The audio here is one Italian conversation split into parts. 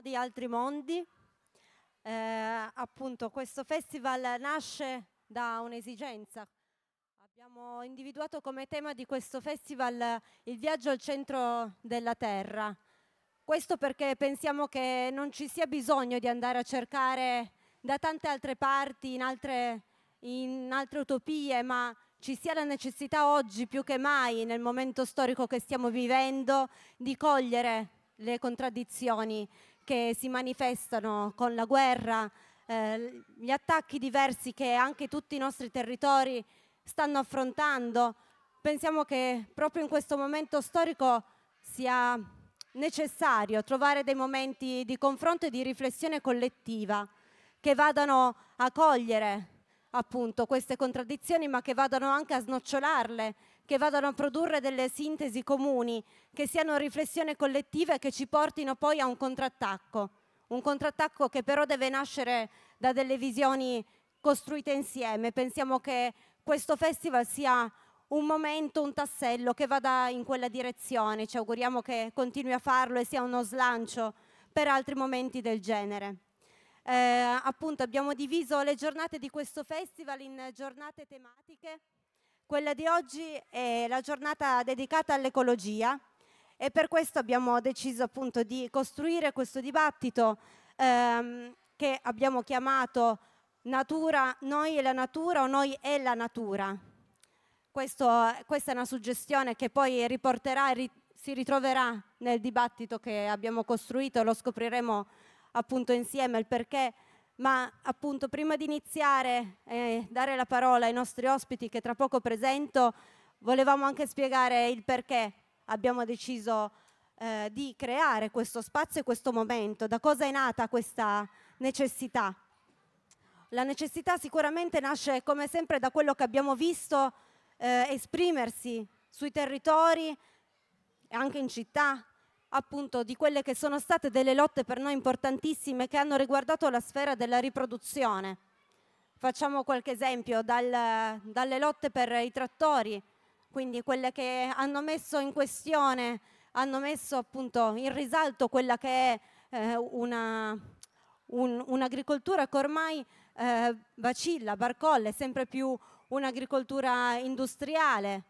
di altri mondi. Eh, appunto questo festival nasce da un'esigenza. Abbiamo individuato come tema di questo festival il viaggio al centro della Terra. Questo perché pensiamo che non ci sia bisogno di andare a cercare da tante altre parti, in altre, in altre utopie, ma ci sia la necessità oggi più che mai, nel momento storico che stiamo vivendo, di cogliere le contraddizioni che si manifestano con la guerra, eh, gli attacchi diversi che anche tutti i nostri territori stanno affrontando, pensiamo che proprio in questo momento storico sia necessario trovare dei momenti di confronto e di riflessione collettiva che vadano a cogliere appunto queste contraddizioni ma che vadano anche a snocciolarle che vadano a produrre delle sintesi comuni, che siano riflessioni collettive che ci portino poi a un contrattacco, un contrattacco che però deve nascere da delle visioni costruite insieme. Pensiamo che questo festival sia un momento, un tassello che vada in quella direzione, ci auguriamo che continui a farlo e sia uno slancio per altri momenti del genere. Eh, appunto abbiamo diviso le giornate di questo festival in giornate tematiche. Quella di oggi è la giornata dedicata all'ecologia e per questo abbiamo deciso appunto di costruire questo dibattito ehm, che abbiamo chiamato natura, noi e la natura o noi e la natura. Questo, questa è una suggestione che poi riporterà e ri, si ritroverà nel dibattito che abbiamo costruito, lo scopriremo appunto insieme il perché ma appunto prima di iniziare e eh, dare la parola ai nostri ospiti che tra poco presento, volevamo anche spiegare il perché abbiamo deciso eh, di creare questo spazio e questo momento, da cosa è nata questa necessità. La necessità sicuramente nasce come sempre da quello che abbiamo visto eh, esprimersi sui territori, e anche in città, appunto di quelle che sono state delle lotte per noi importantissime che hanno riguardato la sfera della riproduzione. Facciamo qualche esempio, dal, dalle lotte per i trattori, quindi quelle che hanno messo in questione, hanno messo appunto in risalto quella che è eh, un'agricoltura un, un che ormai eh, vacilla, barcolle, sempre più un'agricoltura industriale,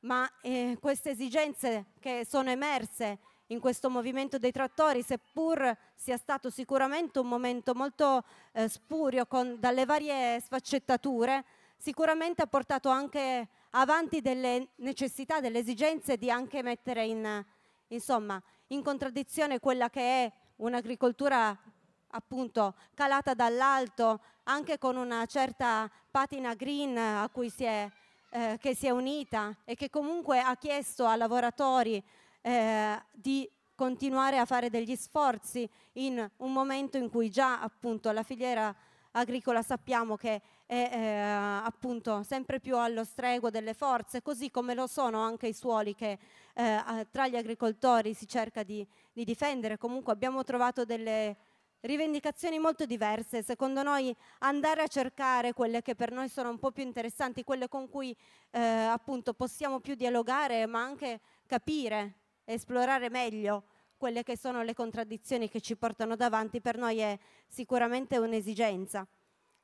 ma eh, queste esigenze che sono emerse in questo movimento dei trattori, seppur sia stato sicuramente un momento molto eh, spurio con, dalle varie sfaccettature, sicuramente ha portato anche avanti delle necessità, delle esigenze di anche mettere in, insomma, in contraddizione quella che è un'agricoltura appunto calata dall'alto, anche con una certa patina green a cui si è, eh, che si è unita e che comunque ha chiesto a lavoratori eh, di continuare a fare degli sforzi in un momento in cui già appunto la filiera agricola sappiamo che è eh, appunto sempre più allo strego delle forze, così come lo sono anche i suoli che eh, tra gli agricoltori si cerca di, di difendere. Comunque abbiamo trovato delle rivendicazioni molto diverse. Secondo noi andare a cercare quelle che per noi sono un po' più interessanti, quelle con cui eh, appunto possiamo più dialogare, ma anche capire esplorare meglio quelle che sono le contraddizioni che ci portano davanti per noi è sicuramente un'esigenza.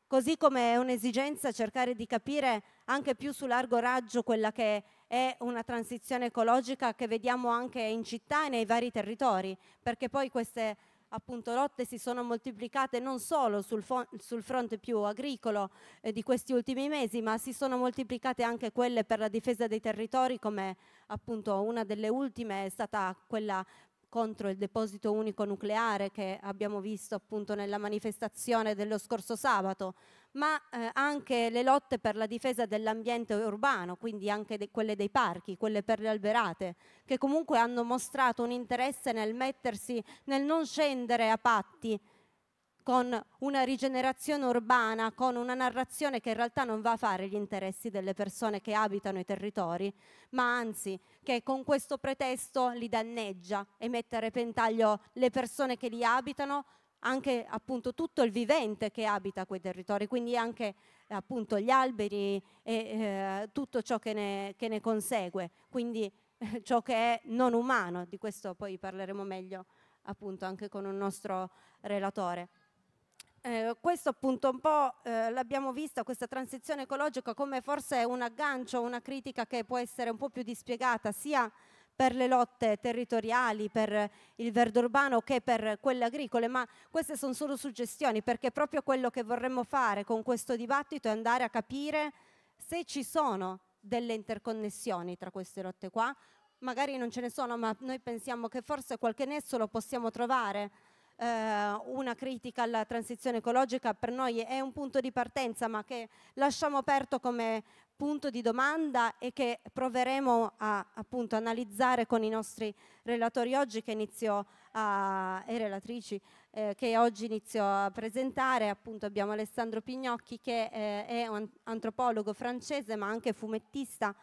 Così come è un'esigenza cercare di capire anche più su largo raggio quella che è una transizione ecologica che vediamo anche in città e nei vari territori, perché poi queste appunto lotte si sono moltiplicate non solo sul, sul fronte più agricolo eh, di questi ultimi mesi, ma si sono moltiplicate anche quelle per la difesa dei territori, come appunto una delle ultime è stata quella contro il deposito unico nucleare che abbiamo visto appunto nella manifestazione dello scorso sabato ma eh, anche le lotte per la difesa dell'ambiente urbano, quindi anche de quelle dei parchi, quelle per le alberate, che comunque hanno mostrato un interesse nel mettersi, nel non scendere a patti con una rigenerazione urbana, con una narrazione che in realtà non va a fare gli interessi delle persone che abitano i territori, ma anzi che con questo pretesto li danneggia e mette a repentaglio le persone che li abitano, anche appunto tutto il vivente che abita quei territori, quindi anche appunto gli alberi e eh, tutto ciò che ne, che ne consegue, quindi eh, ciò che è non umano, di questo poi parleremo meglio appunto anche con un nostro relatore. Eh, questo appunto un po' eh, l'abbiamo vista, questa transizione ecologica, come forse un aggancio, una critica che può essere un po' più dispiegata sia per le lotte territoriali, per il verde urbano che per quelle agricole, ma queste sono solo suggestioni perché proprio quello che vorremmo fare con questo dibattito è andare a capire se ci sono delle interconnessioni tra queste lotte qua, magari non ce ne sono, ma noi pensiamo che forse qualche nesso lo possiamo trovare. Eh, una critica alla transizione ecologica per noi è un punto di partenza, ma che lasciamo aperto come punto di domanda e che proveremo a appunto, analizzare con i nostri relatori oggi a, e relatrici eh, che oggi inizio a presentare. Appunto abbiamo Alessandro Pignocchi che eh, è un antropologo francese ma anche fumettista.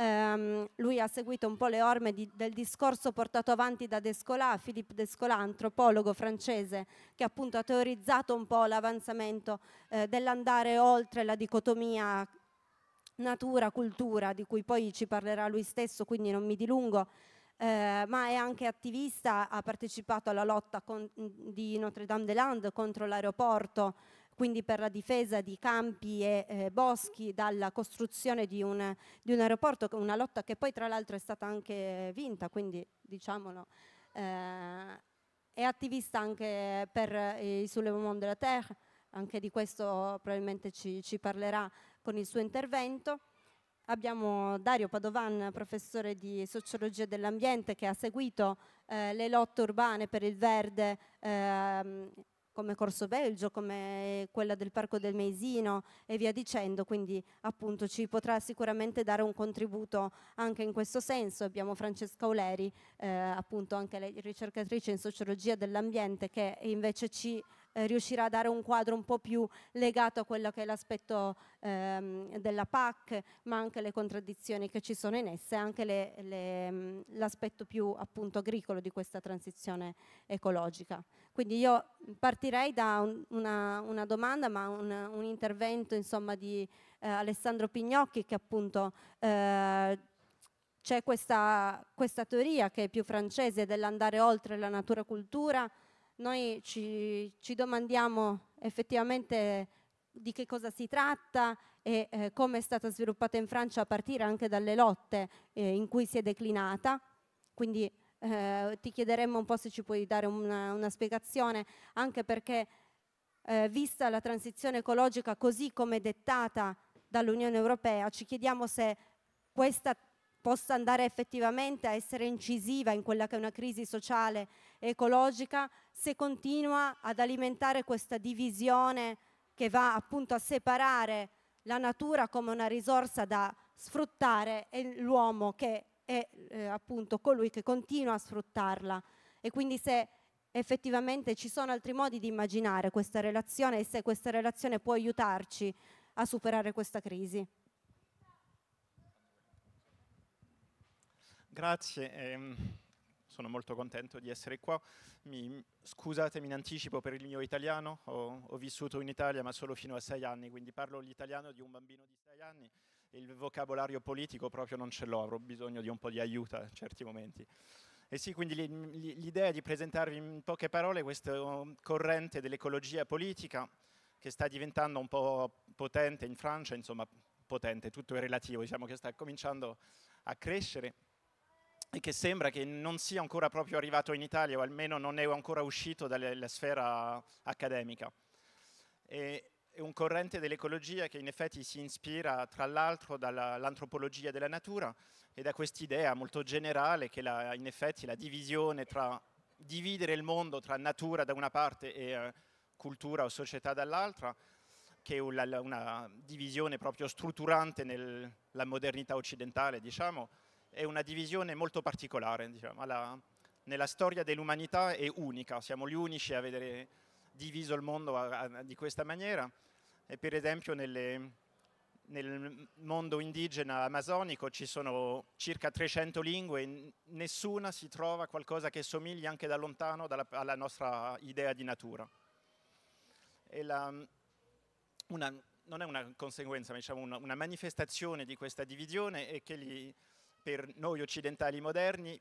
Um, lui ha seguito un po' le orme di, del discorso portato avanti da Descola, Philippe Descola, antropologo francese, che appunto ha teorizzato un po' l'avanzamento eh, dell'andare oltre la dicotomia natura, cultura, di cui poi ci parlerà lui stesso, quindi non mi dilungo, eh, ma è anche attivista, ha partecipato alla lotta con, di Notre Dame de Land contro l'aeroporto, quindi per la difesa di campi e eh, boschi dalla costruzione di un, di un, aeroporto, una lotta che poi tra l'altro è stata anche vinta, quindi diciamolo. Eh, è attivista anche per eh, il soulèvement de la terre, anche di questo probabilmente ci, ci parlerà con il suo intervento. Abbiamo Dario Padovan, professore di sociologia dell'ambiente, che ha seguito eh, le lotte urbane per il verde ehm, come Corso Belgio, come quella del Parco del Meisino e via dicendo, quindi appunto ci potrà sicuramente dare un contributo anche in questo senso. Abbiamo Francesca Oleri, eh, appunto anche lei ricercatrice in sociologia dell'ambiente, che invece ci eh, riuscirà a dare un quadro un po' più legato a quello che è l'aspetto ehm, della PAC, ma anche le contraddizioni che ci sono in esse, anche mm, l'aspetto più appunto agricolo di questa transizione ecologica. Quindi io partirei da un, una, una, domanda, ma un, un intervento insomma, di eh, Alessandro Pignocchi che appunto... Eh, c'è questa, questa, teoria che è più francese dell'andare oltre la natura cultura noi ci, ci domandiamo effettivamente di che cosa si tratta e eh, come è stata sviluppata in Francia a partire anche dalle lotte eh, in cui si è declinata. Quindi eh, ti chiederemmo un po' se ci puoi dare una, una spiegazione, anche perché eh, vista la transizione ecologica così come dettata dall'Unione Europea, ci chiediamo se questa possa andare effettivamente a essere incisiva in quella che è una crisi sociale e ecologica se continua ad alimentare questa divisione che va appunto a separare la natura come una risorsa da sfruttare e l'uomo che è eh, appunto colui che continua a sfruttarla e quindi se effettivamente ci sono altri modi di immaginare questa relazione e se questa relazione può aiutarci a superare questa crisi. Grazie, ehm, sono molto contento di essere qua. Mi, scusatemi in anticipo per il mio italiano, ho, ho, vissuto in Italia ma solo fino a sei anni, quindi parlo l'italiano di un bambino di sei anni e il vocabolario politico proprio non ce l'ho, avrò bisogno di un po' di aiuto a certi momenti. E sì, quindi l'idea di presentarvi in poche parole questa oh, corrente dell'ecologia politica che sta diventando un po' potente in Francia, insomma potente, tutto è relativo, diciamo che sta cominciando a crescere e che sembra che non sia ancora proprio arrivato in Italia o almeno non è ancora uscito dalla sfera accademica. E, è un corrente dell'ecologia che in effetti si ispira tra l'altro dall'antropologia della natura e da quest'idea molto generale che la, in effetti la divisione tra dividere il mondo tra natura da una parte e eh, cultura o società dall'altra, che è una, una divisione proprio strutturante nella modernità occidentale, diciamo, è una divisione molto particolare, diciamo, alla, nella storia dell'umanità è unica, siamo gli unici a vedere diviso il mondo a, a, di questa maniera e per esempio nelle, nel mondo indigena amazonico ci sono circa 300 lingue, nessuna si trova qualcosa che somigli anche da lontano dalla, alla nostra idea di natura. La, una, non è una conseguenza, ma diciamo una, una, manifestazione di questa divisione è che gli, per noi occidentali moderni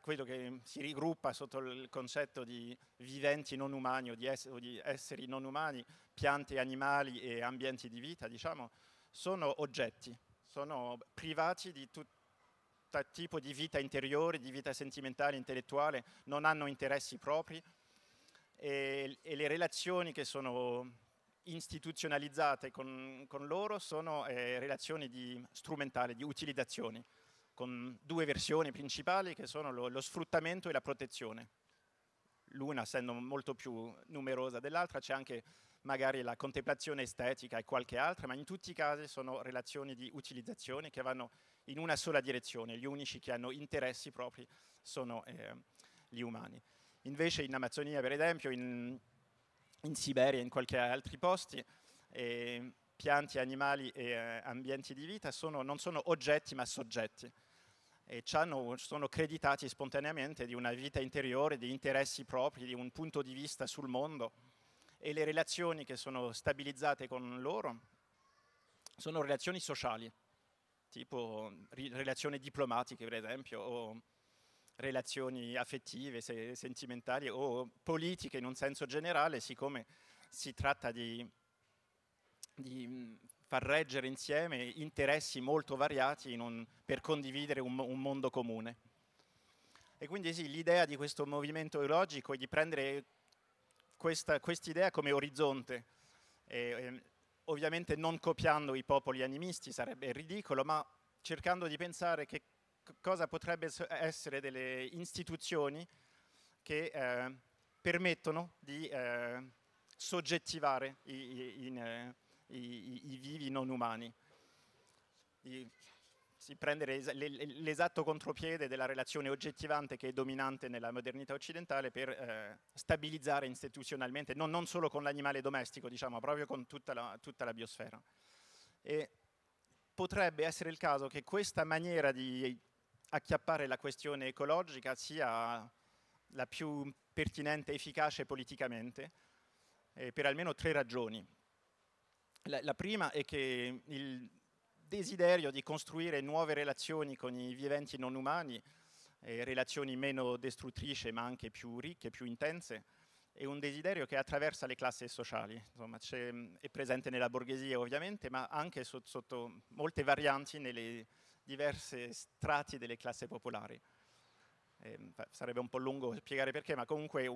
quello che si rigruppa sotto il concetto di viventi non umani o di, ess o di esseri non umani, piante, animali e ambienti di vita, diciamo, sono oggetti, sono privati di tutto tipo di vita interiore, di vita sentimentale, intellettuale, non hanno interessi propri e, e le relazioni che sono istituzionalizzate con, con loro sono eh, relazioni di, strumentale, di utilizzazione con due versioni principali che sono lo, lo sfruttamento e la protezione. L'una essendo molto più numerosa dell'altra, c'è anche magari la contemplazione estetica e qualche altra, ma in tutti i casi sono relazioni di utilizzazione che vanno in una sola direzione, gli unici che hanno interessi propri sono eh, gli umani. Invece in Amazzonia, per esempio, in, in Siberia e in qualche altri posti, eh, piante, animali e eh, ambienti di vita sono, non sono oggetti ma soggetti e sono creditati spontaneamente di una vita interiore, di interessi propri, di un punto di vista sul mondo e le relazioni che sono stabilizzate con loro sono relazioni sociali, tipo relazioni diplomatiche per esempio o relazioni affettive, sentimentali o politiche in un senso generale, siccome si tratta di, di far reggere insieme interessi molto variati un, per condividere un, un mondo comune. E quindi sì, l'idea di questo movimento eologico è di prendere questa idea come orizzonte, e, e, ovviamente non copiando i popoli animisti sarebbe ridicolo, ma cercando di pensare che cosa potrebbe essere delle istituzioni che eh, permettono di eh, soggettivare i, i, in, eh, i, i, i vivi non umani. I, si prende l'esatto contropiede della relazione oggettivante che è dominante nella modernità occidentale per eh, stabilizzare istituzionalmente, non, non solo con l'animale domestico, diciamo, proprio con tutta la, tutta la biosfera. E potrebbe essere il caso che questa maniera di acchiappare la questione ecologica sia la più pertinente e efficace politicamente, eh, per almeno tre ragioni. La, la prima è che il desiderio di costruire nuove relazioni con i viventi non umani, eh, relazioni meno distruttrici ma anche più ricche, più intense, è un desiderio che attraversa le classi sociali, Insomma, è presente nella borghesia ovviamente, ma anche sotto, sotto molte varianti nelle diverse strati delle classi popolari eh, sarebbe un po' lungo spiegare perché, ma comunque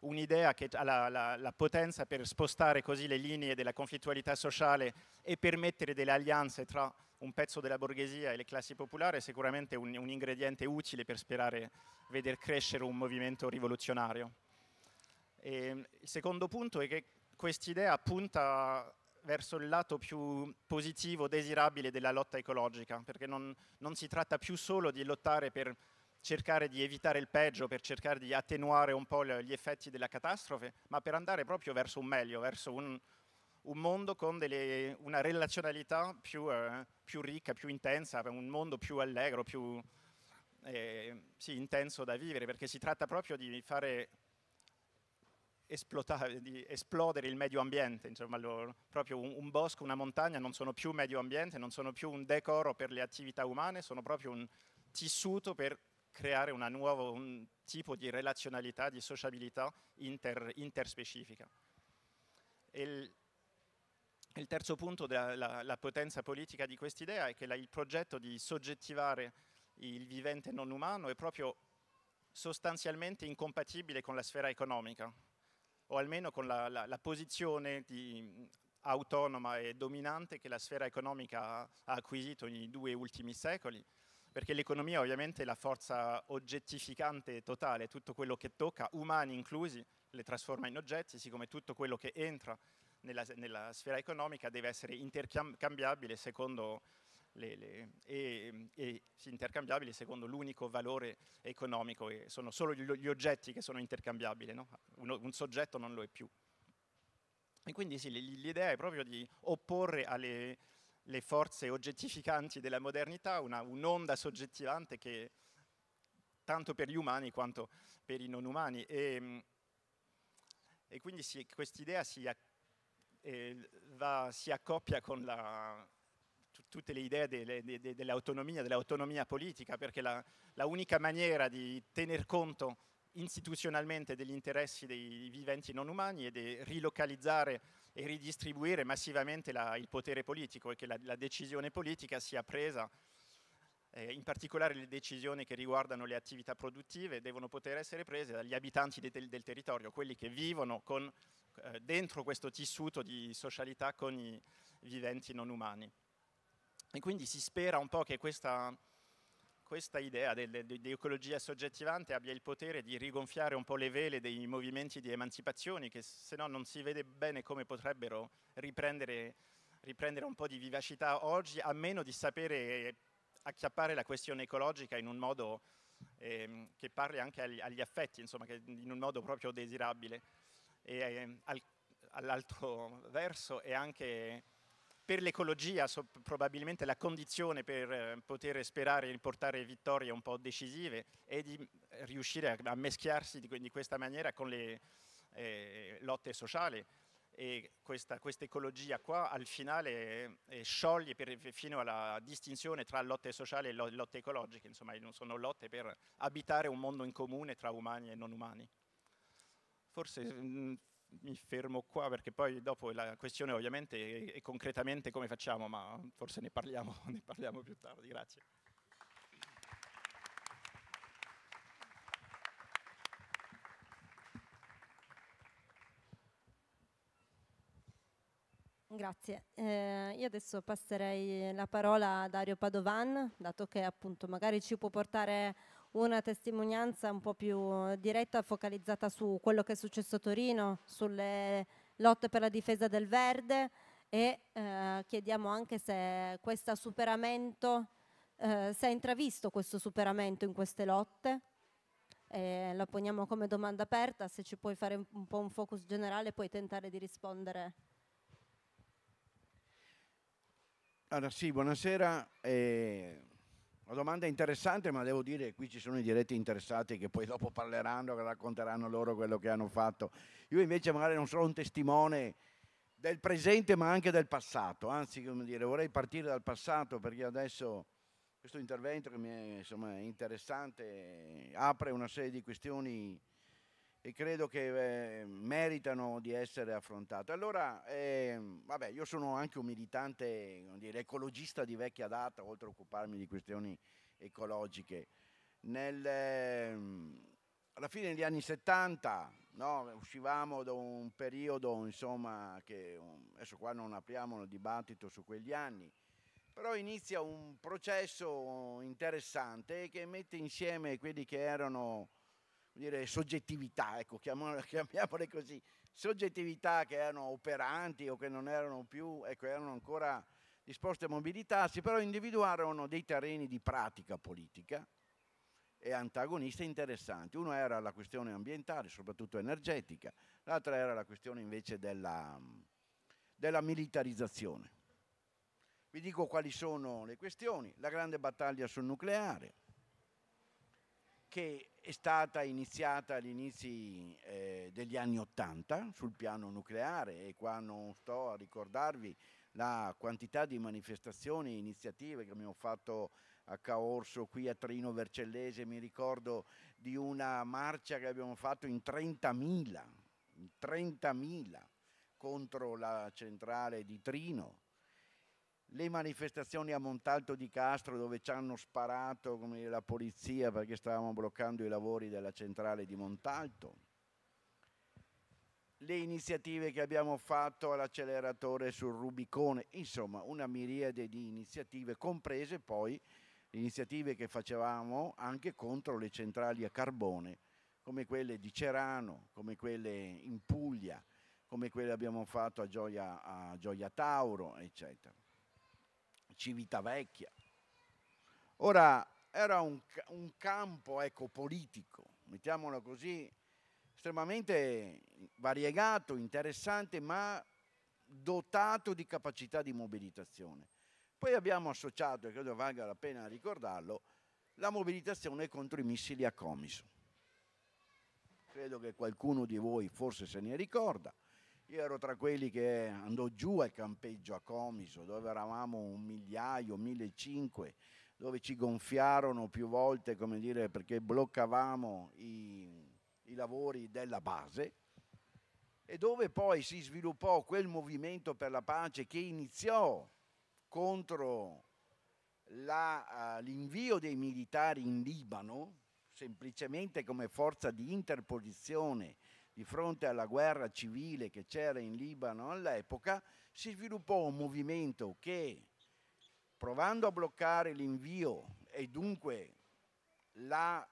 un'idea che ha la, la, la, potenza per spostare così le linee della conflittualità sociale e permettere delle alleanze tra un pezzo della borghesia e le classi popolari è sicuramente un, un ingrediente utile per sperare veder crescere un movimento rivoluzionario. E ehm, il secondo punto è che quest'idea punta verso il lato più positivo, desirabile della lotta ecologica, perché non, non si tratta più solo di lottare per cercare di evitare il peggio, per cercare di attenuare un po' gli effetti della catastrofe, ma per andare proprio verso un meglio, verso un, un mondo con delle, una relazionalità più, eh, più, ricca, più intensa, un mondo più allegro, più eh, sì, intenso da vivere, perché si tratta proprio di fare di esplodere il medio ambiente, insomma, lo, proprio un, un, bosco, una montagna non sono più medio ambiente, non sono più un decoro per le attività umane, sono proprio un tessuto per creare nuova, un tipo di relazionalità, di sociabilità inter, interspecifica. Il, il, terzo punto della la potenza politica di quest'idea è che la, il progetto di soggettivare il vivente non umano è proprio sostanzialmente incompatibile con la sfera economica, o almeno con la, la, la posizione di, autonoma e dominante che la sfera economica ha acquisito nei due ultimi secoli perché l'economia ovviamente è la forza oggettificante totale, tutto quello che tocca, umani inclusi, le trasforma in oggetti, siccome tutto quello che entra nella, nella sfera economica deve essere intercambiabile secondo le, le, e, e intercambiabili secondo l'unico valore economico e sono solo gli, oggetti che sono intercambiabili, no? Uno, un soggetto non lo è più. E quindi sì, l'idea è proprio di opporre alle, le forze oggettificanti della modernità, un'onda soggettivante che tanto per gli umani quanto per i non umani. E, e quindi quest'idea si, eh, si, accoppia con la, tutte le idee dell'autonomia, de, de, dell dell'autonomia politica, perché la, la unica maniera di tener conto istituzionalmente degli interessi dei viventi non umani e di rilocalizzare e ridistribuire massivamente la, il potere politico e che la, la decisione politica sia presa eh, in particolare le decisioni che riguardano le attività produttive devono poter essere prese dagli abitanti de, del, del, territorio, quelli che vivono con, eh, dentro questo tissuto di socialità con i viventi non umani. E quindi si spera un po' che questa questa idea di ecologia soggettivante abbia il potere di rigonfiare un po' le vele dei movimenti di emancipazione che se no non si vede bene come potrebbero riprendere, riprendere un po' di vivacità oggi a meno di sapere acchiappare la questione ecologica in un modo eh, che parli anche agli, agli affetti, insomma, in un modo proprio desirabile. E, eh, al, all'altro verso è anche per l'ecologia so, probabilmente la condizione per eh, poter sperare di portare vittorie un po' decisive è di mm, riuscire a, a meschiarsi di, di, questa maniera con le eh, lotte sociali e questa, ecologia qua al finale eh, eh scioglie per, fino alla distinzione tra lotte sociali e lotte ecologiche, insomma sono lotte per abitare un mondo in comune tra umani e non umani. Forse mh, mm, mi fermo qua perché poi dopo la questione ovviamente e concretamente come facciamo, ma forse ne parliamo, ne parliamo più tardi. Grazie. Grazie. Eh, io adesso passerei la parola a Dario Padovan, dato che appunto magari ci può portare una testimonianza un po' più diretta, focalizzata su quello che è successo a Torino, sulle lotte per la difesa del verde e eh, chiediamo anche se questo superamento, eh, se è intravisto questo superamento in queste lotte. E la poniamo come domanda aperta, se ci puoi fare un, un po' un focus generale puoi tentare di rispondere. Allora sì, buonasera. Eh, una domanda interessante, ma devo dire che qui ci sono i diretti interessati che poi dopo parleranno, che racconteranno loro quello che hanno fatto. Io invece magari non sono un testimone del presente ma anche del passato, anzi come dire, vorrei partire dal passato perché adesso questo intervento che mi è insomma, interessante apre una serie di questioni e credo che eh, meritano di essere affrontate. Allora, eh, vabbè, io sono anche un militante, dire, ecologista di vecchia data, oltre a occuparmi di questioni ecologiche. Nel, eh, alla fine degli anni 70 no, uscivamo da un periodo, insomma, che um, adesso qua non apriamo il dibattito su quegli anni, però inizia un processo interessante che mette insieme quelli che erano dire, soggettività, ecco, chiamiamole, così, soggettività che erano operanti o che non erano più, ecco, erano ancora disposte a mobilitarsi, però individuarono dei terreni di pratica politica e antagoniste interessanti. Uno era la questione ambientale, soprattutto energetica, l'altra era la questione invece della, della militarizzazione. Vi dico quali sono le questioni. La grande battaglia sul nucleare, che è stata iniziata agli inizi eh, degli anni Ottanta sul piano nucleare e qua non sto a ricordarvi la quantità di manifestazioni e iniziative che abbiamo fatto a Caorso, qui a Trino Vercellese, mi ricordo di una marcia che abbiamo fatto in 30.000, in 30.000 contro la centrale di Trino le manifestazioni a Montalto di Castro dove ci hanno sparato dire, la polizia perché stavamo bloccando i lavori della centrale di Montalto, le iniziative che abbiamo fatto all'acceleratore sul Rubicone, insomma una miriade di iniziative, comprese poi le iniziative che facevamo anche contro le centrali a carbone, come quelle di Cerano, come quelle in Puglia, come quelle abbiamo fatto a Gioia, a Gioia Tauro, eccetera. Civitavecchia. Ora, era un, un campo ecco, politico, mettiamola così, estremamente variegato, interessante, ma dotato di capacità di mobilitazione. Poi abbiamo associato, e credo valga la pena ricordarlo, la mobilitazione contro i missili a comiso. Credo che qualcuno di voi forse se ne ricorda. Io ero tra quelli che andò giù al campeggio a Comiso, dove eravamo un migliaio, 1500, dove ci gonfiarono più volte, come dire, perché bloccavamo i, i lavori della base e dove poi si sviluppò quel movimento per la pace che iniziò contro la, uh, l'invio dei militari in Libano, semplicemente come forza di interposizione di fronte alla guerra civile che c'era in Libano all'epoca, si sviluppò un movimento che, provando a bloccare l'invio e dunque la,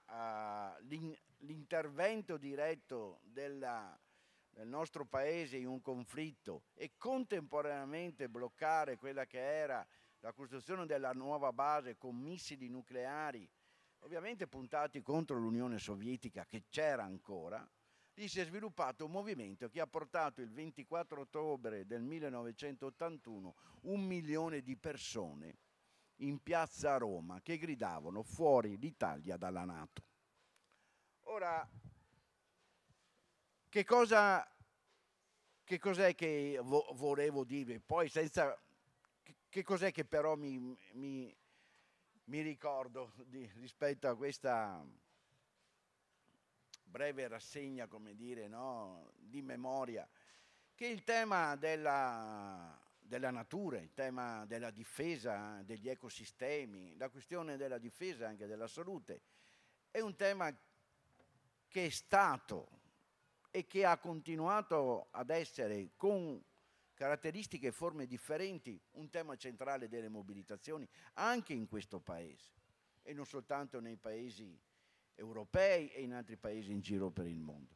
uh, l'in- l'intervento diretto della, del nostro paese in un conflitto e contemporaneamente bloccare quella che era la costruzione della nuova base con missili nucleari, ovviamente puntati contro l'Unione Sovietica che c'era ancora, lì si è sviluppato un movimento che ha portato il 24 ottobre del 1981 un milione di persone in piazza Roma che gridavano fuori l'Italia dalla Nato. Ora, che cosa che cos'è che vo volevo dire? Poi senza... Che cos'è che però mi, mi, mi ricordo di, rispetto a questa breve rassegna, come dire, no? di memoria, che il tema della, della natura, il tema della difesa degli ecosistemi, la questione della difesa anche della salute, è un tema che è stato e che ha continuato ad essere con caratteristiche e forme differenti un tema centrale delle mobilitazioni anche in questo Paese e non soltanto nei paesi europei e in altri paesi in giro per il mondo.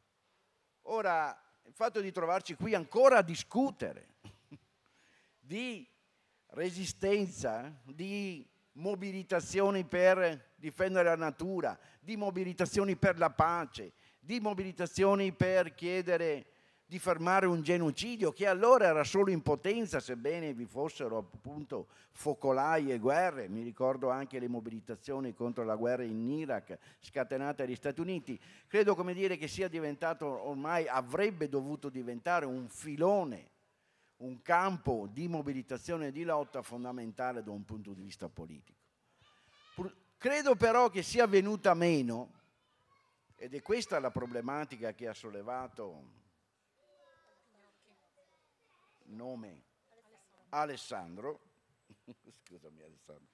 Ora, il fatto di trovarci qui ancora a discutere di resistenza, di mobilitazioni per difendere la natura, di mobilitazioni per la pace, di mobilitazioni per chiedere di fermare un genocidio che allora era solo in potenza, sebbene vi fossero appunto focolai e guerre, mi ricordo anche le mobilitazioni contro la guerra in Iraq scatenate dagli Stati Uniti, credo come dire che sia diventato ormai, avrebbe dovuto diventare un filone, un campo di mobilitazione e di lotta fondamentale da un punto di vista politico. Credo però che sia venuta meno, ed è questa la problematica che ha sollevato nome? Alessandro. Alessandro. Scusami Alessandro.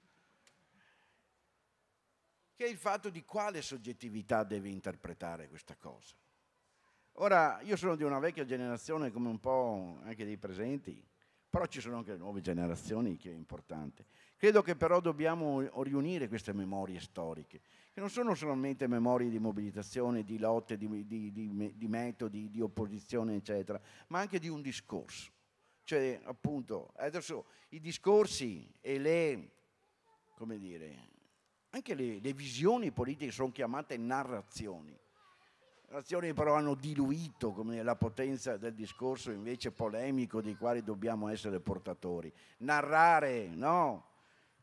Che è il fatto di quale soggettività deve interpretare questa cosa. Ora, io sono di una vecchia generazione, come un po' anche dei presenti, però ci sono anche le nuove generazioni, che è importante. Credo che però dobbiamo riunire queste memorie storiche, che non sono solamente memorie di mobilitazione, di lotte, di, di, di, di metodi, di opposizione, eccetera, ma anche di un discorso. Cioè, appunto, adesso i discorsi e le, come dire, anche le, le visioni politiche sono chiamate narrazioni. Narrazioni però hanno diluito come la potenza del discorso invece polemico di quali dobbiamo essere portatori. Narrare, no?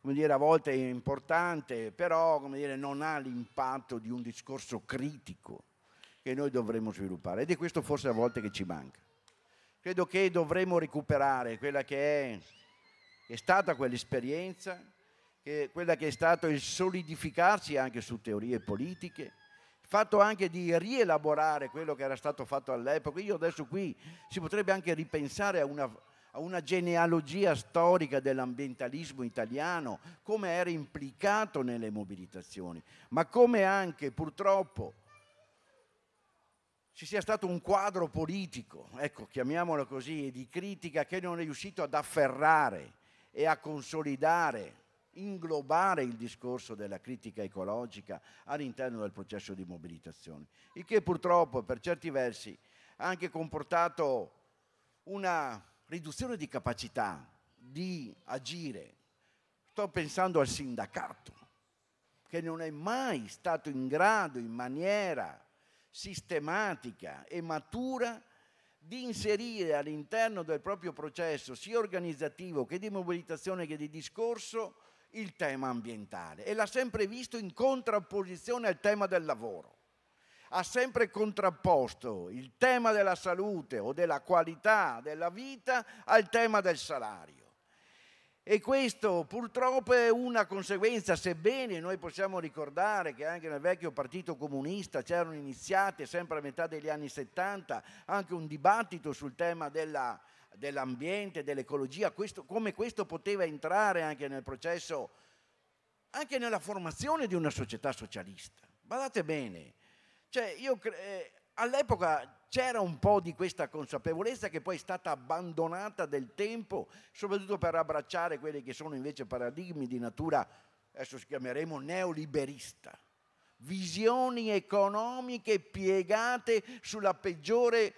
Come dire, a volte è importante, però come dire, non ha l'impatto di un discorso critico che noi dovremmo sviluppare ed è questo forse a volte che ci manca. Credo che dovremmo recuperare quella che è, è stata quell'esperienza, che quella che è stato il solidificarsi anche su teorie politiche, il fatto anche di rielaborare quello che era stato fatto all'epoca. Io adesso qui si potrebbe anche ripensare a una, a una genealogia storica dell'ambientalismo italiano, come era implicato nelle mobilitazioni, ma come anche purtroppo ci sia stato un quadro politico, ecco, chiamiamolo così, di critica che non è riuscito ad afferrare e a consolidare, inglobare il discorso della critica ecologica all'interno del processo di mobilitazione, il che purtroppo per certi versi ha anche comportato una riduzione di capacità di agire. Sto pensando al sindacato, che non è mai stato in grado in maniera sistematica e matura di inserire all'interno del proprio processo, sia organizzativo che di mobilitazione che di discorso, il tema ambientale e l'ha sempre visto in contrapposizione al tema del lavoro. Ha sempre contrapposto il tema della salute o della qualità della vita al tema del salario. E questo purtroppo è una conseguenza, sebbene noi possiamo ricordare che anche nel vecchio partito comunista c'erano iniziate sempre a metà degli anni 70 anche un dibattito sul tema della, dell'ambiente, dell'ecologia, questo, come questo poteva entrare anche nel processo, anche nella formazione di una società socialista. Guardate bene, cioè io, eh, all'epoca c'era un po' di questa consapevolezza che poi è stata abbandonata del tempo, soprattutto per abbracciare quelli che sono invece paradigmi di natura, adesso si chiameremo neoliberista, visioni economiche piegate sulla peggiore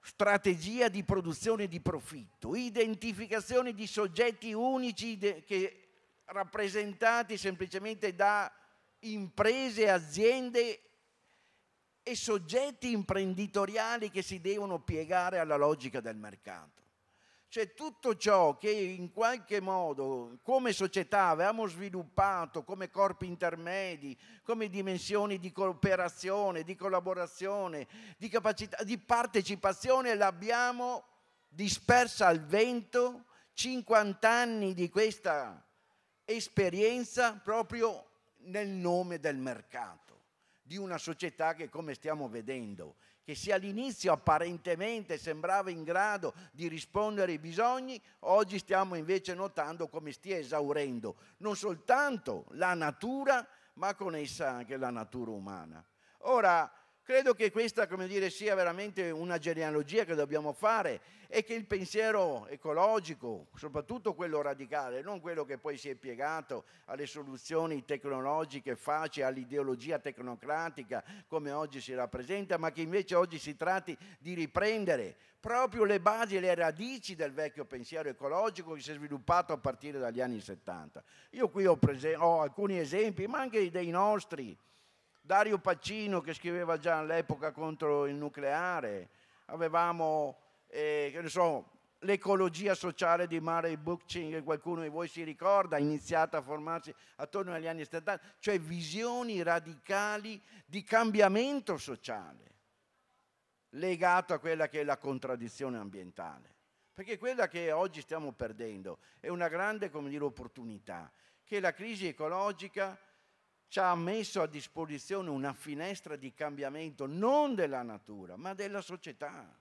strategia di produzione di profitto, identificazione di soggetti unici che, rappresentati semplicemente da imprese, aziende e soggetti imprenditoriali che si devono piegare alla logica del mercato. Cioè tutto ciò che in qualche modo come società avevamo sviluppato come corpi intermedi, come dimensioni di cooperazione, di collaborazione, di capacità, di partecipazione, l'abbiamo dispersa al vento 50 anni di questa esperienza proprio nel nome del mercato di una società che, come stiamo vedendo, che se all'inizio apparentemente sembrava in grado di rispondere ai bisogni, oggi stiamo invece notando come stia esaurendo non soltanto la natura, ma con essa anche la natura umana. Ora, Credo che questa dire, sia veramente una genealogia che dobbiamo fare e che il pensiero ecologico, soprattutto quello radicale, non quello che poi si è piegato alle soluzioni tecnologiche facili, all'ideologia tecnocratica come oggi si rappresenta, ma che invece oggi si tratti di riprendere proprio le basi e le radici del vecchio pensiero ecologico che si è sviluppato a partire dagli anni 70. Io qui ho, ho alcuni esempi, ma anche dei nostri Dario Pacino che scriveva già all'epoca contro il nucleare, avevamo eh, so, l'ecologia sociale di Murray Bookchin, che qualcuno di voi si ricorda, iniziata a formarsi attorno agli anni 70, cioè visioni radicali di cambiamento sociale legato a quella che è la contraddizione ambientale. Perché quella che oggi stiamo perdendo è una grande dire, opportunità, che la crisi ecologica ci ha messo a disposizione una finestra di cambiamento non della natura, ma della società.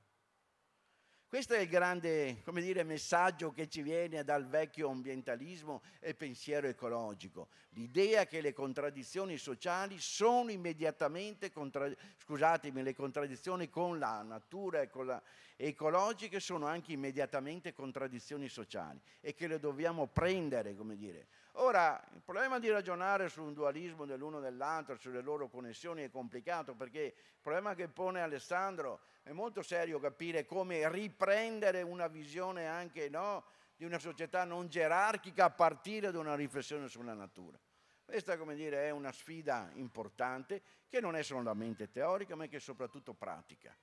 Questo è il grande dire, messaggio che ci viene dal vecchio ambientalismo e pensiero ecologico, l'idea che le contraddizioni sociali sono immediatamente, contra- scusatemi, le contraddizioni con la natura e con la ecologica sono anche immediatamente contraddizioni sociali e che le dobbiamo prendere, come dire, Ora, il problema di ragionare su un dualismo dell'uno e dell'altro, sulle loro connessioni, è complicato perché il problema che pone Alessandro è molto serio capire come riprendere una visione anche no, di una società non gerarchica a partire da una riflessione sulla natura. Questa, come dire, è una sfida importante che non è solamente teorica, ma che è soprattutto pratica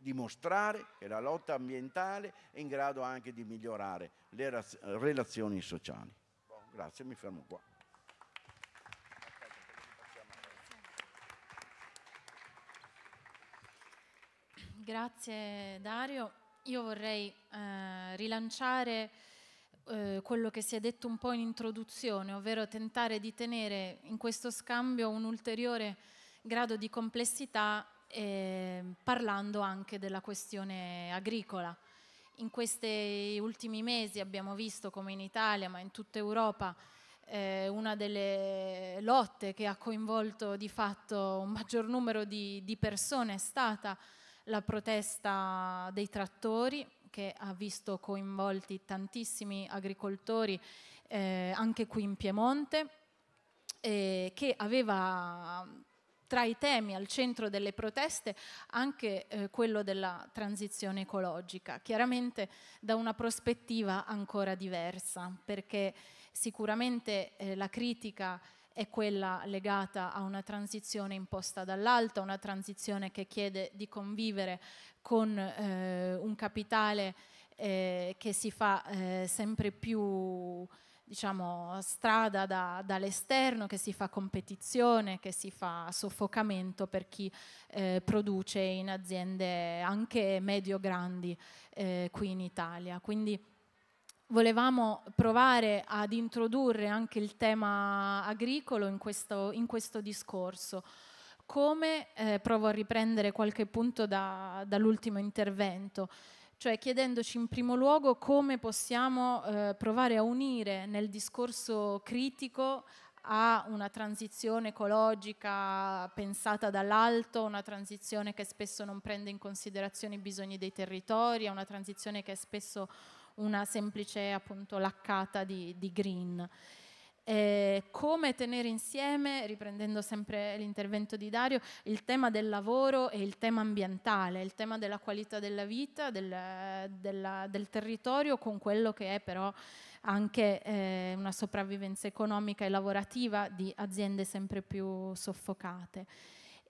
dimostrare che la lotta ambientale è in grado anche di migliorare le relazioni sociali. Grazie, mi fermo qua. Grazie Dario. Io vorrei eh, rilanciare eh, quello che si è detto un po' in introduzione, ovvero tentare di tenere in questo scambio un ulteriore grado di complessità eh, parlando anche della questione agricola in questi ultimi mesi abbiamo visto come in Italia, ma in tutta Europa, eh, una delle lotte che ha coinvolto di fatto un maggior numero di, di persone è stata la protesta dei trattori che ha visto coinvolti tantissimi agricoltori eh, anche qui in Piemonte, eh, che aveva tra i temi al centro delle proteste anche eh, quello della transizione ecologica, chiaramente da una prospettiva ancora diversa, perché sicuramente eh, la critica è quella legata a una transizione imposta dall'alto, una transizione che chiede di convivere con eh, un capitale eh, che si fa eh, sempre più diciamo, strada da, dall'esterno, che si fa competizione, che si fa soffocamento per chi eh, produce in aziende anche medio-grandi eh, qui in Italia. Quindi volevamo provare ad introdurre anche il tema agricolo in questo, in questo discorso. Come, eh, provo a riprendere qualche punto da, dall'ultimo intervento, cioè chiedendoci in primo luogo come possiamo eh, provare a unire nel discorso critico a una transizione ecologica pensata dall'alto, una transizione che spesso non prende in considerazione i bisogni dei territori, una transizione che è spesso una semplice appunto laccata di, di green. Eh, come tenere insieme, riprendendo sempre l'intervento di Dario, il tema del lavoro e il tema ambientale, il tema della qualità della vita, del, della, del territorio con quello che è però anche eh, una sopravvivenza economica e lavorativa di aziende sempre più soffocate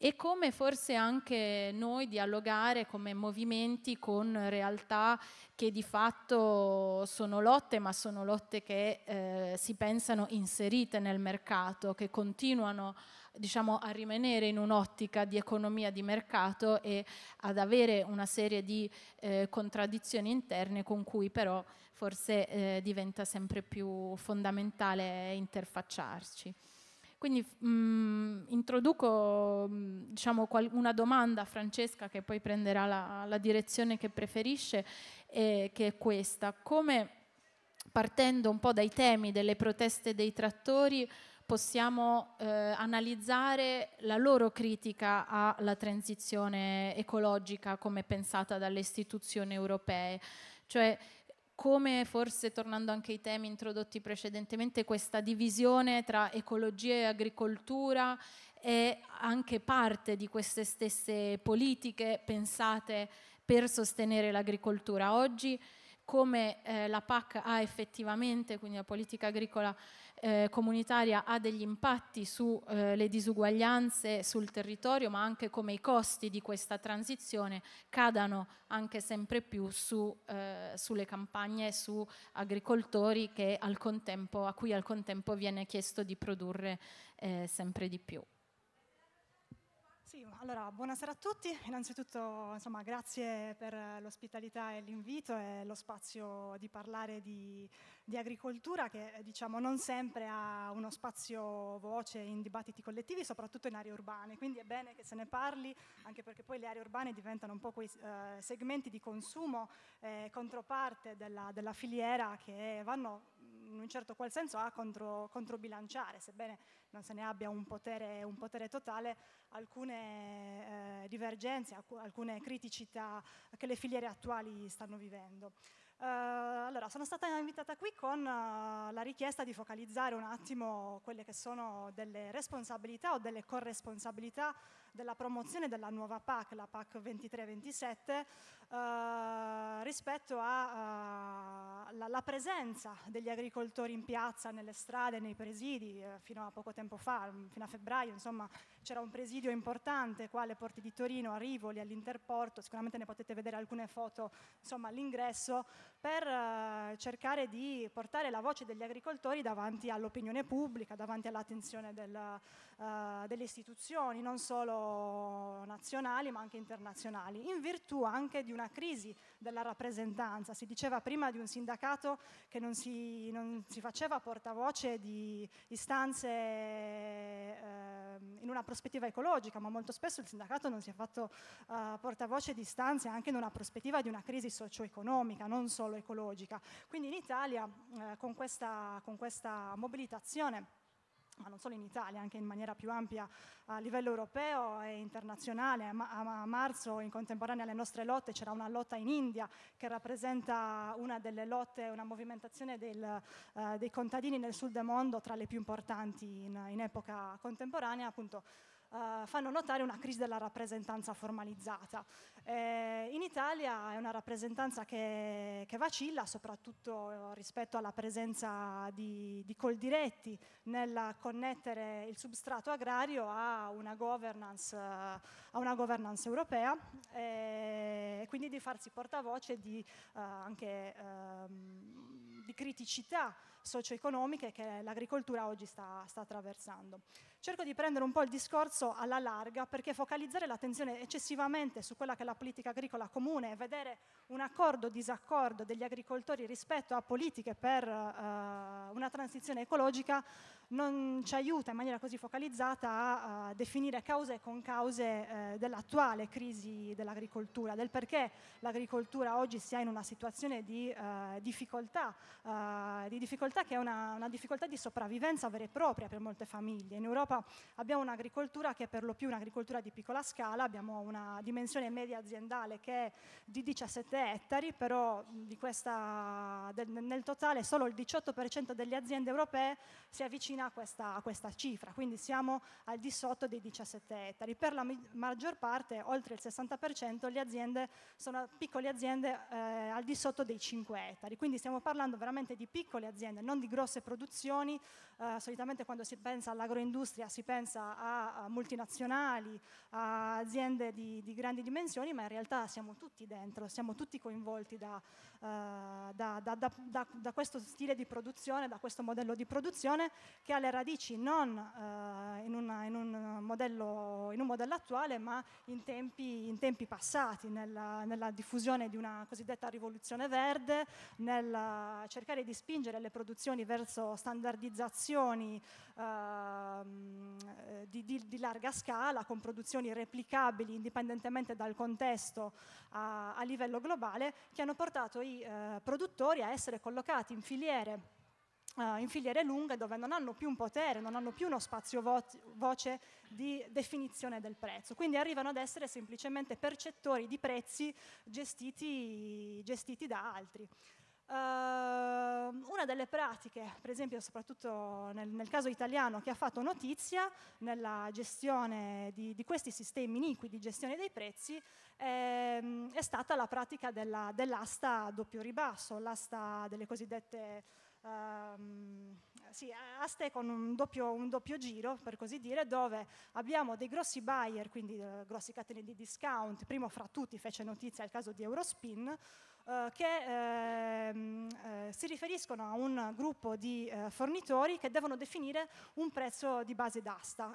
e come forse anche noi dialogare come movimenti con realtà che di fatto sono lotte, ma sono lotte che eh, si pensano inserite nel mercato, che continuano diciamo, a rimanere in un'ottica di economia di mercato e ad avere una serie di eh, contraddizioni interne con cui però forse eh, diventa sempre più fondamentale interfacciarci. Quindi mh, mm, introduco mm, diciamo, qual- una domanda a Francesca che poi prenderà la, la direzione che preferisce, eh, che è questa. Come partendo un po' dai temi delle proteste dei trattori possiamo eh, analizzare la loro critica alla transizione ecologica come pensata dalle istituzioni europee? Cioè, come forse tornando anche ai temi introdotti precedentemente, questa divisione tra ecologia e agricoltura è anche parte di queste stesse politiche pensate per sostenere l'agricoltura. Oggi come eh, la PAC ha effettivamente, quindi la politica agricola eh, comunitaria ha degli impatti sulle eh, disuguaglianze sul territorio, ma anche come i costi di questa transizione cadano anche sempre più su, eh, sulle campagne e su agricoltori che, al contempo, a cui al contempo viene chiesto di produrre eh, sempre di più. Allora, buonasera a tutti. Innanzitutto, insomma, grazie per l'ospitalità e l'invito e lo spazio di parlare di, di, agricoltura che diciamo non sempre ha uno spazio voce in dibattiti collettivi, soprattutto in aree urbane. Quindi è bene che se ne parli, anche perché poi le aree urbane diventano un po' quei eh, segmenti di consumo eh, controparte della, della filiera che vanno in un certo qual senso a contro, controbilanciare, sebbene non se ne abbia un potere, un potere totale, alcune eh, divergenze, alcune criticità che le filiere attuali stanno vivendo. Uh, allora, sono stata invitata qui con uh, la richiesta di focalizzare un attimo quelle che sono delle responsabilità o delle corresponsabilità della promozione della nuova PAC, la PAC 23-27, eh, rispetto alla eh, presenza degli agricoltori in piazza, nelle strade, nei presidi, eh, fino a poco tempo fa, mm, fino a febbraio, insomma, c'era un presidio importante qua alle porte di Torino, a Rivoli, all'Interporto, sicuramente ne potete vedere alcune foto, insomma, all'ingresso, per eh, cercare di portare la voce degli agricoltori davanti all'opinione pubblica, davanti all'attenzione del, uh, delle istituzioni, non solo nazionali ma anche internazionali, in virtù anche di una crisi della rappresentanza. Si diceva prima di un sindacato che non si, non si faceva portavoce di istanze eh, in una prospettiva ecologica, ma molto spesso il sindacato non si è fatto eh, portavoce di istanze anche in una prospettiva di una crisi socio-economica, non solo ecologica. Quindi in Italia eh, con, questa, con questa mobilitazione ma non solo in Italia, anche in maniera più ampia a livello europeo e internazionale. A, marzo, in contemporanea alle nostre lotte, c'era una lotta in India che rappresenta una delle lotte, una movimentazione del, eh, dei contadini nel sud del mondo tra le più importanti in, in epoca contemporanea, appunto eh, fanno notare una crisi della rappresentanza formalizzata. Eh, in Italia è una rappresentanza che, che vacilla, soprattutto eh, rispetto alla presenza di, di Coldiretti nel connettere il substrato agrario a una governance, eh, a una governance europea e quindi di farsi portavoce di, anche, ehm, di criticità socio-economiche che l'agricoltura oggi sta, sta, attraversando. Cerco di prendere un po' il discorso alla larga perché focalizzare l'attenzione eccessivamente su quella che è la politica agricola comune e vedere un accordo o disaccordo degli agricoltori rispetto a politiche per eh, una transizione ecologica non ci aiuta in maniera così focalizzata a, a definire cause con cause eh, dell'attuale crisi dell'agricoltura, del perché l'agricoltura oggi sia in una situazione di eh, difficoltà, eh, di difficoltà realtà che è una, una, difficoltà di sopravvivenza vera e propria per molte famiglie. In Europa abbiamo un'agricoltura che è per lo più un'agricoltura di piccola scala, abbiamo una dimensione media aziendale che è di 17 ettari, però questa, del, nel totale solo il 18% delle aziende europee si avvicina a questa, a questa cifra, quindi siamo al di sotto dei 17 ettari. Per la maggior parte, oltre il 60%, le aziende sono piccole aziende eh, al di sotto dei 5 ettari, quindi stiamo parlando veramente di piccole aziende non di grosse produzioni, eh, solitamente quando si pensa all'agroindustria si pensa a, a multinazionali, a aziende di, di, grandi dimensioni, ma in realtà siamo tutti dentro, siamo tutti coinvolti da, eh, da, da, da, da, questo stile di produzione, da questo modello di produzione che ha le radici non eh, in, una, in, un modello, in, un modello, attuale ma in tempi, in tempi passati, nella, nella, diffusione di una cosiddetta rivoluzione verde, nel cercare di spingere le produzioni verso standardizzazioni ehm, eh, di, di, di larga scala con produzioni replicabili indipendentemente dal contesto a, a livello globale che hanno portato i eh, produttori a essere collocati in filiere, eh, in filiere, lunghe dove non hanno più un potere, non hanno più uno spazio vo voce di definizione del prezzo. Quindi arrivano ad essere semplicemente percettori di prezzi gestiti, gestiti da altri. Uh, una delle pratiche, per esempio soprattutto nel, nel, caso italiano, che ha fatto notizia nella gestione di, di questi sistemi iniqui di gestione dei prezzi ehm, è stata la pratica della, dell'asta a doppio ribasso, l'asta delle cosiddette ehm, sì, aste con un doppio, un doppio, giro, per così dire, dove abbiamo dei grossi buyer, quindi eh, grossi catene di discount, primo fra tutti fece notizia il caso di Eurospin, eh, che ehm, eh, si riferiscono a un gruppo di eh, fornitori che devono definire un prezzo di base d'asta,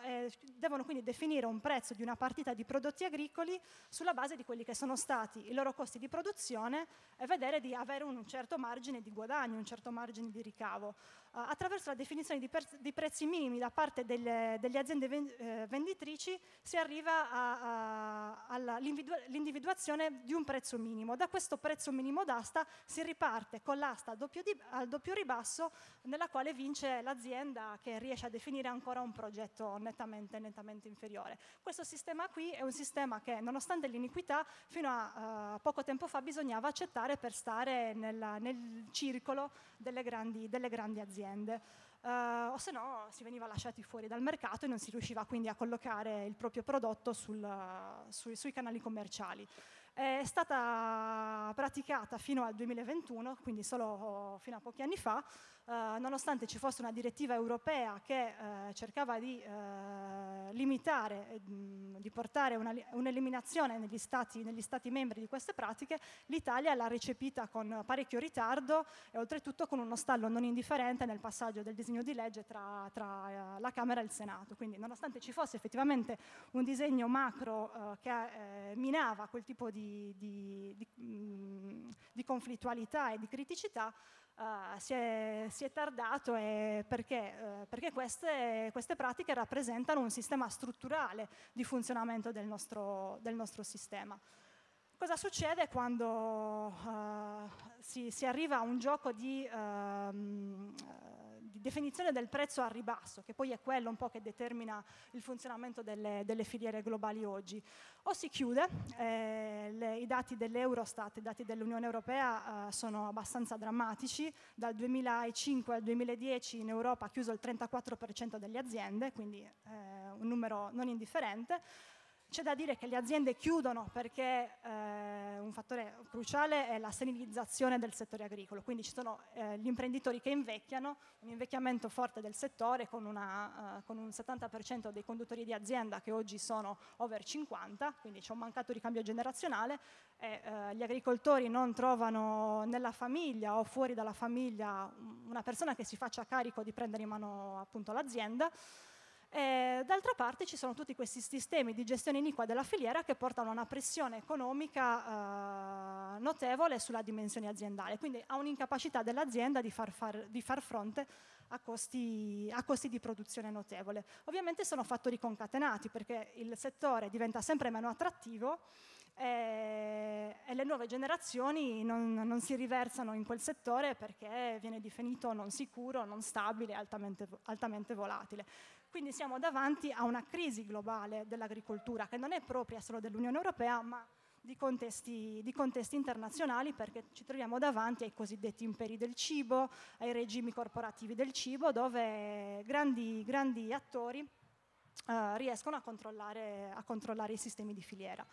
devono quindi definire un prezzo di una partita di prodotti agricoli sulla base di quelli che sono stati i loro costi di produzione e vedere di avere un certo margine di guadagno, un certo margine di ricavo. Eh, attraverso la definizione di, di, prezzi minimi da parte delle, delle aziende ven eh, venditrici si arriva all'individuazione di un prezzo minimo. Da questo prezzo minimo minimo d'asta, si riparte con l'asta al, al doppio ribasso nella quale vince l'azienda che riesce a definire ancora un progetto nettamente, nettamente inferiore. Questo sistema qui è un sistema che nonostante l'iniquità fino a eh, poco tempo fa bisognava accettare per stare nella, nel circolo delle grandi, delle grandi aziende. Uh, o se no si veniva lasciati fuori dal mercato e non si riusciva quindi a collocare il proprio prodotto sul, uh, sui, sui canali commerciali è stata praticata fino al 2021, quindi solo fino a pochi anni fa, eh, nonostante ci fosse una direttiva europea che eh, cercava di eh, limitare, eh, mh, di portare una, un'eliminazione negli stati, negli stati, membri di queste pratiche, l'Italia l'ha recepita con parecchio ritardo e oltretutto con uno stallo non indifferente nel passaggio del disegno di legge tra, tra eh, la Camera e il Senato. Quindi nonostante ci fosse effettivamente un disegno macro che minava quel tipo di, di, di, mh, di conflittualità e di criticità, Uh, si, è, si, è, tardato eh, perché, eh, perché queste, queste, pratiche rappresentano un sistema strutturale di funzionamento del nostro, del nostro sistema. Cosa succede quando uh, si, si, arriva a un gioco di, uh, definizione del prezzo al ribasso, che poi è quello un po' che determina il funzionamento delle, delle filiere globali oggi. O si chiude, eh, le, i dati dell'Eurostat, i dati dell'Unione Europea eh, sono abbastanza drammatici, dal 2005 al 2010 in Europa ha chiuso il 34% delle aziende, quindi eh, un numero non indifferente, c'è da dire che le aziende chiudono perché eh, un fattore cruciale è la senilizzazione del settore agricolo, quindi ci sono eh, gli imprenditori che invecchiano, un invecchiamento forte del settore con, una, eh, con un 70% dei conduttori di azienda che oggi sono over 50, quindi c'è un mancato ricambio generazionale e eh, gli agricoltori non trovano nella famiglia o fuori dalla famiglia una persona che si faccia carico di prendere in mano appunto l'azienda. Eh, d'altra parte ci sono tutti questi sistemi di gestione iniqua della filiera che portano a una pressione economica eh, notevole sulla dimensione aziendale, quindi a un'incapacità dell'azienda di far, far, di far fronte a costi, a costi, di produzione notevole. Ovviamente sono fattori concatenati perché il settore diventa sempre meno attrattivo e, eh, e le nuove generazioni non, non, si riversano in quel settore perché viene definito non sicuro, non stabile, altamente, altamente volatile. Quindi siamo davanti a una crisi globale dell'agricoltura che non è propria solo dell'Unione Europea, ma di contesti, di contesti, internazionali perché ci troviamo davanti ai cosiddetti imperi del cibo, ai regimi corporativi del cibo, dove grandi, grandi attori eh, riescono a controllare, a controllare i sistemi di filiera.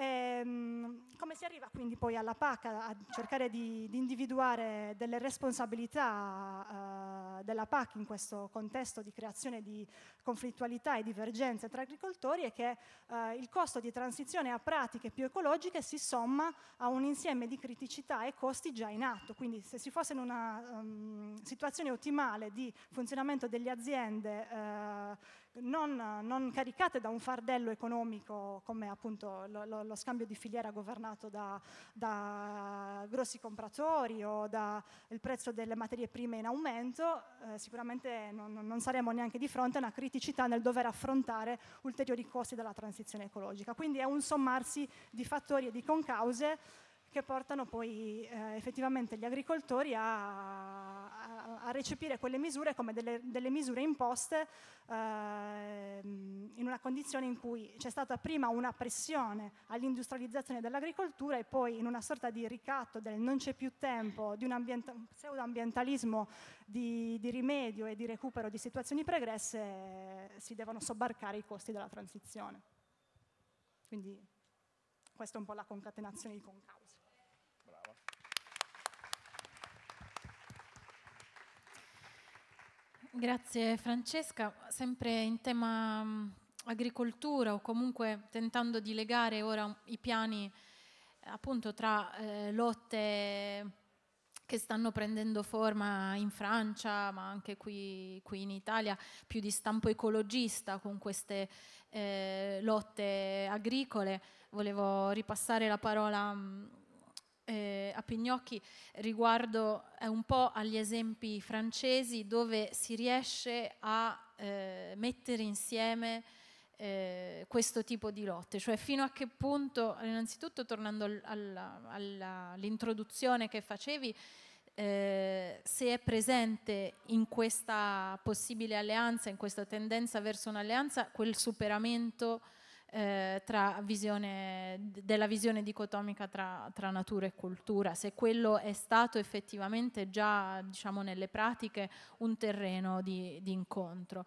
Ehm, come si arriva quindi poi alla PAC a cercare di, di individuare delle responsabilità eh, della PAC in questo contesto di creazione di conflittualità e divergenze tra agricoltori è che eh, il costo di transizione a pratiche più ecologiche si somma a un insieme di criticità e costi già in atto, quindi se si fosse in una um, situazione ottimale di funzionamento delle aziende eh, non, non, caricate da un fardello economico come appunto lo, lo, lo scambio di filiera governato da, da grossi compratori o dal prezzo delle materie prime in aumento, eh, sicuramente non, non, saremo neanche di fronte a una criticità nel dover affrontare ulteriori costi della transizione ecologica. Quindi è un sommarsi di fattori e di concause che portano poi eh, effettivamente gli agricoltori a, a, a, recepire quelle misure come delle, delle misure imposte eh, in una condizione in cui c'è stata prima una pressione all'industrializzazione dell'agricoltura e poi in una sorta di ricatto del non c'è più tempo, di un ambienta- pseudoambientalismo di, di rimedio e di recupero di situazioni pregresse, eh, si devono sobbarcare i costi della transizione. Quindi questa è un po' la concatenazione di concausa. Brava. Grazie Francesca, sempre in tema mm, agricoltura o comunque tentando di legare ora i piani appunto tra eh, lotte che stanno prendendo forma in Francia, ma anche qui, qui in Italia, più di stampo ecologista con queste eh, lotte agricole volevo ripassare la parola mm, eh, a Pignocchi riguardo eh, un po' agli esempi francesi dove si riesce a eh, mettere insieme eh, questo tipo di lotte, cioè fino a che punto, innanzitutto tornando all'introduzione che facevi, eh, se è presente in questa possibile alleanza, in questa tendenza verso un'alleanza, quel superamento eh, tra visione, della visione dicotomica tra, tra, natura e cultura, se quello è stato effettivamente già diciamo, nelle pratiche un terreno di, di incontro.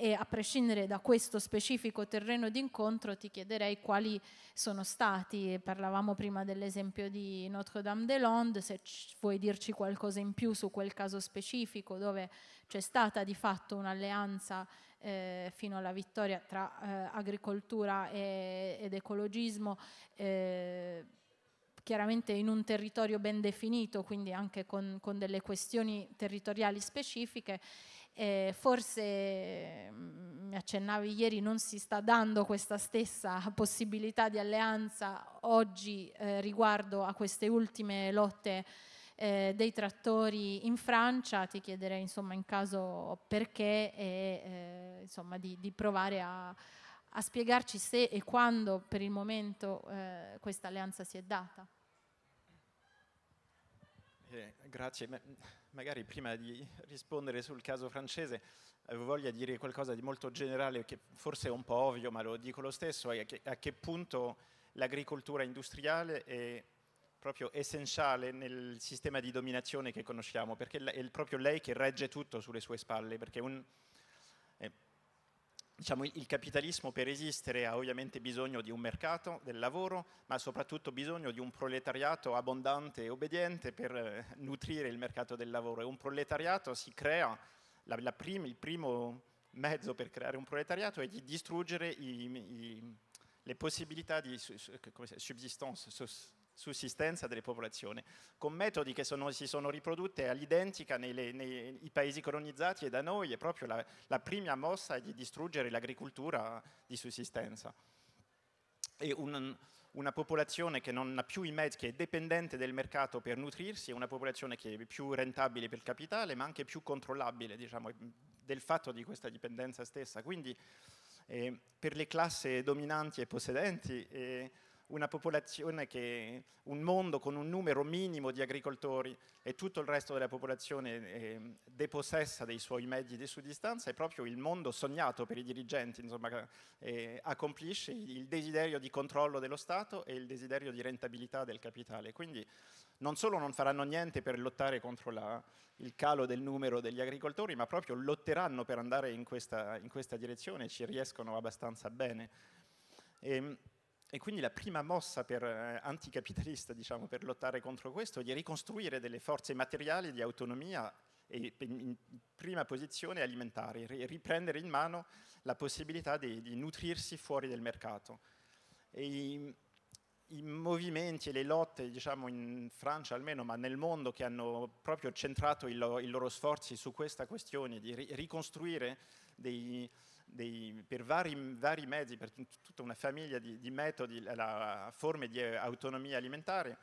E a prescindere da questo specifico terreno di incontro ti chiederei quali sono stati, parlavamo prima dell'esempio di Notre-Dame-des-Landes, se vuoi dirci qualcosa in più su quel caso specifico dove c'è stata di fatto un'alleanza eh, fino alla vittoria tra eh, agricoltura e, ed ecologismo eh, chiaramente in un territorio ben definito, quindi anche con, con delle questioni territoriali specifiche. Eh, forse mm, mi accennavi ieri non si sta dando questa stessa possibilità di alleanza oggi eh, riguardo a queste ultime lotte eh, dei trattori in Francia, ti chiederei insomma in caso perché e eh, insomma di, di provare a, a, spiegarci se e quando per il momento eh, questa alleanza si è data. Eh, grazie, Ma magari prima di rispondere sul caso francese avevo voglia di dire qualcosa di molto generale che forse è un po' ovvio ma lo dico lo stesso, a che, a che punto l'agricoltura industriale è proprio essenziale nel sistema di dominazione che conosciamo, perché è proprio lei che regge tutto sulle sue spalle, perché un, eh, diciamo, il capitalismo per esistere ha ovviamente bisogno di un mercato, del lavoro, ma soprattutto bisogno di un proletariato abbondante e obbediente per eh, nutrire il mercato del lavoro e un proletariato si crea, la, la prima, il primo mezzo per creare un proletariato è di distruggere i, i, le possibilità di su, su, subsistence, sussistenza delle popolazioni, con metodi che sono, si sono riprodotti all'identica nei, nei paesi colonizzati e da noi è proprio la, la prima mossa è di distruggere l'agricoltura di sussistenza. E un, una popolazione che non ha più i mezzi, che è dipendente del mercato per nutrirsi, è una popolazione che è più rentabile per il capitale, ma anche più controllabile diciamo, del fatto di questa dipendenza stessa. Quindi eh, per le classi dominanti e possedenti eh, una popolazione che, un mondo con un numero minimo di agricoltori e tutto il resto della popolazione eh, depossessa dei suoi mezzi di suddistanza è proprio il mondo sognato per i dirigenti, insomma, eh, accomplisce il desiderio di controllo dello Stato e il desiderio di rentabilità del capitale. Quindi non solo non faranno niente per lottare contro la, il calo del numero degli agricoltori, ma proprio lotteranno per andare in questa, in questa direzione e ci riescono abbastanza bene. E, ehm, e quindi la prima mossa per, eh, anticapitalista diciamo, per lottare contro questo è di ricostruire delle forze materiali di autonomia e in prima posizione alimentari, riprendere in mano la possibilità di, di nutrirsi fuori del mercato. I, i, movimenti e le lotte, diciamo in Francia almeno, ma nel mondo, che hanno proprio centrato lo, i loro sforzi su questa questione di ri, ricostruire dei, dei, per vari, vari, mezzi, per tutta una famiglia di, di metodi, la, forme di eh, autonomia alimentare,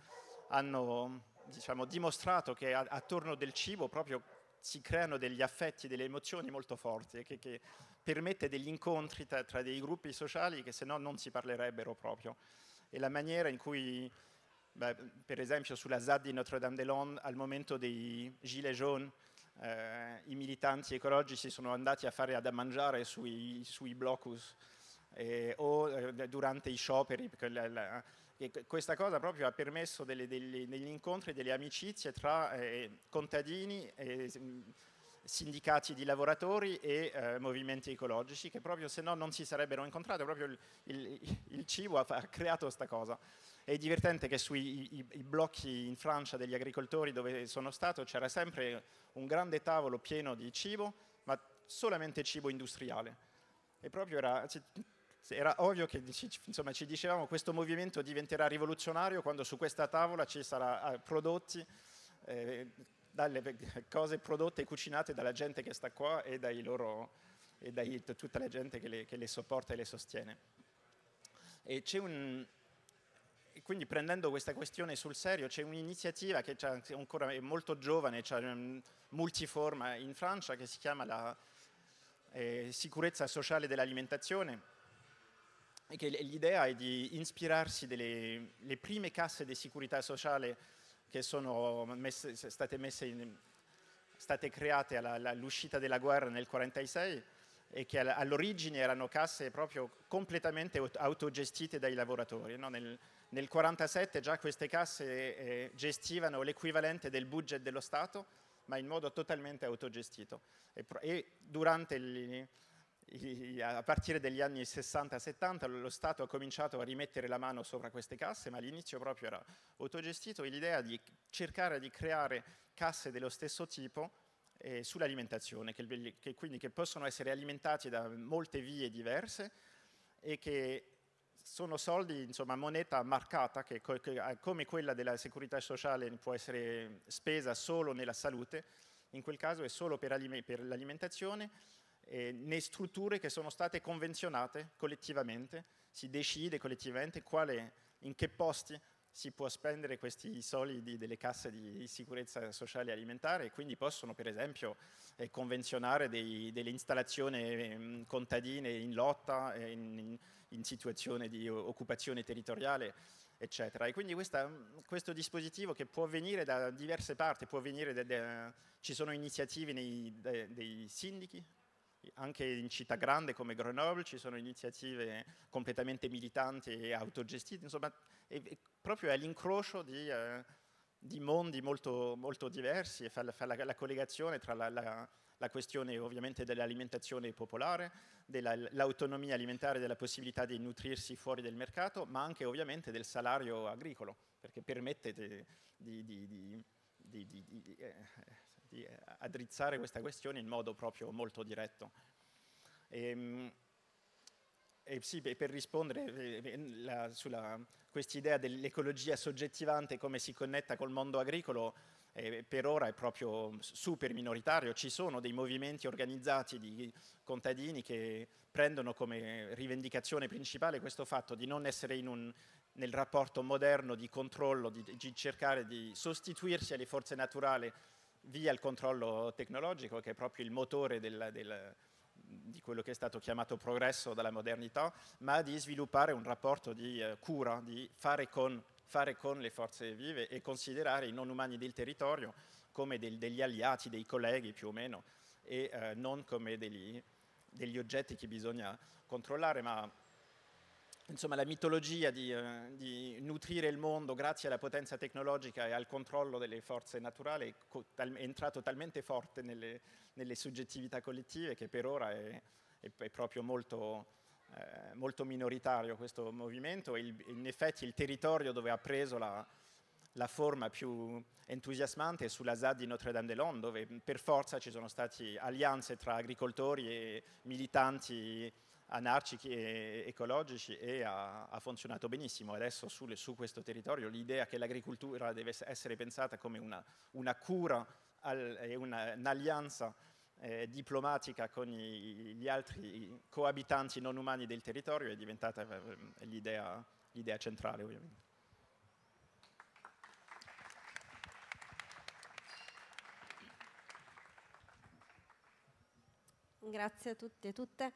hanno diciamo, dimostrato che a, attorno del cibo proprio si creano degli affetti, delle emozioni molto forti, che, che permette degli incontri tra, tra, dei gruppi sociali che se no non si parlerebbero proprio. E la maniera in cui, beh, per esempio sulla ZAD di notre dame de londres al momento dei Gilets jaunes, eh, i militanti ecologici sono andati a fare da mangiare sui, sui blocus eh, o eh, durante i scioperi. La, la, questa cosa proprio ha permesso delle, delle, degli incontri, e delle amicizie tra eh, contadini e mm, sindicati di lavoratori e eh, movimenti ecologici che proprio se no non si sarebbero incontrati, proprio il, il, il cibo ha, ha creato questa cosa. È divertente che sui i, i blocchi in Francia degli agricoltori dove sono stato c'era sempre un grande tavolo pieno di cibo, ma solamente cibo industriale. E proprio era, era ovvio che insomma, ci dicevamo che questo movimento diventerà rivoluzionario quando su questa tavola ci saranno ah, prodotti, eh, dalle cose prodotte e cucinate dalla gente che sta qua e, loro, e da tutta la gente che le, che le sopporta e le sostiene. E c'è un, quindi prendendo questa questione sul serio c'è un'iniziativa che è ancora molto giovane, mm, multiforma in Francia, che si chiama la eh, sicurezza sociale dell'alimentazione e che l'idea è di ispirarsi delle prime casse di sicurezza sociale che sono messe, state, messe in, state create all'uscita della guerra nel 1946 e che all'origine erano casse proprio completamente autogestite dai lavoratori. No? Nel, 1947 già queste casse eh, gestivano l'equivalente del budget dello Stato, ma in modo totalmente autogestito. E, e gli, i, a partire dagli anni 60-70 lo Stato ha cominciato a rimettere la mano sopra queste casse, ma all'inizio proprio era autogestito e l'idea di cercare di creare casse dello stesso tipo eh, sull'alimentazione, che, che quindi che possono essere alimentati da molte vie diverse e che sono soldi, insomma, moneta marcata, che, che, eh, come quella della sicurezza sociale può essere spesa solo nella salute, in quel caso è solo per, per l'alimentazione, e né strutture che sono state convenzionate collettivamente, si decide collettivamente quale, in che posti si può spendere questi soldi delle casse di sicurezza sociale alimentare e quindi possono per esempio eh, convenzionare dei, delle installazioni ehm, contadine in lotta, eh, in, in, situazione di occupazione territoriale, eccetera. E quindi questa, questo dispositivo che può venire da diverse parti, venire da, da, ci sono iniziative nei, da, dei sindaci, anche in città grande come Grenoble ci sono iniziative completamente militanti e autogestite, insomma è, proprio è l'incrocio di, eh, di mondi molto, molto, diversi e fa, fa la, la, collegazione tra la, la, la questione ovviamente dell'alimentazione popolare, dell'autonomia alimentare, della possibilità di nutrirsi fuori del mercato, ma anche ovviamente del salario agricolo, perché permette di, di, di, di eh, di eh, addrizzare questa questione in modo proprio molto diretto. E, ehm, e sì, per rispondere eh, eh, la, sulla quest'idea dell'ecologia soggettivante, come si connetta col mondo agricolo, eh, per ora è proprio super minoritario. Ci sono dei movimenti organizzati di contadini che prendono come rivendicazione principale questo fatto di non essere un, nel rapporto moderno di controllo, di, di cercare di sostituirsi alle forze naturali via il controllo tecnologico, che è proprio il motore del, del, di quello che è stato chiamato progresso dalla modernità, ma di sviluppare un rapporto di eh, cura, di fare con, fare con, le forze vive e considerare i non umani del territorio come del, degli aliati, dei colleghi più o meno, e eh, non come degli, degli oggetti che bisogna controllare, ma insomma, la mitologia di, eh, di, nutrire il mondo grazie alla potenza tecnologica e al controllo delle forze naturali è, entrato talmente forte nelle, nelle soggettività collettive che per ora è, è, è proprio molto, eh, molto, minoritario questo movimento e in effetti il territorio dove ha preso la, la forma più entusiasmante è sulla ZAD di Notre Dame de Londres, dove per forza ci sono state alleanze tra agricoltori e militanti anarchici e ecologici e ha, ha funzionato benissimo. Adesso sulle, su questo territorio l'idea che l'agricoltura deve essere pensata come una, una cura al, e un'alleanza eh, diplomatica con i, gli altri coabitanti non umani del territorio è diventata eh, l'idea, l'idea centrale ovviamente. Grazie a tutti e tutte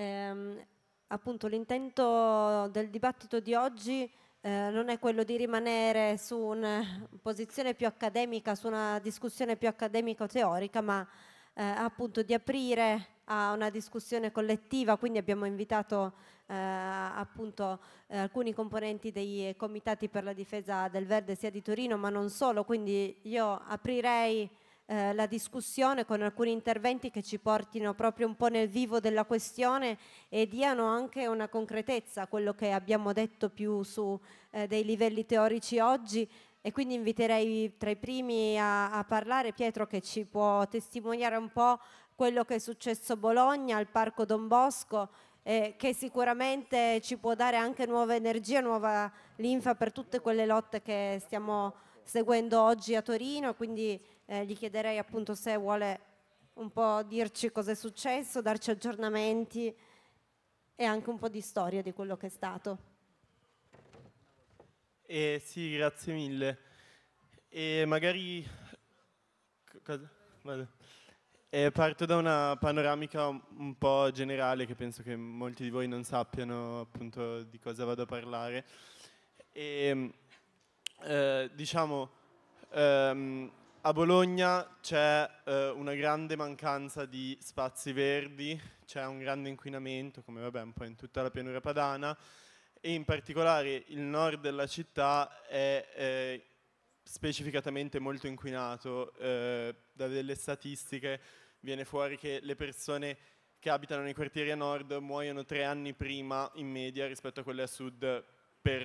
ehm, appunto l'intento del dibattito di oggi eh, non è quello di rimanere su una posizione più accademica, su una discussione più accademico-teorica, ma eh, appunto di aprire a una discussione collettiva, quindi abbiamo invitato eh, appunto alcuni componenti dei comitati per la difesa del verde sia di Torino, ma non solo, quindi io aprirei eh, la discussione con alcuni interventi che ci portino proprio un po' nel vivo della questione e diano anche una concretezza a quello che abbiamo detto più su eh, dei livelli teorici oggi e quindi inviterei tra i primi a, a parlare Pietro che ci può testimoniare un po' quello che è successo a Bologna, al Parco Don Bosco, eh, che sicuramente ci può dare anche nuova energia, nuova linfa per tutte quelle lotte che stiamo seguendo oggi a Torino, quindi eh, gli chiederei appunto se vuole un po' dirci cosa è successo, darci aggiornamenti e anche un po' di storia di quello che è stato. Eh, sì, grazie mille. E magari eh, parto da una panoramica un po' generale che penso che molti di voi non sappiano appunto di cosa vado a parlare. E, ehm, eh, diciamo, ehm, a Bologna c'è eh, una grande mancanza di spazi verdi, c'è un grande inquinamento, come vabbè, un po' in tutta la pianura padana, e in particolare il nord della città è eh, specificatamente molto inquinato. Eh, da delle statistiche viene fuori che le persone che abitano nei quartieri a nord muoiono tre anni prima in media rispetto a quelle a sud per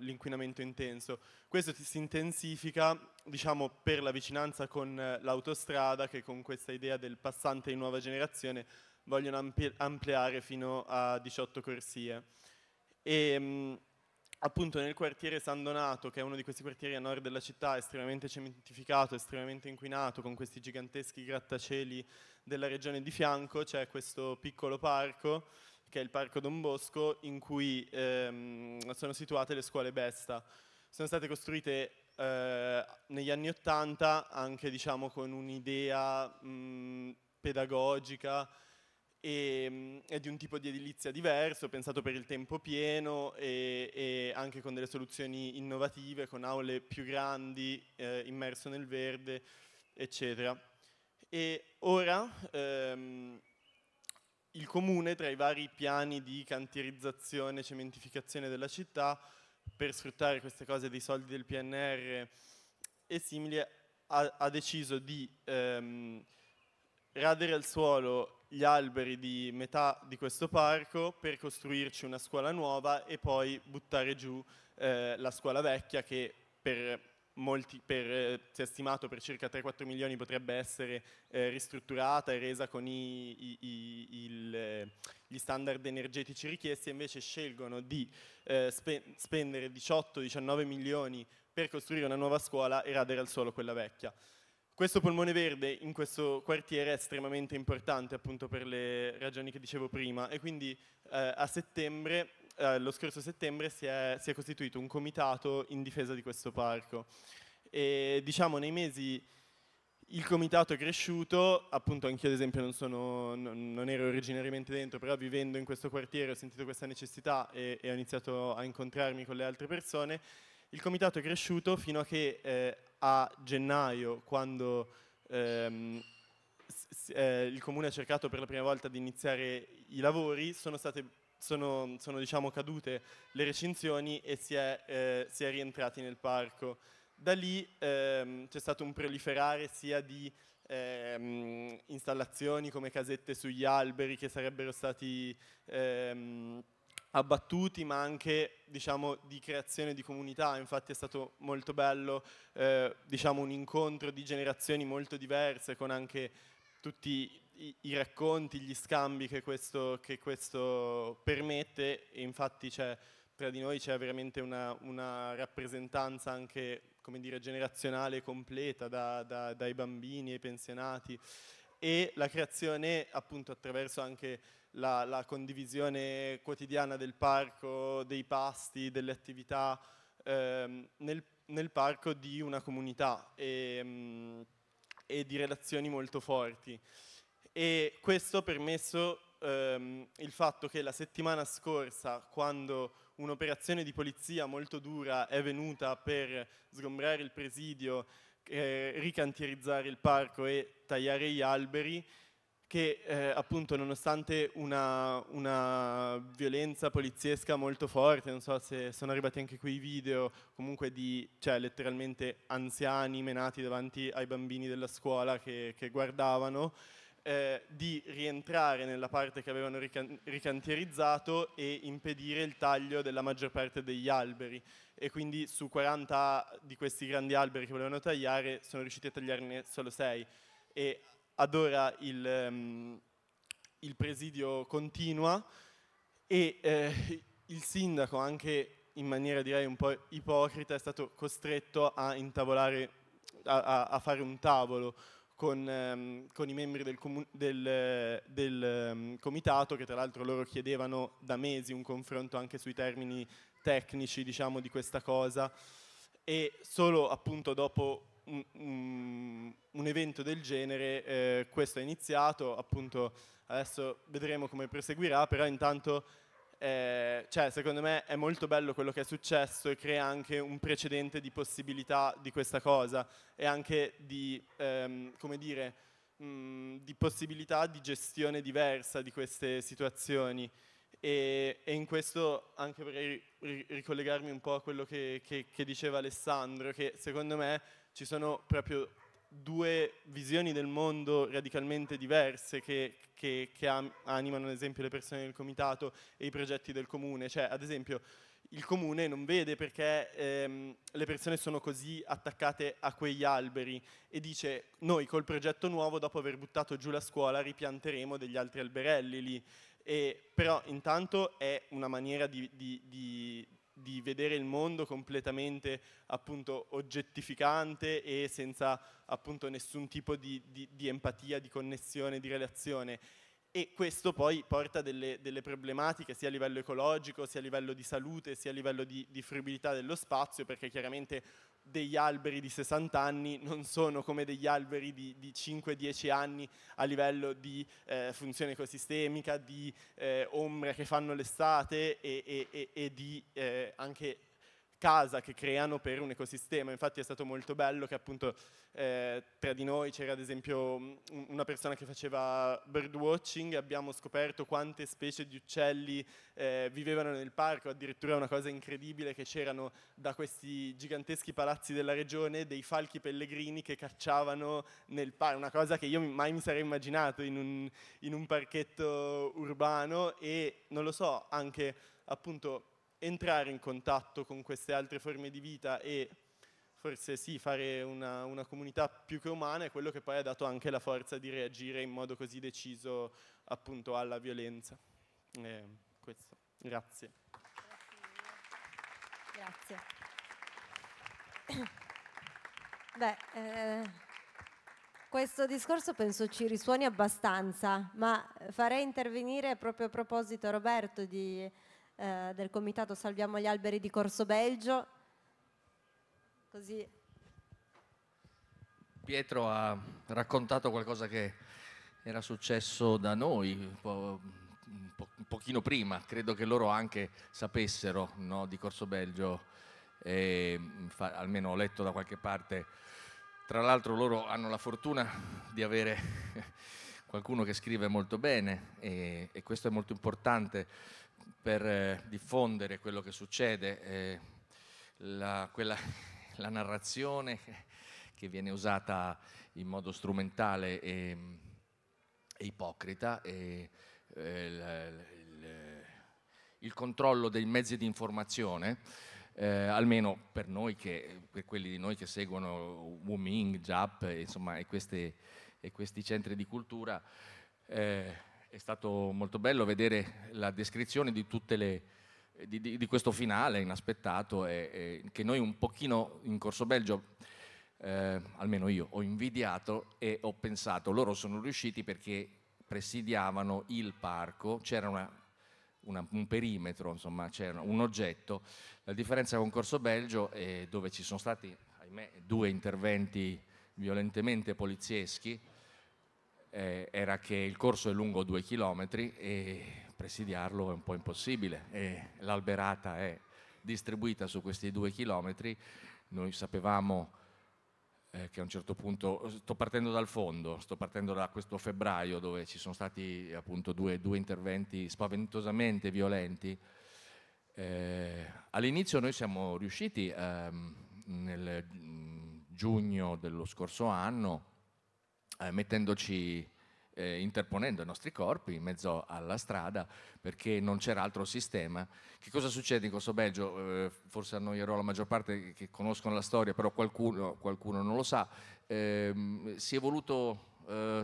l'inquinamento intenso. Questo si intensifica diciamo, per la vicinanza con eh, l'autostrada che con questa idea del passante di nuova generazione vogliono ampliare fino a 18 corsie. E, ehm, appunto nel quartiere San Donato, che è uno di questi quartieri a nord della città, estremamente cementificato, estremamente inquinato, con questi giganteschi grattacieli della regione di fianco, c'è questo piccolo parco che è il Parco Don Bosco, in cui ehm, sono situate le scuole Besta. Sono state costruite eh, negli anni Ottanta anche diciamo, con un'idea pedagogica e, e, di un tipo di edilizia diverso, pensato per il tempo pieno e, e anche con delle soluzioni innovative, con aule più grandi, eh, immerso nel verde, eccetera. E ora... Ehm, il comune tra i vari piani di cantierizzazione e cementificazione della città per sfruttare queste cose dei soldi del PNR e simili ha, ha deciso di ehm, radere al suolo gli alberi di metà di questo parco per costruirci una scuola nuova e poi buttare giù eh, la scuola vecchia che per molti per, eh, si è stimato per circa 3-4 milioni potrebbe essere eh, ristrutturata e resa con i, i, i, il, eh, gli standard energetici richiesti e invece scelgono di eh, spe spendere 18-19 milioni per costruire una nuova scuola e radere al suolo quella vecchia. Questo polmone verde in questo quartiere è estremamente importante appunto per le ragioni che dicevo prima e quindi eh, a settembre eh, lo scorso settembre si è, si è, costituito un comitato in difesa di questo parco e diciamo nei mesi il comitato è cresciuto, appunto anch'io ad esempio non, sono, non, non, ero originariamente dentro, però vivendo in questo quartiere ho sentito questa necessità e, e ho iniziato a incontrarmi con le altre persone, il comitato è cresciuto fino a che eh, a gennaio, quando ehm, s- s- eh, il comune ha cercato per la prima volta di iniziare i lavori, sono state sono, sono diciamo, cadute le recinzioni e si è, eh, si è rientrati nel parco. Da lì ehm, c'è stato un proliferare sia di ehm, installazioni come casette sugli alberi che sarebbero stati ehm, abbattuti, ma anche diciamo, di creazione di comunità. Infatti è stato molto bello eh, diciamo, un incontro di generazioni molto diverse con anche tutti i, racconti, gli scambi che questo, che questo permette e infatti tra di noi c'è veramente una, una rappresentanza anche dire, generazionale completa da, da, dai bambini ai pensionati e la creazione appunto attraverso anche la, la condivisione quotidiana del parco, dei pasti, delle attività ehm, nel, nel, parco di una comunità e, ehm, mh, e di relazioni molto forti e questo ha permesso ehm, il fatto che la settimana scorsa, quando un'operazione di polizia molto dura è venuta per sgombrare il presidio, eh, ricantierizzare il parco e tagliare gli alberi, che eh, appunto nonostante una, una, violenza poliziesca molto forte, non so se sono arrivati anche qui i video comunque di cioè, letteralmente anziani menati davanti ai bambini della scuola che, che guardavano, eh, di rientrare nella parte che avevano rican ricantierizzato e impedire il taglio della maggior parte degli alberi e quindi su 40 di questi grandi alberi che volevano tagliare sono riusciti a tagliarne solo 6 e ad ora il, um, il presidio continua e eh, il sindaco anche in maniera direi un po' ipocrita è stato costretto a intavolare, a, a, a fare un tavolo con, ehm, con i membri del, del, del ehm, comitato, che tra l'altro loro chiedevano da mesi un confronto anche sui termini tecnici diciamo, di questa cosa e solo appunto dopo un, un, un, evento del genere, eh, questo è iniziato, appunto adesso vedremo come proseguirà, però intanto eh, cioè, secondo me è molto bello quello che è successo e crea anche un precedente di possibilità di questa cosa e anche di, ehm, come dire, mh, mm, di possibilità di gestione diversa di queste situazioni. E, e in questo anche vorrei ricollegarmi un po' a quello che, che, che diceva Alessandro, che secondo me ci sono proprio due visioni del mondo radicalmente diverse che, che, che animano ad esempio le persone del comitato e i progetti del comune, cioè ad esempio il comune non vede perché ehm, le persone sono così attaccate a quegli alberi e dice noi col progetto nuovo dopo aver buttato giù la scuola ripianteremo degli altri alberelli lì, e, però intanto è una maniera di, di, di di vedere il mondo completamente appunto oggettificante e senza appunto nessun tipo di, di, di empatia, di connessione, di relazione e questo poi porta delle, delle, problematiche sia a livello ecologico, sia a livello di salute, sia a livello di, di fruibilità dello spazio, perché chiaramente degli alberi di 60 anni non sono come degli alberi di, di 5-10 anni a livello di eh, funzione ecosistemica, di eh, ombre che fanno l'estate e, e, e, e di eh, anche casa che creano per un ecosistema. Infatti è stato molto bello che appunto eh, tra di noi c'era ad esempio una persona che faceva birdwatching e abbiamo scoperto quante specie di uccelli eh, vivevano nel parco, addirittura una cosa incredibile che c'erano da questi giganteschi palazzi della regione dei falchi pellegrini che cacciavano nel parco, una cosa che io mai mi sarei immaginato in un, in un parchetto urbano e non lo so, anche appunto entrare in contatto con queste altre forme di vita e forse sì, fare una, una, comunità più che umana è quello che poi ha dato anche la forza di reagire in modo così deciso appunto alla violenza. Eh, questo. Grazie. Grazie. Beh, eh, questo discorso penso ci risuoni abbastanza, ma farei intervenire proprio a proposito Roberto di eh, del comitato Salviamo gli alberi di Corso Belgio. Così. Pietro ha raccontato qualcosa che era successo da noi un, pochino prima, credo che loro anche sapessero no, di Corso Belgio, e, fa, almeno ho letto da qualche parte tra l'altro loro hanno la fortuna di avere qualcuno che scrive molto bene e, e questo è molto importante per eh, diffondere quello che succede, eh, la, quella, la, narrazione che viene usata in modo strumentale e, e ipocrita, e, eh, il, il, eh, il controllo dei mezzi di informazione. Eh, almeno per noi che, per quelli di noi che seguono Wuming, Jap insomma, e, queste, e, questi centri di cultura, eh, è stato molto bello vedere la descrizione di, le, di, di, di questo finale inaspettato e, e, che noi un pochino in Corso Belgio, eh, almeno io, ho invidiato e ho pensato, loro sono riusciti perché presidiavano il parco, c'era una una, un perimetro, insomma, c'era un oggetto. La differenza con Corso Belgio, è dove ci sono stati, ahimè, due interventi violentemente polizieschi, eh, era che il corso è lungo due chilometri e presidiarlo è un po' impossibile e l'alberata è distribuita su questi due chilometri. Noi sapevamo eh, che a un certo punto, sto partendo dal fondo, sto partendo da questo febbraio dove ci sono stati appunto due, due interventi spaventosamente violenti. Eh, all'inizio noi siamo riusciti ehm, nel mm, giugno dello scorso anno eh, mettendoci, eh, interponendo i nostri corpi in mezzo alla strada perché non c'era altro sistema. Che cosa succede in Kosoveggio? Eh, forse annoierò la maggior parte che conoscono la storia, però qualcuno, qualcuno non lo sa. Eh, si è voluto eh,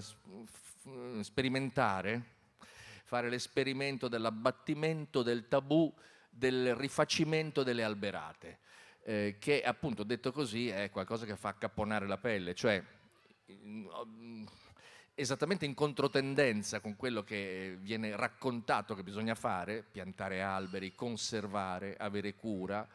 sperimentare, fare l'esperimento dell'abbattimento del tabù, del rifacimento delle alberate, eh, che appunto detto così è qualcosa che fa accapponare la pelle, cioè esattamente in controtendenza con quello che viene raccontato che bisogna fare, piantare alberi, conservare, avere cura.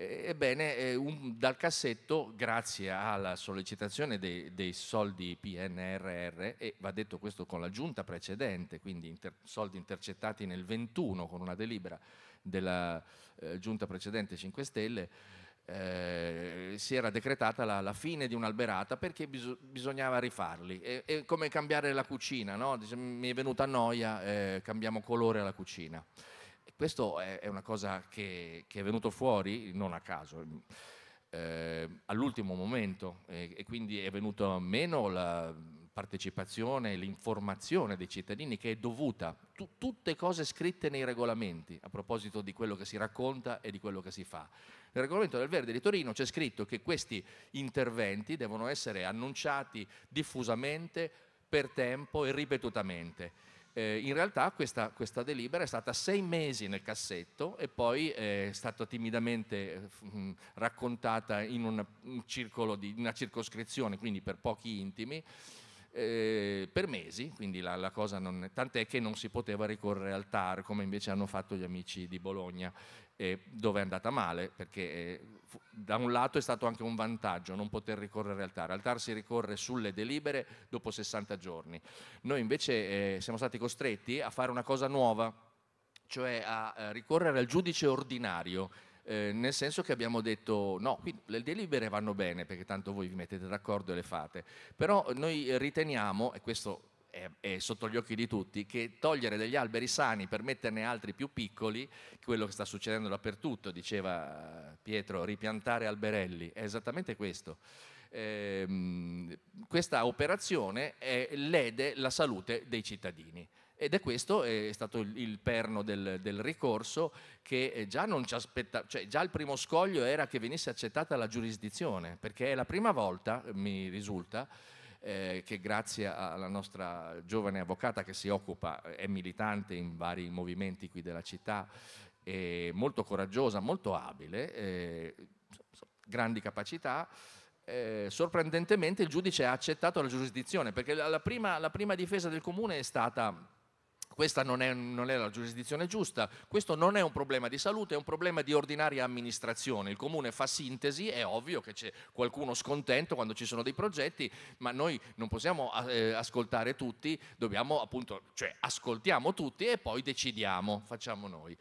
Ebbene, un, dal cassetto, grazie alla sollecitazione dei, dei, soldi PNRR, e va detto questo con la giunta precedente, quindi inter, soldi intercettati nel 21 con una delibera della eh, giunta precedente 5 Stelle, eh, si era decretata la, la, fine di un'alberata perché bis- bisognava rifarli. È, e, come cambiare la cucina, no? Dice, mi è venuta noia, eh, cambiamo colore alla cucina. E questo è, è, una cosa che, che, è venuto fuori, non a caso, mm, eh, all'ultimo momento e, quindi è venuta meno la partecipazione, l'informazione dei cittadini che è dovuta, T- tutte cose scritte nei regolamenti a proposito di quello che si racconta e di quello che si fa. Nel regolamento del Verde di Torino c'è scritto che questi interventi devono essere annunciati diffusamente, per tempo e ripetutamente. Eh, in realtà questa, questa, delibera è stata sei mesi nel cassetto e poi eh, è stata timidamente eh, mh, raccontata in, una, un di, una circoscrizione, quindi per pochi intimi, eh, per mesi, quindi la, la cosa non, tant'è che non si poteva ricorrere al TAR come invece hanno fatto gli amici di Bologna eh, dove è andata male, perché eh, fu, da un lato è stato anche un vantaggio non poter ricorrere al TAR, al TAR si ricorre sulle delibere dopo 60 giorni, noi invece eh, siamo stati costretti a fare una cosa nuova, cioè a, a eh, ricorrere al giudice ordinario, eh, nel senso che abbiamo detto no, le delibere vanno bene perché tanto voi vi mettete d'accordo e le fate, però noi riteniamo, e questo è, è, sotto gli occhi di tutti che togliere degli alberi sani per metterne altri più piccoli, quello che sta succedendo dappertutto, diceva Pietro, ripiantare alberelli, è esattamente questo. Eh, questa operazione è, lede la salute dei cittadini. Ed è questo è stato il perno del, del ricorso che eh, già non ci aspettava, cioè già il primo scoglio era che venisse accettata la giurisdizione, perché è la prima volta, mi risulta, eh, che grazie alla nostra giovane avvocata che si occupa, eh, è militante in vari movimenti qui della città, è molto coraggiosa, molto abile, eh, grandi capacità, eh, sorprendentemente il giudice ha accettato la giurisdizione, perché la, prima, la prima difesa del comune è stata questa non è, non è, la giurisdizione giusta, questo non è un problema di salute, è un problema di ordinaria amministrazione. Il comune fa sintesi, è ovvio che c'è qualcuno scontento quando ci sono dei progetti, ma noi non possiamo eh, ascoltare tutti, dobbiamo appunto, cioè ascoltiamo tutti e poi decidiamo, facciamo noi.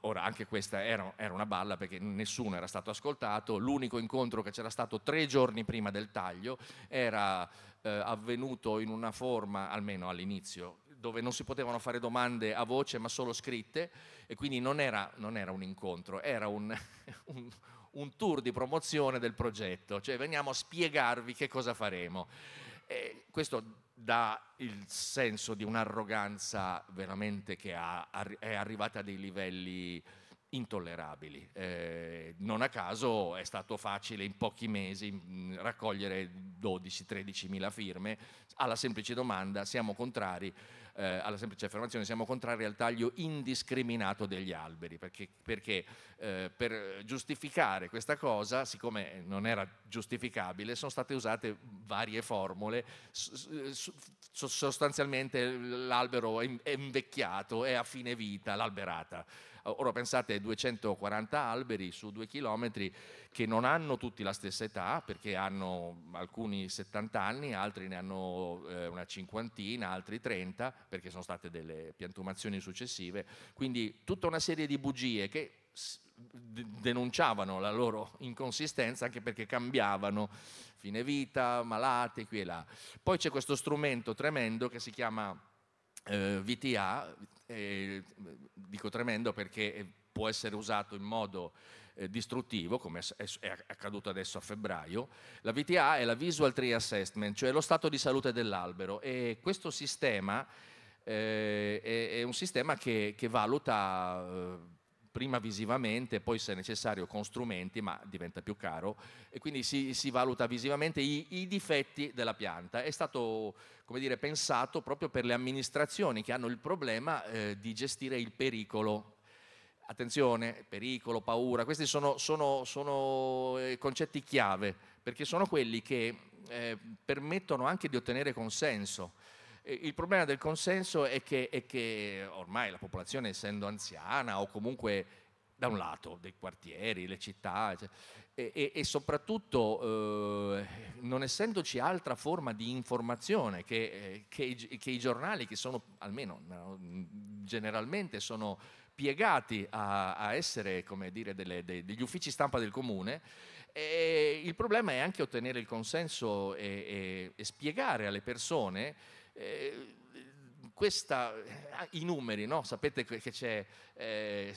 Ora, anche questa era, era, una balla perché nessuno era stato ascoltato, l'unico incontro che c'era stato tre giorni prima del taglio era eh, avvenuto in una forma, almeno all'inizio, dove non si potevano fare domande a voce ma solo scritte e quindi non era, non era un incontro, era un, un, un, tour di promozione del progetto, cioè veniamo a spiegarvi che cosa faremo. E questo dà il senso di un'arroganza veramente che ha, è arrivata a dei livelli intollerabili. Eh, non a caso è stato facile in pochi mesi mm, raccogliere 12-13 mila firme alla semplice domanda siamo contrari, eh, alla semplice affermazione siamo contrari al taglio indiscriminato degli alberi, perché, perché eh, per giustificare questa cosa, siccome non era giustificabile, sono state usate varie formule, sostanzialmente l'albero è invecchiato, è a fine vita, l'alberata. Ora pensate ai 240 alberi su due chilometri che non hanno tutti la stessa età, perché hanno alcuni 70 anni, altri ne hanno eh, una cinquantina, altri 30, perché sono state delle piantumazioni successive. Quindi tutta una serie di bugie che denunciavano la loro inconsistenza anche perché cambiavano fine vita, malate, qui e là. Poi c'è questo strumento tremendo che si chiama eh, VTA, eh, dico tremendo perché eh, può essere usato in modo eh, distruttivo, come è accaduto adesso a febbraio. La VTA è la Visual Tree Assessment, cioè lo stato di salute dell'albero e questo sistema eh, è, è, un sistema che, che valuta eh, prima visivamente, poi se necessario con strumenti, ma diventa più caro, e quindi si, si valuta visivamente i, i, difetti della pianta. È stato dire, pensato proprio per le amministrazioni che hanno il problema eh, di gestire il pericolo attenzione, pericolo, paura, questi sono, sono, sono, eh, concetti chiave perché sono quelli che eh, permettono anche di ottenere consenso il problema del consenso è che, è che, ormai la popolazione, essendo anziana o comunque da un lato dei quartieri, le città, eccetera, e, e, soprattutto eh, non essendoci altra forma di informazione che, eh, che, che, i giornali, che sono almeno generalmente sono piegati a, a essere dire, delle, dei, degli uffici stampa del comune, il problema è anche ottenere il consenso e, e, e spiegare alle persone eh, questa, I numeri, no? sapete che c'è, eh,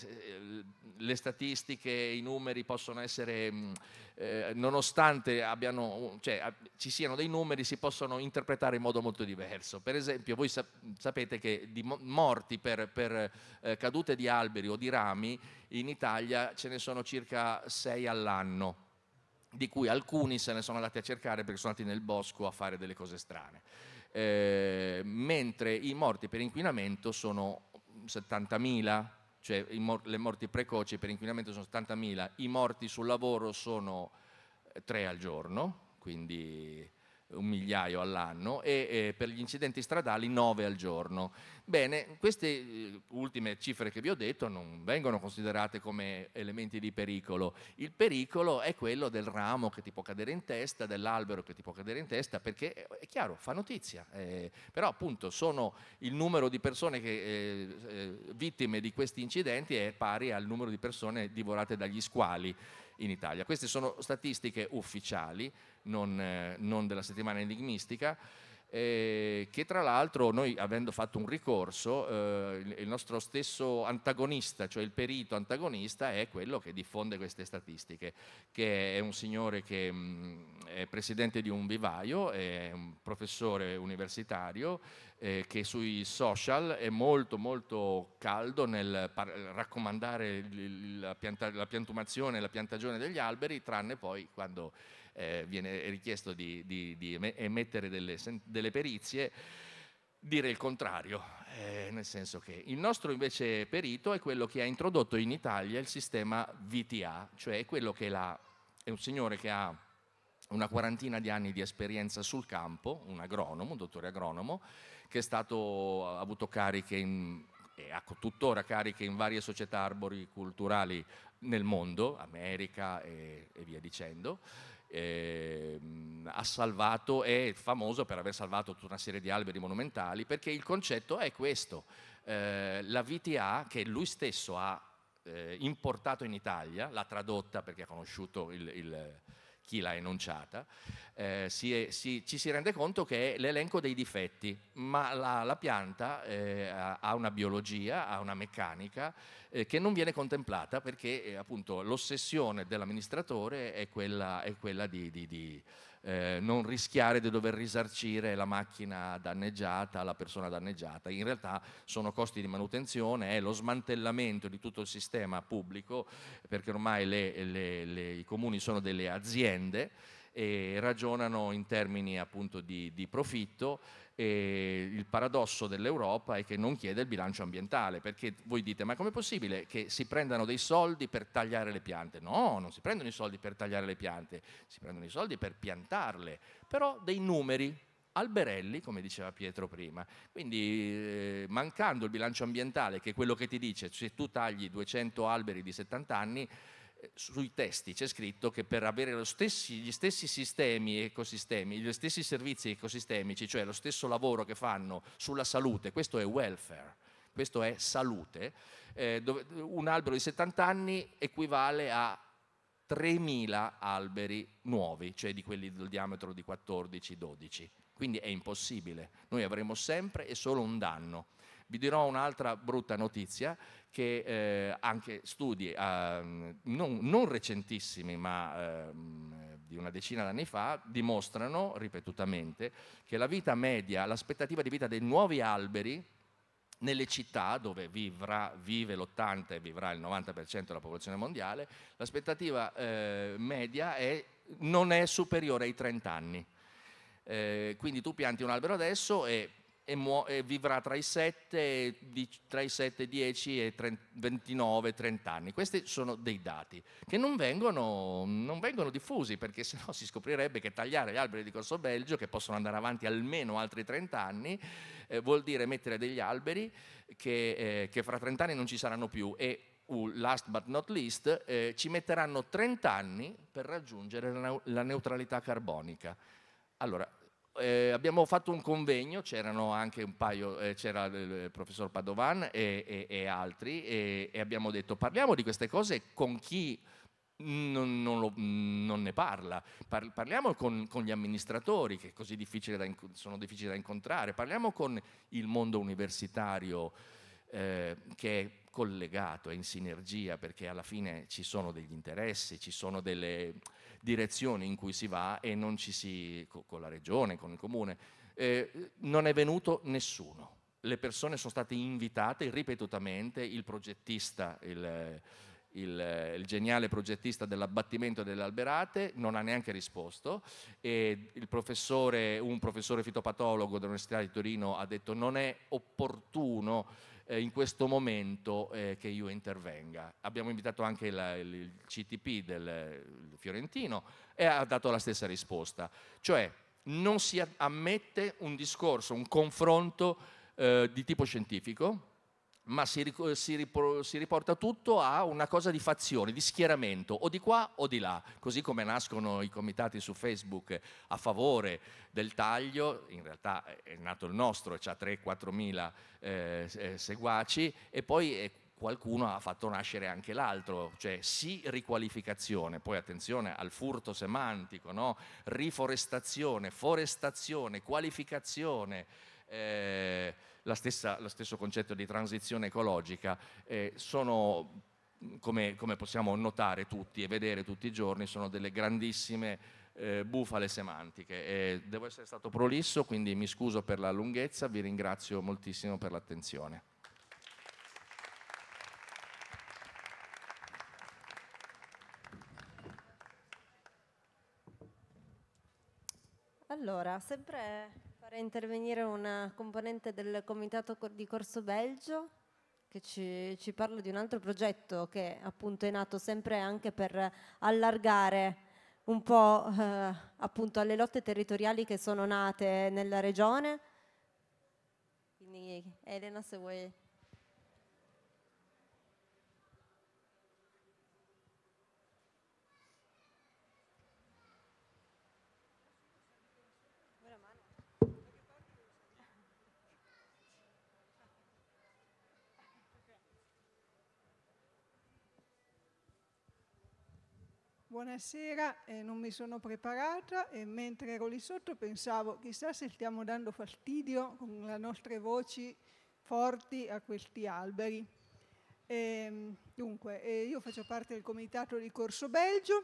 le statistiche, i numeri possono essere, mm, eh, nonostante abbiano, cioè, ci siano dei numeri, si possono interpretare in modo molto diverso. Per esempio, voi sapete che di morti per, per eh, cadute di alberi o di rami in Italia ce ne sono circa 6 all'anno di cui alcuni se ne sono andati a cercare perché sono andati nel bosco a fare delle cose strane. Eh, mentre i morti per inquinamento sono 70.000, cioè mor le morti precoci per inquinamento sono 70.000, i morti sul lavoro sono 3 eh, al giorno, quindi un migliaio all'anno e eh, per gli incidenti stradali 9 al giorno. Bene, queste eh, ultime cifre che vi ho detto non vengono considerate come elementi di pericolo. Il pericolo è quello del ramo che ti può cadere in testa, dell'albero che ti può cadere in testa, perché eh, è chiaro, fa notizia. Eh, però appunto sono il numero di persone che, eh, eh, vittime di questi incidenti è pari al numero di persone divorate dagli squali in Italia. Queste sono statistiche ufficiali, non, eh, non della settimana enigmistica. Eh, che tra l'altro noi avendo fatto un ricorso, eh, il nostro stesso antagonista, cioè il perito antagonista, è quello che diffonde queste statistiche, che è un signore che mh, mm, è presidente di un vivaio, è un professore universitario eh, che sui social è molto molto caldo nel raccomandare la, pianta la, piantumazione e la piantagione degli alberi, tranne poi quando eh, viene richiesto di, di, di emettere delle, delle, perizie, dire il contrario, eh, nel senso che il nostro invece perito è quello che ha introdotto in Italia il sistema VTA, cioè quello che la, è un signore che ha una quarantina di anni di esperienza sul campo, un agronomo, un dottore agronomo, che è stato, ha avuto cariche in, e ha tuttora cariche in varie società arboricolturali nel mondo, America e, e via dicendo. E, ehm, ha salvato, è famoso per aver salvato tutta una serie di alberi monumentali, perché il concetto è questo. Eh, la VTA che lui stesso ha eh, importato in Italia, l'ha tradotta perché ha conosciuto il, il chi l'ha enunciata, eh, si è, si, ci si rende conto che è l'elenco dei difetti, ma la, la pianta eh, ha una biologia, ha una meccanica eh, che non viene contemplata perché eh, appunto l'ossessione dell'amministratore è quella, è quella di, di, di eh, non rischiare di dover risarcire la macchina danneggiata, la persona danneggiata. In realtà sono costi di manutenzione, è lo smantellamento di tutto il sistema pubblico, perché ormai le, le, le, i comuni sono delle aziende e ragionano in termini appunto di, di profitto eh, il paradosso dell'Europa è che non chiede il bilancio ambientale, perché voi dite ma com'è possibile che si prendano dei soldi per tagliare le piante? No, non si prendono i soldi per tagliare le piante, si prendono i soldi per piantarle, però dei numeri, alberelli, come diceva Pietro prima. Quindi eh, mancando il bilancio ambientale, che è quello che ti dice se tu tagli 200 alberi di 70 anni, sui testi c'è scritto che per avere stessi, gli stessi sistemi ecosistemi, gli stessi servizi ecosistemici, cioè lo stesso lavoro che fanno sulla salute, questo è welfare, questo è salute, eh, dove, un albero di 70 anni equivale a 3.000 alberi nuovi, cioè di quelli del diametro di 14-12. Quindi è impossibile, noi avremo sempre e solo un danno. Vi dirò un'altra brutta notizia che eh, anche studi eh, non, non, recentissimi ma eh, di una decina d'anni fa dimostrano ripetutamente che la vita media, l'aspettativa di vita dei nuovi alberi nelle città dove vivrà, vive l'80 e vivrà il 90% della popolazione mondiale, l'aspettativa eh, media è, non è superiore ai 30 anni. Eh, quindi tu pianti un albero adesso e e, muo- e vivrà tra i 7, di, tra i 7, 10 e 30, 29, 30 anni. Questi sono dei dati che non vengono, non vengono diffusi perché sennò si scoprirebbe che tagliare gli alberi di Corso Belgio, che possono andare avanti almeno altri 30 anni, eh, vuol dire mettere degli alberi che, eh, che fra 30 anni non ci saranno più e last but not least, eh, ci metteranno 30 anni per raggiungere la, la neutralità carbonica. Allora, eh, abbiamo fatto un convegno, c'erano anche un paio, eh, c'era il professor Padovan e, e, e altri, e, e, abbiamo detto parliamo di queste cose con chi non, non, lo, non ne parla, Par, parliamo con, con, gli amministratori che difficile sono difficili da incontrare, parliamo con il mondo universitario eh, che è collegato, è in sinergia perché alla fine ci sono degli interessi, ci sono delle direzioni in cui si va e non ci si, con la regione, con il comune, eh, non è venuto nessuno. Le persone sono state invitate ripetutamente, il progettista, il, il, il, geniale progettista dell'abbattimento delle alberate non ha neanche risposto e professore, un professore fitopatologo dell'Università di Torino ha detto non è opportuno eh, in questo momento eh, che io intervenga. Abbiamo invitato anche la, il, il, CTP del Fiorentino e ha dato la stessa risposta, cioè non si ammette un discorso, un confronto eh, di tipo scientifico, ma si, si, si, riporta tutto a una cosa di fazione, di schieramento, o di qua o di là, così come nascono i comitati su Facebook a favore del taglio, in realtà è nato il nostro, ha 3-4 mila eh, seguaci, e poi eh, qualcuno ha fatto nascere anche l'altro, cioè sì riqualificazione, poi attenzione al furto semantico, no? riforestazione, forestazione, qualificazione. Eh, la stessa, lo stesso concetto di transizione ecologica, eh, sono, come, come, possiamo notare tutti e vedere tutti i giorni, sono delle grandissime eh, bufale semantiche. E devo essere stato prolisso, quindi mi scuso per la lunghezza, vi ringrazio moltissimo per l'attenzione. Allora, sempre Farei intervenire una eh, componente del comitato di Corso Belgio che ci, ci parla di un altro progetto che appunto è nato sempre anche per allargare un po' eh, appunto alle lotte territoriali che sono nate nella regione. Quindi Elena se vuoi Buonasera, eh, non mi sono preparata e mentre ero lì sotto pensavo chissà se stiamo dando fastidio con le nostre voci forti a questi alberi. E, ehm, dunque, eh, io faccio parte del comitato di Corso Belgio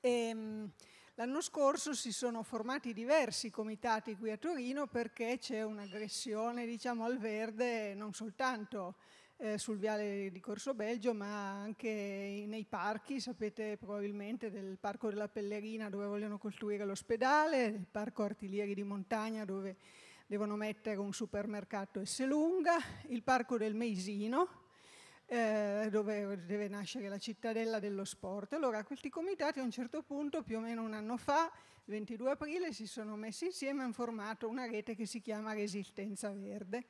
e ehm, l'anno scorso si sono formati diversi comitati qui a Torino perché c'è un'aggressione diciamo, al verde non soltanto eh, sul viale di Corso Belgio, ma anche nei parchi, sapete probabilmente del Parco della Pellerina dove vogliono costruire l'ospedale, del Parco Artiglieri di Montagna dove devono mettere un supermercato S lunga, il Parco del Meisino, eh, dove deve nascere la cittadella dello sport. Allora questi comitati a un certo punto, più o meno un anno fa, il 22 aprile, si sono messi insieme e hanno formato una rete che si chiama Resistenza Verde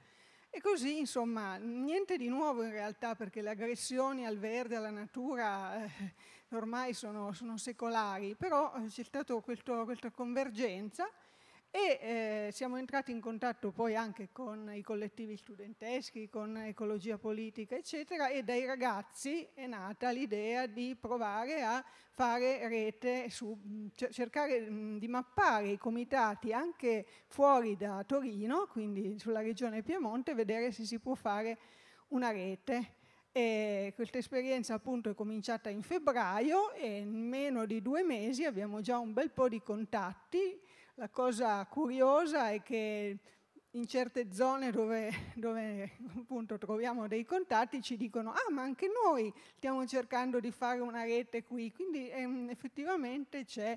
e così, insomma, niente di nuovo in realtà, perché le aggressioni al verde, alla natura, eh, ormai sono, sono, secolari, però eh, c'è stata questa convergenza e eh, siamo entrati in contatto poi anche con i collettivi studenteschi, con ecologia politica, eccetera, e dai ragazzi è nata l'idea di provare a fare rete, su, cioè cercare mm, di mappare i comitati anche fuori da Torino, quindi sulla regione Piemonte, vedere se si può fare una rete. E questa esperienza appunto è cominciata in febbraio e in meno di due mesi abbiamo già un bel po' di contatti la cosa curiosa è che in certe zone dove, dove appunto, troviamo dei contatti ci dicono ah ma anche noi stiamo cercando di fare una rete qui, quindi ehm, effettivamente c'è,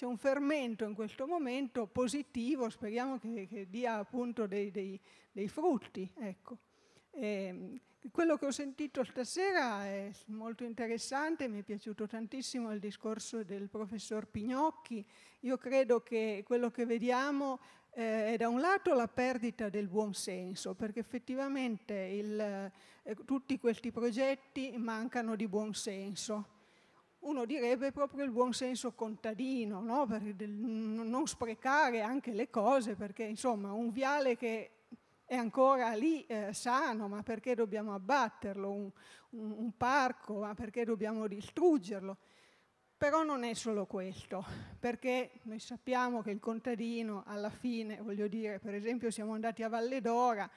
un fermento in questo momento positivo, speriamo che, che dia appunto dei, dei, dei frutti. Ecco. E, ehm, quello che ho sentito stasera è molto interessante, mi è piaciuto tantissimo il discorso del professor Pignocchi. Io credo che quello che vediamo eh, è da un lato la perdita del buon senso, perché effettivamente il, eh, tutti questi progetti mancano di buon senso. uno direbbe proprio il buon senso contadino, no? per non sprecare anche le cose, perché insomma un viale che è ancora lì eh, sano, ma perché dobbiamo abbatterlo? Un, un, un parco, ma perché dobbiamo distruggerlo? Però non è solo questo, perché noi sappiamo che il contadino alla fine, voglio dire, per esempio siamo andati a Valle d'Ora,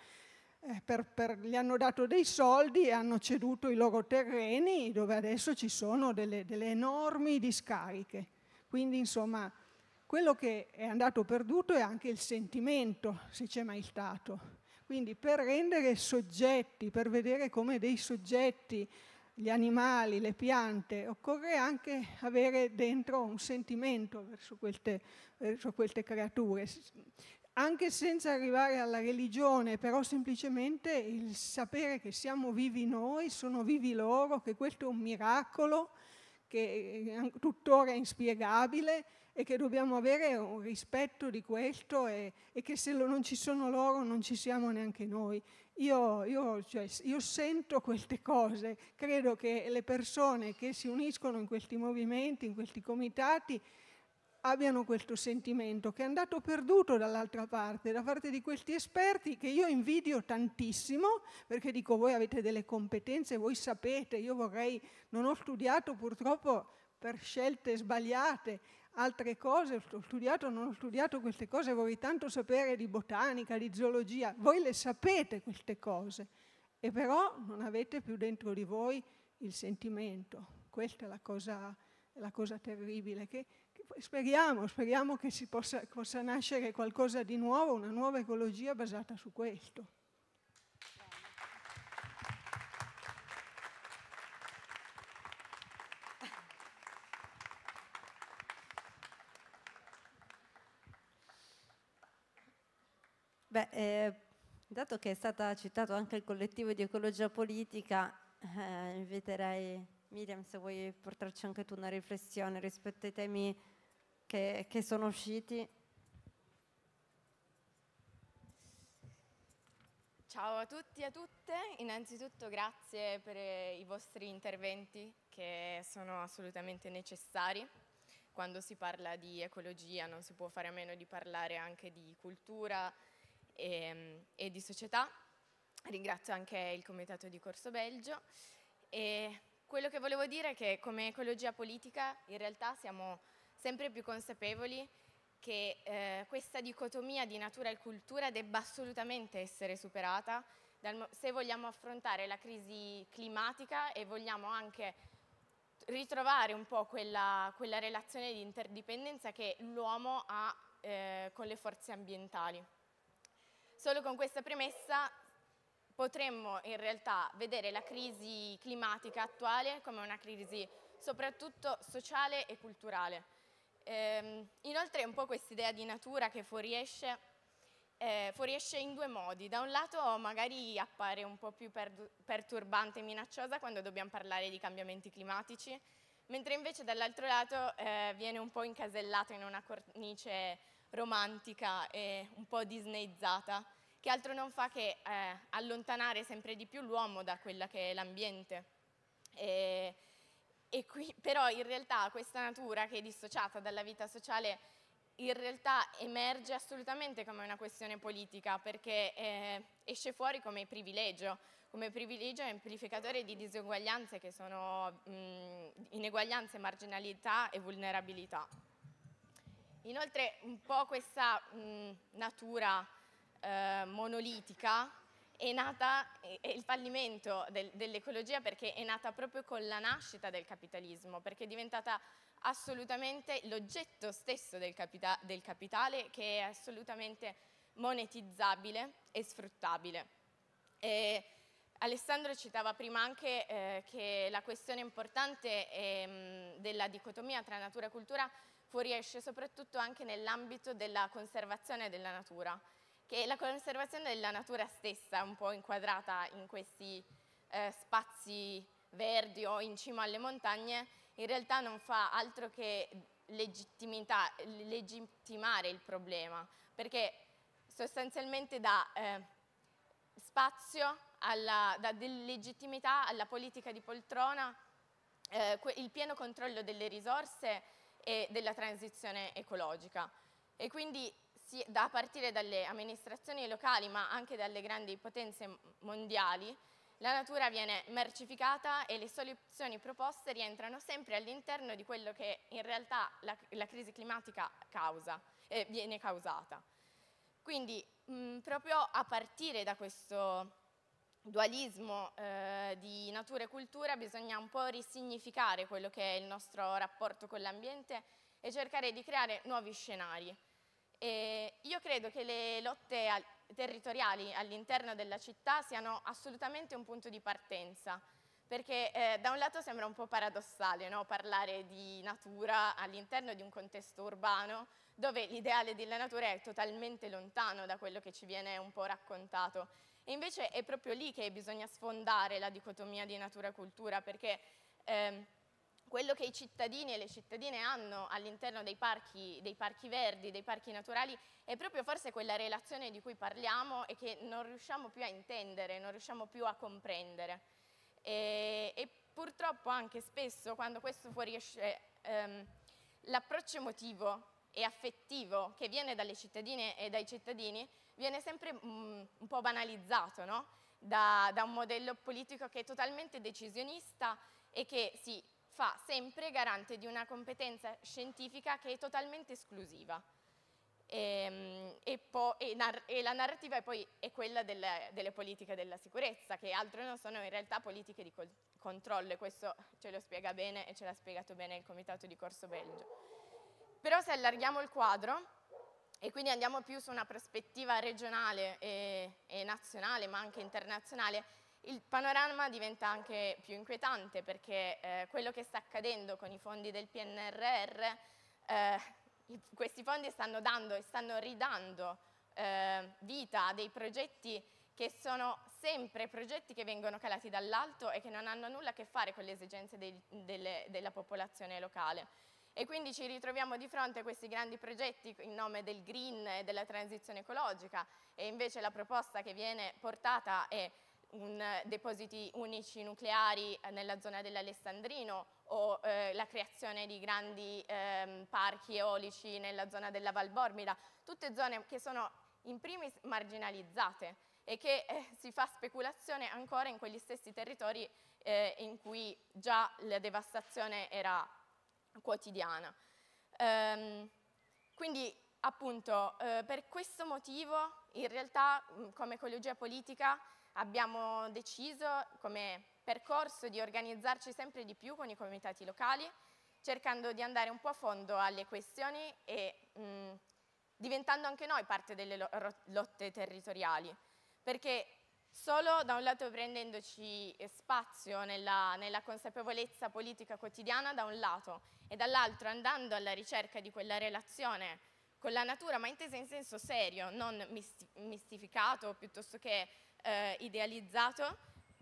eh, per, per, gli hanno dato dei soldi e hanno ceduto i loro terreni dove adesso ci sono delle, delle enormi discariche. Quindi insomma quello che è andato perduto è anche il sentimento, se c'è mai stato. Quindi per rendere soggetti, per vedere come dei soggetti gli animali, le piante, occorre anche avere dentro un sentimento verso queste, verso queste creature anche senza arrivare alla religione, però semplicemente il sapere che siamo vivi noi, sono vivi loro, che questo è un miracolo che eh, è tuttora inspiegabile e che dobbiamo avere un rispetto di questo e, e che se non ci sono loro non ci siamo neanche noi. Io, io, cioè, io, sento queste cose, credo che le persone che si uniscono in questi movimenti, in questi comitati, abbiano questo sentimento che è andato perduto dall'altra parte, da parte di questi esperti che io invidio tantissimo perché dico voi avete delle competenze, voi sapete, io vorrei, non ho studiato purtroppo per scelte sbagliate altre cose, ho studiato, non ho studiato queste cose, vorrei tanto sapere di botanica, di zoologia, voi le sapete queste cose e però non avete più dentro di voi il sentimento. Questa è la cosa, la cosa terribile. Che, che speriamo, speriamo che si possa, possa nascere qualcosa di nuovo, una nuova ecologia basata su questo. Beh, eh, dato che è stato citato anche il collettivo di ecologia politica, eh, inviterei Miriam se vuoi portarci anche tu una riflessione rispetto ai temi che, che sono usciti. Ciao a tutti e a tutte, innanzitutto grazie per eh, i vostri interventi che sono assolutamente necessari. Quando si parla di ecologia non si può fare a meno di parlare anche di cultura, e, ehm, e di società. Ringrazio anche il comitato di Corso Belgio. E quello che volevo dire è che come ecologia politica in realtà siamo sempre più consapevoli che eh, questa dicotomia di natura e cultura debba assolutamente essere superata dal, se vogliamo affrontare la crisi climatica e vogliamo anche ritrovare un po' quella, quella relazione di interdipendenza che l'uomo ha eh, con le forze ambientali. Solo con questa premessa potremmo in realtà vedere la crisi climatica attuale come una crisi soprattutto sociale e culturale. Ehm, inoltre un po' quest'idea di natura che fuoriesce, eh, fuoriesce, in due modi. Da un lato magari appare un po' più per, perturbante e minacciosa quando dobbiamo parlare di cambiamenti climatici, mentre invece dall'altro lato eh, viene un po' incasellato in una cornice romantica e un po' disneyzzata, che altro non fa che eh, allontanare sempre di più l'uomo da quella che è l'ambiente. E, e qui, però in realtà questa natura che è dissociata dalla vita sociale in realtà emerge assolutamente come una questione politica perché eh, esce fuori come privilegio, come privilegio amplificatore di diseguaglianze che sono mh, ineguaglianze, marginalità e vulnerabilità. Inoltre un po' questa mh, natura eh, monolitica è nata, è il fallimento del, dell'ecologia perché è nata proprio con la nascita del capitalismo, perché è diventata assolutamente l'oggetto stesso del, capita del capitale che è assolutamente monetizzabile e sfruttabile. E Alessandro citava prima anche eh, che la questione importante eh, della dicotomia tra natura e cultura fuoriesce soprattutto anche nell'ambito della conservazione della natura, che la conservazione della natura stessa è un po' inquadrata in questi eh, spazi verdi o in cima alle montagne, in realtà non fa altro che legittimare il problema, perché sostanzialmente dà eh, spazio, alla, dà legittimità alla politica di poltrona, eh, il pieno controllo delle risorse e della transizione ecologica. E quindi si, da partire dalle amministrazioni locali ma anche dalle grandi potenze mondiali la natura viene mercificata e le soluzioni proposte rientrano sempre all'interno di quello che in realtà la, la crisi climatica causa, eh, viene causata. Quindi mh, proprio a partire da questo dualismo eh, di natura e cultura bisogna un po' risignificare quello che è il nostro rapporto con l'ambiente e cercare di creare nuovi scenari. E io credo che le lotte al territoriali all'interno della città siano assolutamente un punto di partenza, perché eh, da un lato sembra un po' paradossale no? parlare di natura all'interno di un contesto urbano dove l'ideale della natura è totalmente lontano da quello che ci viene un po' raccontato e invece è proprio lì che bisogna sfondare la dicotomia di natura-cultura, perché ehm, quello che i cittadini e le cittadine hanno all'interno dei parchi, dei parchi, verdi, dei parchi naturali, è proprio forse quella relazione di cui parliamo e che non riusciamo più a intendere, non riusciamo più a comprendere. E, e purtroppo anche spesso quando questo fuoriesce, ehm, l'approccio emotivo e affettivo che viene dalle cittadine e dai cittadini viene sempre mh, mm, un po' banalizzato no? da, da un modello politico che è totalmente decisionista e che si fa sempre garante di una competenza scientifica che è totalmente esclusiva. E, ehm, e, po, e, nar e, la narrativa poi è quella delle, delle, politiche della sicurezza, che altro non sono in realtà politiche di controllo, e questo ce lo spiega bene e ce l'ha spiegato bene il comitato di Corso Belgio. Però se allarghiamo il quadro, e quindi andiamo più su una prospettiva regionale e, e nazionale, ma anche internazionale, il panorama diventa anche più inquietante perché eh, quello che sta accadendo con i fondi del PNRR, eh, questi fondi stanno dando e stanno ridando eh, vita a dei progetti che sono sempre progetti che vengono calati dall'alto e che non hanno nulla a che fare con le esigenze dei, delle, della popolazione locale. E quindi ci ritroviamo di fronte a questi grandi progetti in nome del green e della transizione ecologica e invece la proposta che viene portata è un, eh, depositi unici nucleari eh, nella zona dell'Alessandrino o eh, la creazione di grandi ehm, parchi eolici nella zona della Valbormida, tutte zone che sono in primis marginalizzate e che eh, si fa speculazione ancora in quegli stessi territori eh, in cui già la devastazione era quotidiana. Ehm, quindi appunto eh, per questo motivo in realtà mm, come ecologia politica abbiamo deciso come percorso di organizzarci sempre di più con i comitati locali cercando di andare un po' a fondo alle questioni e mh, mm, diventando anche noi parte delle lotte territoriali perché solo da un lato prendendoci eh, spazio nella, nella consapevolezza politica quotidiana da un lato e dall'altro andando alla ricerca di quella relazione con la natura, ma intesa in senso serio, non misti mistificato piuttosto che eh, idealizzato,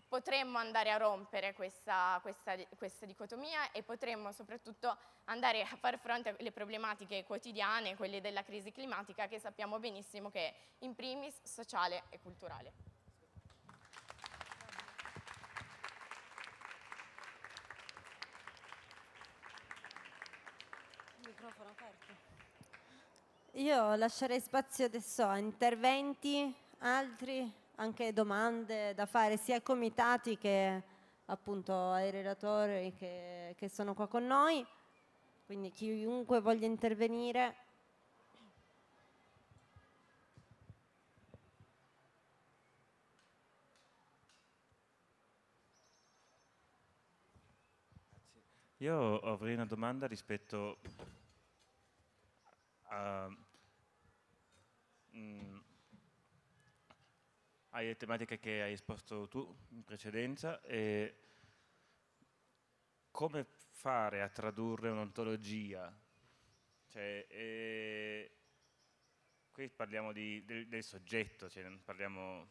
potremmo andare a rompere questa, questa, questa, dicotomia e potremmo soprattutto andare a far fronte alle problematiche quotidiane, quelle della crisi climatica che sappiamo benissimo che è in primis sociale e culturale. Io lascerei spazio adesso a interventi, altri, anche domande da fare sia ai comitati che appunto ai relatori che, che sono qua con noi. Quindi chiunque voglia intervenire. Io avrei una domanda rispetto a mh, mm, alle tematiche che hai esposto tu in precedenza e come fare a tradurre un'ontologia? Cioè, eh, qui parliamo di, del, del, soggetto, cioè parliamo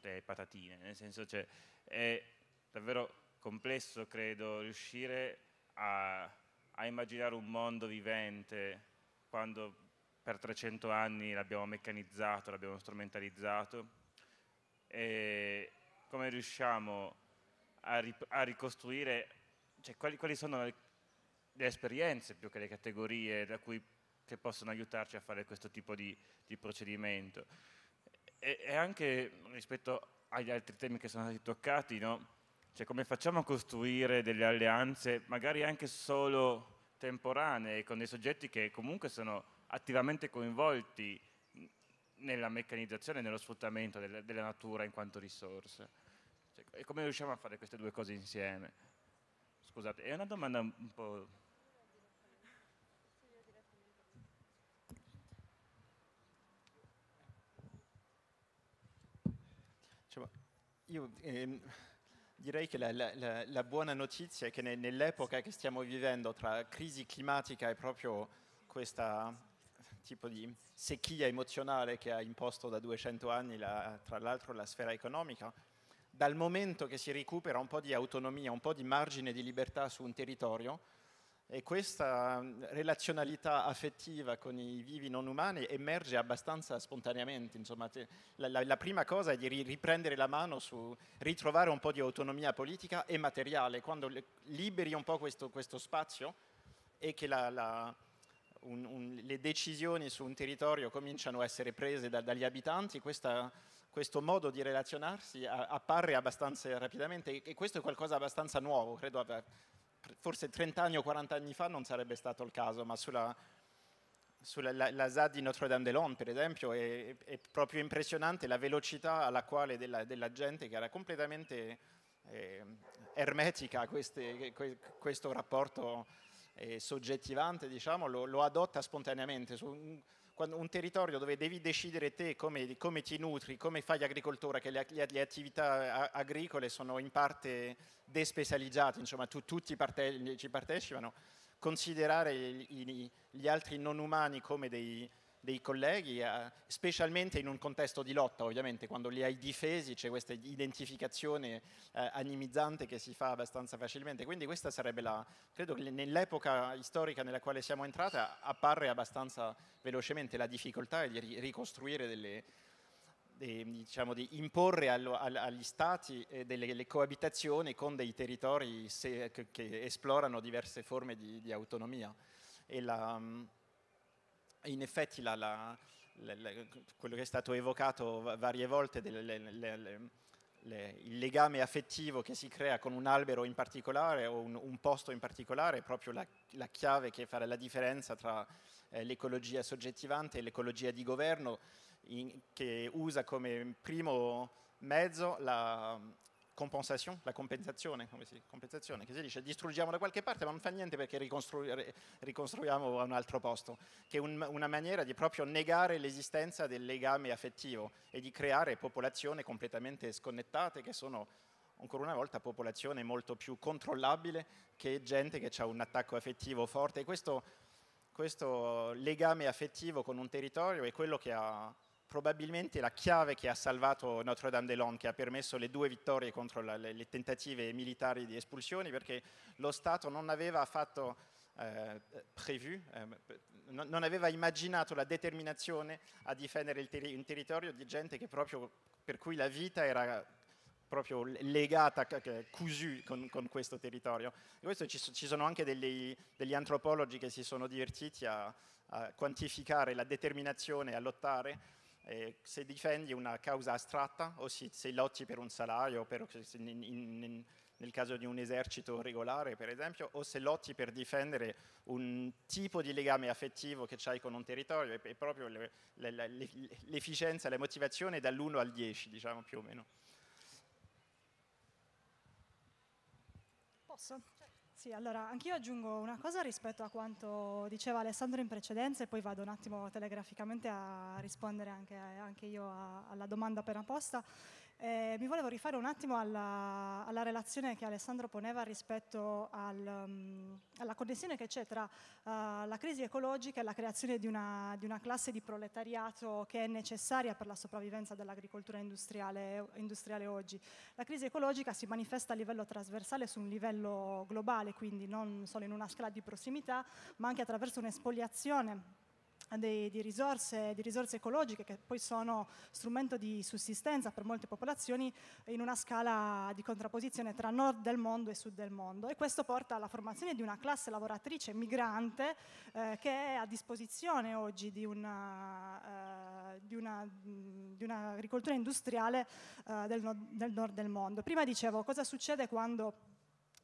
delle patatine, nel senso cioè, è davvero complesso, credo, riuscire a, a immaginare un mondo vivente quando per 300 anni l'abbiamo meccanizzato, l'abbiamo strumentalizzato e come riusciamo a, a ricostruire, cioè, quali, quali, sono le, le, esperienze più che le categorie da cui, che possono aiutarci a fare questo tipo di, di procedimento. E, e, anche rispetto agli altri temi che sono stati toccati, no? cioè, come facciamo a costruire delle alleanze, magari anche solo temporanee, con dei soggetti che comunque sono attivamente coinvolti nella meccanizzazione e nello sfruttamento del, della natura in quanto risorsa. Cioè, e come riusciamo a fare queste due cose insieme? Scusate, è una domanda un po'... Cioè, io ehm, direi che la, la, la, buona notizia è che nell'epoca che stiamo vivendo tra crisi climatica e proprio questa tipo di secchia emozionale che ha imposto da 200 anni, la, tra l'altro, la sfera economica, dal momento che si recupera un po' di autonomia, un po' di margine di libertà su un territorio, e questa relazionalità affettiva con i vivi non umani emerge abbastanza spontaneamente. Insomma, la, la, la, prima cosa è di riprendere la mano su ritrovare un po' di autonomia politica e materiale, quando liberi un po' questo, questo spazio e che la, la un, un, le decisioni su un territorio cominciano a essere prese da, dagli abitanti, questa, questo modo di relazionarsi a, appare abbastanza rapidamente e questo è qualcosa abbastanza nuovo, credo forse 30 anni o 40 anni fa non sarebbe stato il caso, ma sulla, sulla la, la ZAD di Notre-Dame-des-Landes, per esempio, è, è, proprio impressionante la velocità alla quale della, della gente che era completamente eh, ermetica a queste, questo rapporto eh, soggettivante, diciamo, lo, lo, adotta spontaneamente. Su un, un, territorio dove devi decidere te come, come ti nutri, come fai agricoltura, che le, le attività agricole sono in parte despecializzate, insomma tu, tutti parte, ci partecipano, considerare gli, gli altri non umani come dei, dei colleghi, eh, specialmente in un contesto di lotta ovviamente, quando li hai difesi c'è questa identificazione eh, animizzante che si fa abbastanza facilmente, quindi questa sarebbe la, credo che nell'epoca storica nella quale siamo entrati appare abbastanza velocemente la difficoltà di ricostruire delle, eh, diciamo, di imporre allo, all, agli stati eh, delle coabitazioni con dei territori se, che, che, esplorano diverse forme di, di autonomia. E la, mm, in effetti la, la, la, quello che è stato evocato varie volte, delle, le, le, le, il legame affettivo che si crea con un albero in particolare o un, un posto in particolare è proprio la, la, chiave che farà la differenza tra eh, l'ecologia soggettivante e l'ecologia di governo in, che usa come primo mezzo la, compensazione, la compensazione, come si, compensazione, che si dice distruggiamo da qualche parte ma non fa niente perché ricostrui, ricostruiamo a un altro posto, che è un, una maniera di proprio negare l'esistenza del legame affettivo e di creare popolazioni completamente sconnettate che sono ancora una volta popolazione molto più controllabile che gente che ha un attacco affettivo forte e questo, questo legame affettivo con un territorio è quello che ha probabilmente la chiave che ha salvato Notre Dame de d'Elon, che ha permesso le due vittorie contro la, le, le, tentative militari di espulsione, perché lo Stato non aveva fatto eh, prevu, eh, non, non aveva immaginato la determinazione a difendere teri un territorio di gente che proprio per cui la vita era proprio legata, cousu con, con, questo territorio. E questo ci, ci sono anche degli, degli, antropologi che si sono divertiti a, a quantificare la determinazione, a lottare eh, se difendi una causa astratta o si, se lotti per un salario, per, in, in, nel caso di un esercito regolare per esempio, o se lotti per difendere un tipo di legame affettivo che hai con un territorio, è, è proprio l'efficienza, le, le, le, la motivazione dall'1 al 10 diciamo più o meno. Posso? Sì, allora anch'io aggiungo una cosa rispetto a quanto diceva Alessandro in precedenza e poi vado un attimo telegraficamente a rispondere anche, anche io a, alla domanda appena posta. Eh, mi volevo rifare un attimo alla, alla, relazione che Alessandro poneva rispetto al, um, alla connessione che c'è tra uh, la crisi ecologica e la creazione di una, di una, classe di proletariato che è necessaria per la sopravvivenza dell'agricoltura industriale, industriale oggi. La crisi ecologica si manifesta a livello trasversale su un livello globale, quindi non solo in una scala di prossimità, ma anche attraverso un'espoliazione di, di, risorse, di, risorse, ecologiche che poi sono strumento di sussistenza per molte popolazioni in una scala di contrapposizione tra nord del mondo e sud del mondo e questo porta alla formazione di una classe lavoratrice migrante eh, che è a disposizione oggi di un'agricoltura eh, industriale eh, del, no, del nord del mondo. Prima dicevo cosa succede quando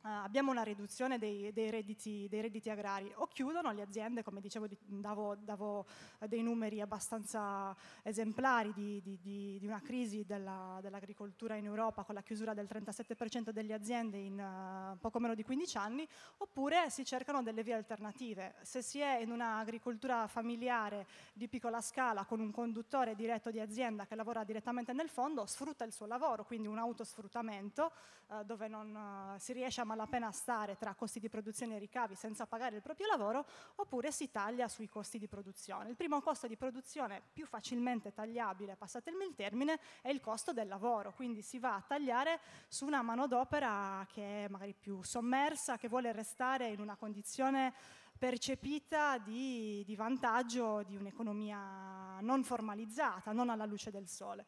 Ah, abbiamo una riduzione dei, dei, redditi, dei, redditi, agrari o chiudono le aziende, come dicevo, di, davo, davo, eh, dei numeri abbastanza esemplari di, di, di una crisi della, dell'agricoltura in Europa con la chiusura del 37% delle aziende in uh, poco meno di 15 anni, oppure si cercano delle vie alternative. Se si è in un'agricoltura familiare di piccola scala con un conduttore diretto di azienda che lavora direttamente nel fondo, sfrutta il suo lavoro, quindi un autosfruttamento uh, dove non uh, si riesce a mantenere malapena stare tra costi di produzione e ricavi senza pagare il proprio lavoro, oppure si taglia sui costi di produzione. Il primo costo di produzione più facilmente tagliabile, passatemi il termine, è il costo del lavoro, quindi si va a tagliare su una manodopera che è magari più sommersa, che vuole restare in una condizione percepita di, di vantaggio di un'economia non formalizzata, non alla luce del sole.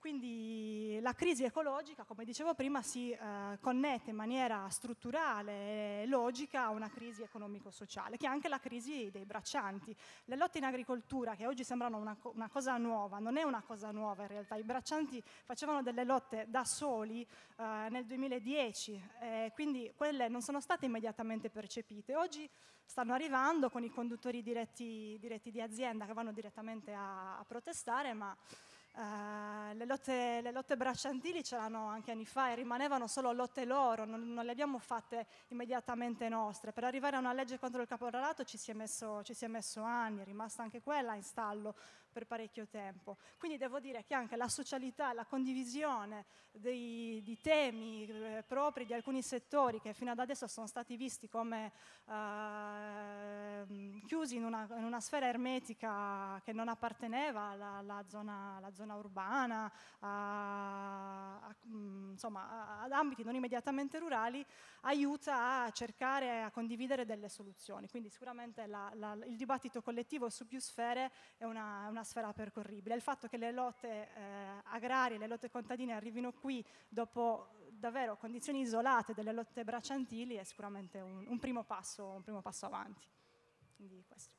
Quindi la crisi ecologica, come dicevo prima, si eh, connette in maniera strutturale e logica a una crisi economico-sociale, che è anche la crisi dei braccianti. Le lotte in agricoltura, che oggi sembrano una, una, cosa nuova, non è una cosa nuova in realtà. I braccianti facevano delle lotte da soli eh, nel 2010, eh, quindi quelle non sono state immediatamente percepite. Oggi stanno arrivando con i conduttori diretti, diretti di azienda che vanno direttamente a, a protestare, ma Uh, le, lotte, le, lotte, bracciantili c'erano anche anni fa e rimanevano solo lotte loro, non, non, le abbiamo fatte immediatamente nostre. Per arrivare a una legge contro il caporalato ci si, è messo, ci si è messo anni, è rimasta anche quella in stallo per parecchio tempo. Quindi devo dire che anche la socialità, la condivisione dei, di temi eh, propri di alcuni settori che fino ad adesso sono stati visti come eh, chiusi in una, in una, sfera ermetica che non apparteneva alla, zona, zona, urbana, a, a, mm, insomma, ad ambiti non immediatamente rurali, aiuta a cercare, a condividere delle soluzioni. Quindi sicuramente la, la, il dibattito collettivo su più sfere è una, una una sfera percorribile. Il fatto che le lotte eh, agrarie, le lotte contadine arrivino qui dopo davvero condizioni isolate delle lotte bracciantili è sicuramente un, un, primo, passo, un primo passo avanti. Quindi questo.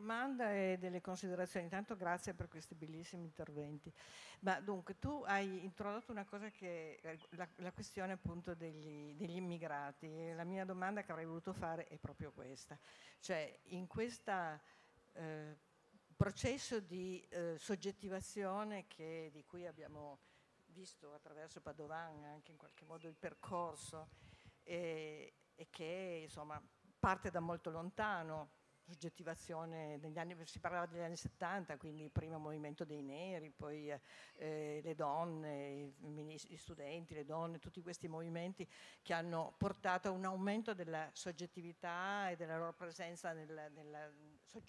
domanda e delle considerazioni. Intanto grazie per questi bellissimi interventi. Ma dunque, tu hai introdotto una cosa che la, la questione appunto degli, degli immigrati. La mia domanda che avrei voluto fare è proprio questa. Cioè, in questo eh, processo di eh, soggettivazione che, di cui abbiamo visto attraverso Padovan anche in qualche modo il percorso e, eh, e che insomma parte da molto lontano soggettivazione negli anni, si parlava degli anni 70, quindi prima il movimento dei neri, poi eh, le donne, gli studenti, le donne, tutti questi movimenti che hanno portato a un aumento della soggettività e della loro presenza nella, nella,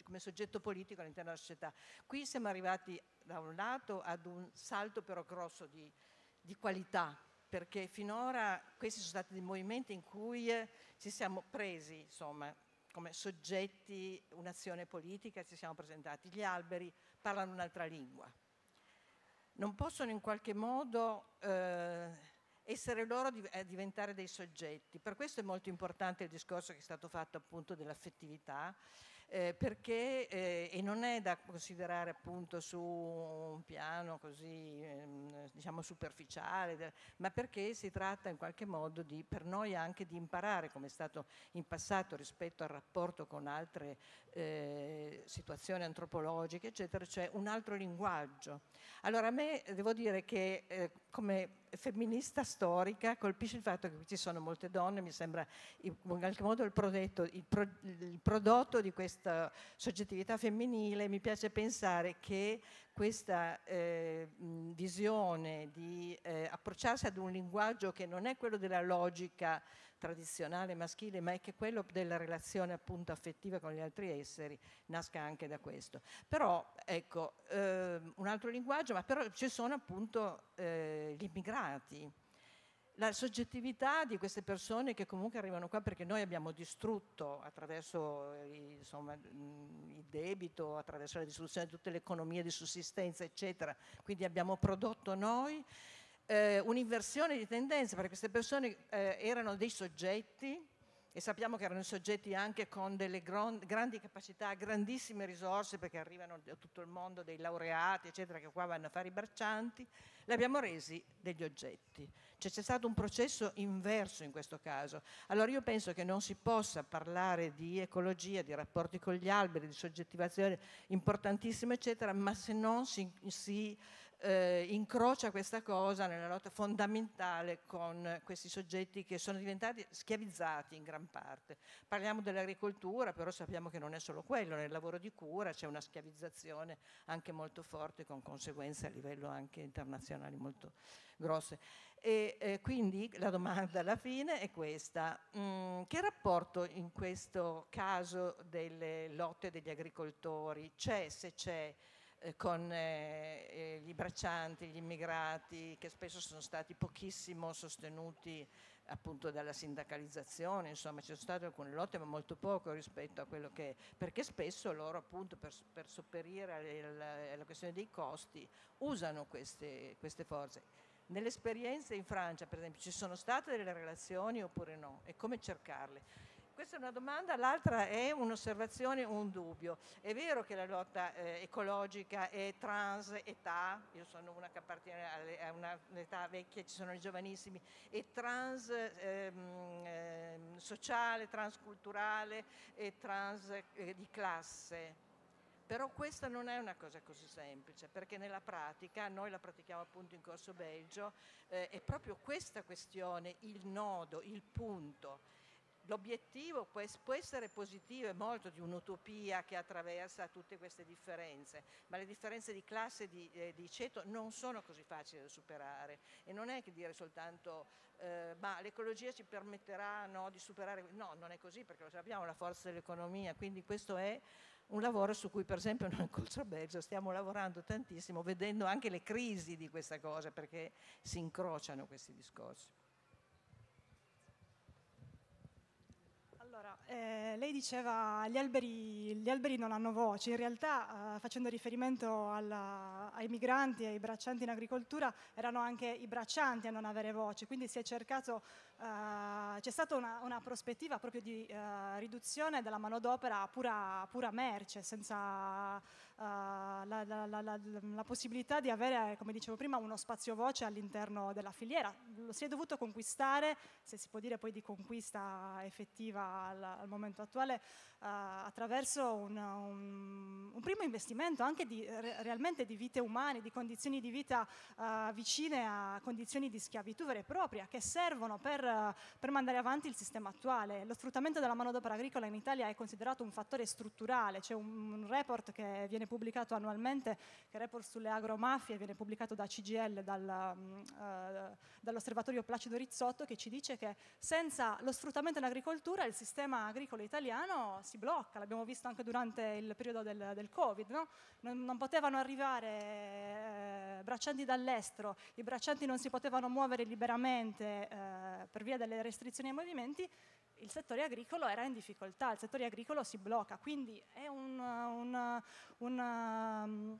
come soggetto politico all'interno della società. Qui siamo arrivati da un lato ad un salto però grosso di, di qualità perché finora questi sono stati dei movimenti in cui ci siamo presi, insomma, come soggetti un'azione politica, ci siamo presentati. Gli alberi parlano un'altra lingua. Non possono in qualche modo eh, essere loro di, eh, diventare dei soggetti. Per questo è molto importante il discorso che è stato fatto appunto dell'affettività eh, perché, eh, e non è da considerare appunto su un piano così ehm, diciamo superficiale, ma perché si tratta in qualche modo di, per noi anche di imparare, come è stato in passato rispetto al rapporto con altre eh, situazioni antropologiche, eccetera, cioè un altro linguaggio. Allora a me devo dire che eh, come femminista storica, colpisce il fatto che ci sono molte donne, mi sembra in qualche modo il prodotto, il pro, il prodotto di questa soggettività femminile, mi piace pensare che questa eh, visione di eh, approcciarsi ad un linguaggio che non è quello della logica tradizionale maschile, ma è che quello della relazione appunto affettiva con gli altri esseri nasca anche da questo. Però ecco, eh, un altro linguaggio, ma però ci sono appunto eh, gli immigrati la soggettività di queste persone che comunque arrivano qua perché noi abbiamo distrutto attraverso eh, insomma, mm, il debito, attraverso la distruzione di tutte le economie di sussistenza, eccetera, quindi abbiamo prodotto noi eh, un'inversione di tendenza perché queste persone eh, erano dei soggetti e sappiamo che erano soggetti anche con delle grandi capacità, grandissime risorse perché arrivano da tutto il mondo dei laureati, eccetera, che qua vanno a fare i braccianti, li abbiamo resi degli oggetti. Cioè c'è stato un processo inverso in questo caso. Allora io penso che non si possa parlare di ecologia, di rapporti con gli alberi, di soggettivazione importantissima, eccetera, ma se non si, si eh, incrocia questa cosa nella lotta fondamentale con questi soggetti che sono diventati schiavizzati in gran parte. Parliamo dell'agricoltura, però sappiamo che non è solo quello, nel lavoro di cura c'è una schiavizzazione anche molto forte con conseguenze a livello anche internazionale molto grosse. E, eh, quindi la domanda alla fine è questa, mm, che rapporto in questo caso delle lotte degli agricoltori c'è, se c'è, eh, con eh, eh, gli braccianti, gli immigrati, che spesso sono stati pochissimo sostenuti appunto dalla sindacalizzazione, insomma ci sono state alcune lotte ma molto poco rispetto a quello che... perché spesso loro appunto per, per sopperire alla, alla, questione dei costi usano queste, queste forze. esperienze in Francia, per esempio, ci sono state delle relazioni oppure no? E come cercarle? Questa è una domanda, l'altra è un'osservazione, un dubbio. È vero che la lotta eh, ecologica è trans età, io sono una che appartiene a un'età vecchia, ci sono i giovanissimi, è trans ehm, eh, sociale, transculturale e trans eh, di classe. Però questa non è una cosa così semplice, perché nella pratica, noi la pratichiamo appunto in corso Belgio, eh, è proprio questa questione il nodo, il punto L'obiettivo può, essere positivo e molto di un'utopia che attraversa tutte queste differenze, ma le differenze di classe e di, eh, di, ceto non sono così facili da superare e non è che dire soltanto eh, ma l'ecologia ci permetterà no, di superare, no non è così perché lo sappiamo la forza dell'economia, quindi questo è un lavoro su cui per esempio noi in Culture Belgio stiamo lavorando tantissimo vedendo anche le crisi di questa cosa perché si incrociano questi discorsi. Eh, lei diceva che gli alberi, gli alberi non hanno voce, in realtà eh, facendo riferimento alla, ai migranti e ai braccianti in agricoltura erano anche i braccianti a non avere voce, quindi si è cercato, eh, c'è stata una, una, prospettiva proprio di eh, riduzione della manodopera pura, pura merce, senza eh, la, la, la, la, possibilità di avere, come dicevo prima, uno spazio voce all'interno della filiera. Lo si è dovuto conquistare, se si può dire poi di conquista effettiva al, al momento attuale, eh, attraverso un, un, un, primo investimento anche di, re, realmente di vite umane, di condizioni di vita eh, vicine a condizioni di schiavitù vera e propria, che servono per, per mandare avanti il sistema attuale. Lo sfruttamento della manodopera agricola in Italia è considerato un fattore strutturale, c'è cioè un, un report che viene pubblicato annualmente, che è report sulle agromafie, viene pubblicato da CGL, dalla, mm, eh, dall'osservatorio Placido Rizzotto, che ci dice che senza lo sfruttamento in agricoltura il sistema agricolo italiano si blocca, l'abbiamo visto anche durante il periodo del, del Covid, no? non, non, potevano arrivare eh, braccianti dall'estero, i braccianti non si potevano muovere liberamente eh, per via delle restrizioni ai movimenti, il settore agricolo era in difficoltà, il settore agricolo si blocca, quindi è un, un, un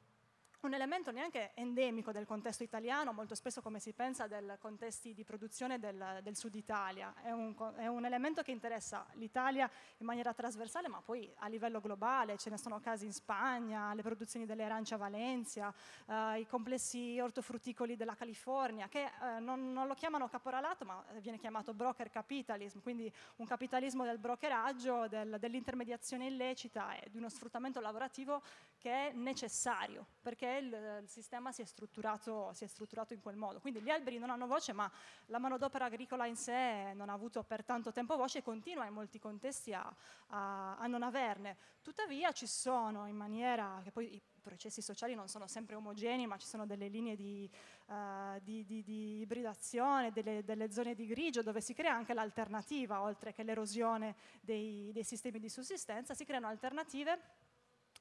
un elemento neanche endemico del contesto italiano, molto spesso come si pensa del contesti di produzione del, del sud Italia, è un, è un elemento che interessa l'Italia in maniera trasversale ma poi a livello globale, ce ne sono casi in Spagna, le produzioni delle arance a Valencia, eh, i complessi ortofrutticoli della California, che eh, non, non, lo chiamano caporalato ma viene chiamato broker capitalism, quindi un capitalismo del brokeraggio, del, dell'intermediazione illecita e di uno sfruttamento lavorativo che è necessario, perché il, il sistema si è, si è, strutturato, in quel modo. Quindi gli alberi non hanno voce, ma la manodopera agricola in sé non ha avuto per tanto tempo voce e continua in molti contesti a, a, a non averne. Tuttavia ci sono in maniera che poi i processi sociali non sono sempre omogenei, ma ci sono delle linee di, uh, di, di, di ibridazione, delle, delle, zone di grigio dove si crea anche l'alternativa, oltre che l'erosione dei, dei sistemi di sussistenza, si creano alternative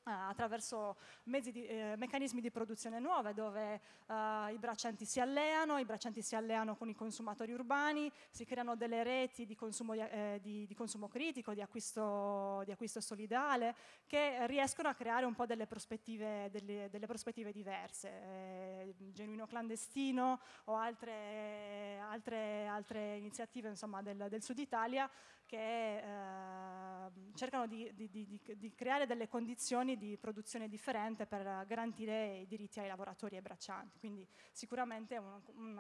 eh, attraverso di, eh, meccanismi di produzione nuove dove eh, i braccianti si alleano, i braccianti si alleano con i consumatori urbani, si creano delle reti di consumo, eh, di, di consumo critico, acquisto, di acquisto, solidale, che riescono a creare un po' delle prospettive, delle, delle prospettive diverse, eh, genuino clandestino o altre, altre, altre iniziative insomma, del, del Sud Italia che eh, cercano di, di, di, di, creare delle condizioni di produzione differente per garantire i diritti ai lavoratori e braccianti. Quindi sicuramente è un,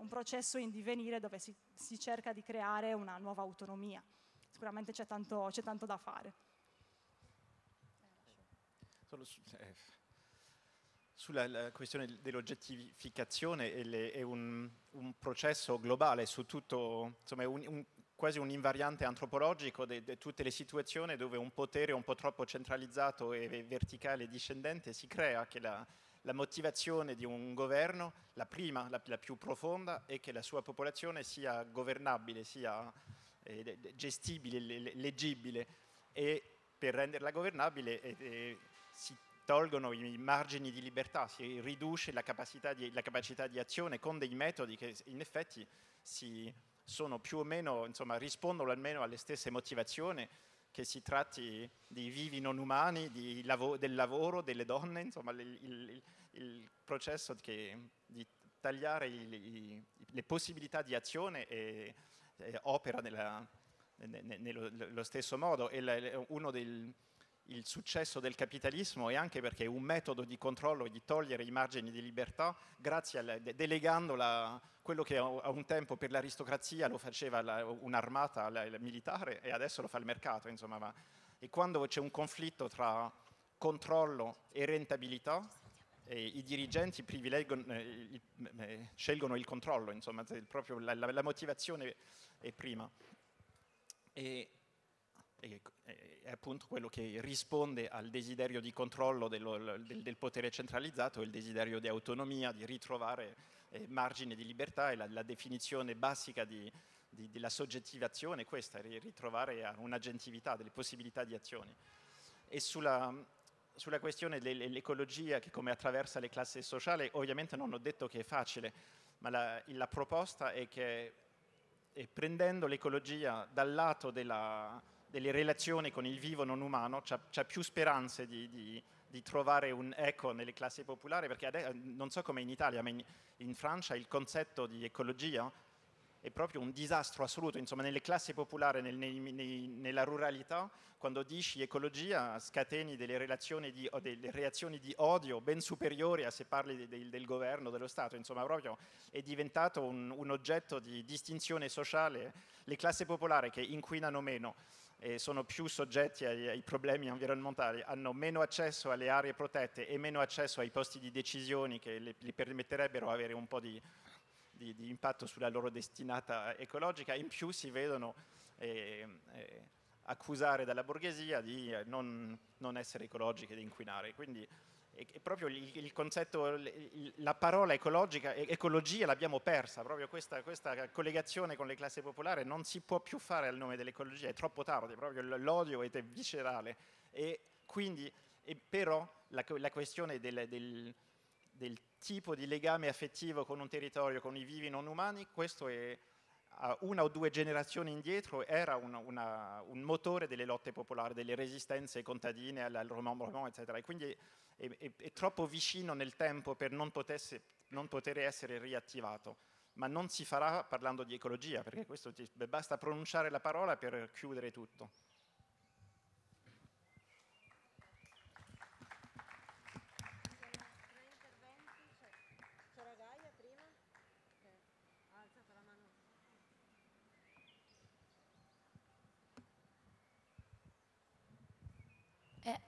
un processo in divenire dove si, si, cerca di creare una nuova autonomia. Sicuramente c'è tanto, c'è tanto da fare. Solo su, eh, sulla questione dell'oggettificazione è, un, un, processo globale su tutto, insomma è un, un quasi un invariante antropologico di tutte le situazioni dove un potere un po' troppo centralizzato e verticale e discendente si crea che la, la motivazione di un governo, la prima, la, la, più profonda, è che la sua popolazione sia governabile, sia eh, gestibile, leggibile e per renderla governabile eh, eh si tolgono i margini di libertà, si riduce la capacità di, la capacità di azione con dei metodi che in effetti si sono più o meno, insomma, rispondono almeno alle stesse motivazioni, che si tratti di vivi non umani, di lav- del lavoro, delle donne, insomma, il, il, il processo che, di tagliare i, i, le possibilità di azione e, e opera nella, ne, ne, nello stesso modo. E la, uno dei il successo del capitalismo e anche perché è un metodo di controllo e di togliere i margini di libertà grazie alla, de, delegando la, quello che a un tempo per l'aristocrazia lo faceva la, un'armata la, militare e adesso lo fa il mercato. Insomma, ma, e quando c'è un conflitto tra controllo e rentabilità, eh, i dirigenti eh, eh, scelgono il controllo, insomma, proprio la, motivazione è prima. E, e, è appunto quello che risponde al desiderio di controllo dello, del, del, potere centralizzato, il desiderio di autonomia, di ritrovare eh, margine di libertà e la, la definizione basica di, di, della soggettivazione è questa, ritrovare un'agentività, delle possibilità di azioni. E sulla, sulla questione dell'ecologia che come attraversa le classi sociali, ovviamente non ho detto che è facile, ma la, la proposta è che eh, prendendo l'ecologia dal lato della, delle relazioni con il vivo non umano, c'è più speranze di, di, di, trovare un eco nelle classi popolari, perché adesso, non so come in Italia, ma in, in, Francia il concetto di ecologia è proprio un disastro assoluto, insomma nelle classi popolari, nel, nei, nei, nella ruralità, quando dici ecologia scateni delle, relazioni di, delle reazioni di odio ben superiori a se parli de, de, del governo, dello Stato, insomma proprio è diventato un, un oggetto di distinzione sociale, le classi popolari che inquinano meno e sono più soggetti ai, ai, problemi ambientali, hanno meno accesso alle aree protette e meno accesso ai posti di decisioni che le, gli permetterebbero avere un po' di, di, di, impatto sulla loro destinata ecologica, in più si vedono eh, eh, accusare dalla borghesia di non, non essere ecologiche, di inquinare. Quindi, e proprio il, concetto, la parola ecologica, ecologia l'abbiamo persa, proprio questa, questa, collegazione con le classi popolari non si può più fare al nome dell'ecologia, è troppo tardi, proprio l'odio è viscerale. E quindi, e però la, la questione del, del, del, tipo di legame affettivo con un territorio, con i vivi non umani, questo è una o due generazioni indietro era una, una, un motore delle lotte popolari, delle resistenze contadine al, al eccetera. E quindi è, è, è troppo vicino nel tempo per non, potesse, non, poter essere riattivato, ma non si farà parlando di ecologia, perché questo ti, beh, basta pronunciare la parola per chiudere tutto. Eh,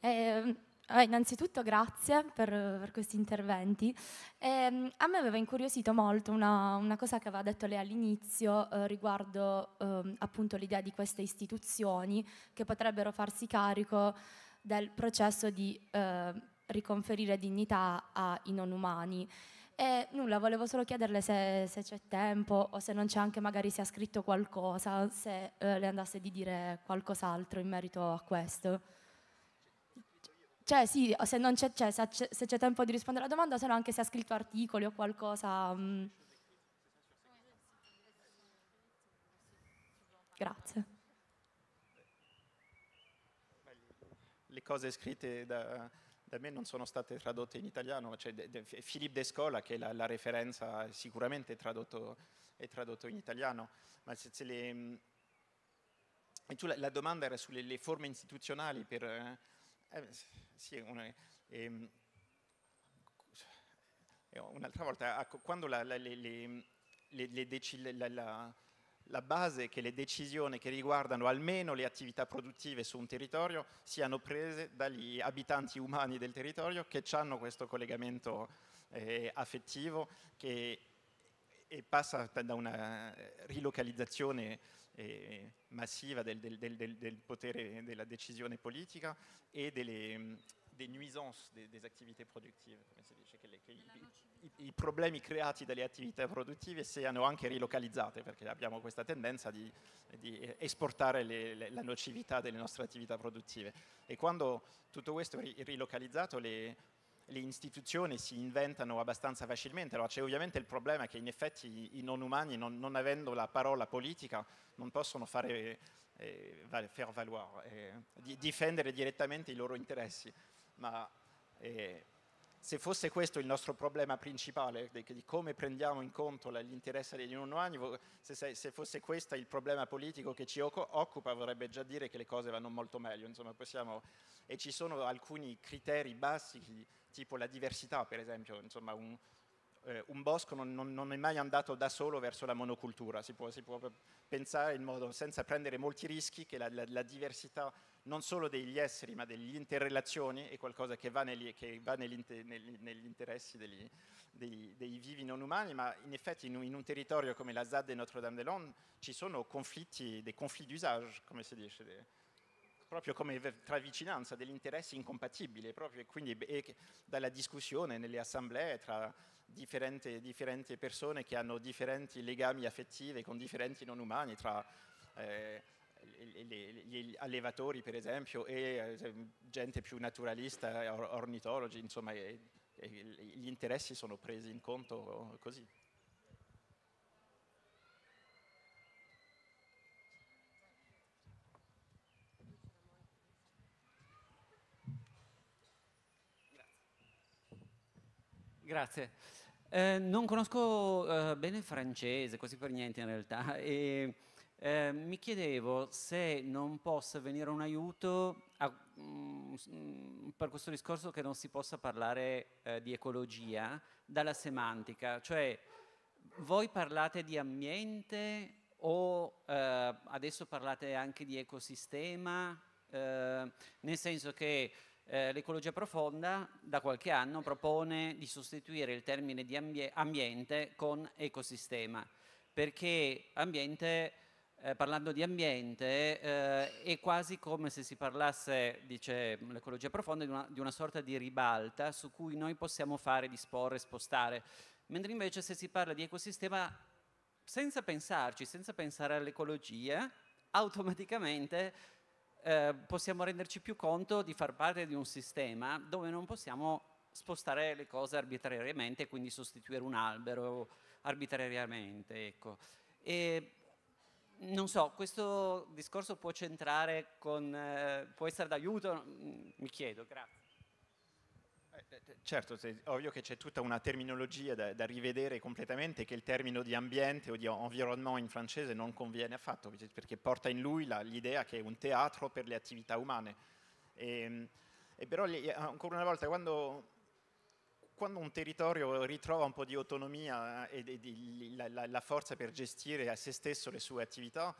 eh, eh, innanzitutto grazie per, per questi interventi. Eh, a me aveva incuriosito molto una, una, cosa che aveva detto lei all'inizio eh, riguardo ehm, appunto l'idea di queste istituzioni che potrebbero farsi carico del processo di ehm, riconferire dignità ai non umani. E nulla, volevo solo chiederle se, se, c'è tempo o se non c'è anche magari se ha scritto qualcosa, se eh, le andasse di dire qualcos'altro in merito a questo cioè sì, se, c'è, cioè, se, c'è, se c'è, tempo di rispondere alla domanda, se no anche se ha scritto articoli o qualcosa. Mh. Mm. Grazie. Le cose scritte da, da, me non sono state tradotte in italiano, cioè de, de, Philippe Descola, che è la, la referenza, sicuramente è tradotto, è tradotto, in italiano, ma se, se le, mm, la, la, domanda era sulle forme istituzionali per... Eh, eh sì, una, ehm, eh, un'altra volta, ecco, quando la, la, le, le, le la, la base che le decisioni che riguardano almeno le attività produttive su un territorio siano prese dagli abitanti umani del territorio che hanno questo collegamento eh, affettivo che eh, passa da una eh, rilocalizzazione eh, massiva del, del, del, del, potere della decisione politica e delle, mm, delle nuisance des, des attività produttive, come si dice, che, le, che i, i, i, problemi creati dalle attività produttive siano anche rilocalizzate, perché abbiamo questa tendenza di, di esportare la nocività delle nostre attività produttive. E quando tutto questo è rilocalizzato, le le istituzioni si inventano abbastanza facilmente, allora c'è ovviamente il problema che in effetti i non umani, non, non avendo la parola politica, non possono fare, eh, faire valoir, eh, di, difendere direttamente i loro interessi, ma eh, se fosse questo il nostro problema principale, di, di come prendiamo in conto l'interesse degli non umani, se, se, fosse questo il problema politico che ci occupa, vorrebbe già dire che le cose vanno molto meglio, insomma, possiamo, e ci sono alcuni criteri bassi tipo la diversità per esempio, insomma un, eh, un bosco non, non, non, è mai andato da solo verso la monocultura, si può, si può pensare in modo senza prendere molti rischi che la, la, la, diversità non solo degli esseri ma delle interrelazioni è qualcosa che va, negli, che va negli, negli, negli interessi degli, dei, dei, vivi non umani, ma in effetti in un, in un territorio come la ZAD e Notre-Dame-des-Landes ci sono conflitti, dei conflitti d'usage, come si dice, dei, proprio come tra vicinanza degli interessi incompatibili, proprio e quindi e dalla discussione nelle assemblee tra differenti, differenti, persone che hanno differenti legami affettivi con differenti non umani, tra eh, gli allevatori per esempio e eh, gente più naturalista, ornitologi, insomma, e, e gli interessi sono presi in conto così. Grazie. Eh, non conosco eh, bene il francese, quasi per niente in realtà, e eh, mi chiedevo se non possa venire un aiuto a, mh, mm, per questo discorso che non si possa parlare eh, di ecologia dalla semantica, cioè voi parlate di ambiente o eh, adesso parlate anche di ecosistema, eh, nel senso che eh, l'ecologia profonda da qualche anno propone di sostituire il termine di ambie ambiente con ecosistema, perché ambiente, eh, parlando di ambiente eh, è quasi come se si parlasse, dice l'ecologia profonda, di una, di una sorta di ribalta su cui noi possiamo fare, disporre, spostare, mentre invece se si parla di ecosistema senza pensarci, senza pensare all'ecologia, automaticamente eh, possiamo renderci più conto di far parte di un sistema dove non possiamo spostare le cose arbitrariamente, e quindi sostituire un albero arbitrariamente. Ecco. E, non so, questo discorso può centrare con, eh, può essere d'aiuto? Mm, mi chiedo, grazie. Certo, è ovvio che c'è tutta una terminologia da, da, rivedere completamente che il termine di ambiente o di environnement in francese non conviene affatto perché porta in lui la, l'idea che è un teatro per le attività umane. E, ehm, e però eh, ancora una volta quando, quando, un territorio ritrova un po' di autonomia e, di, la, la, la, forza per gestire a se stesso le sue attività,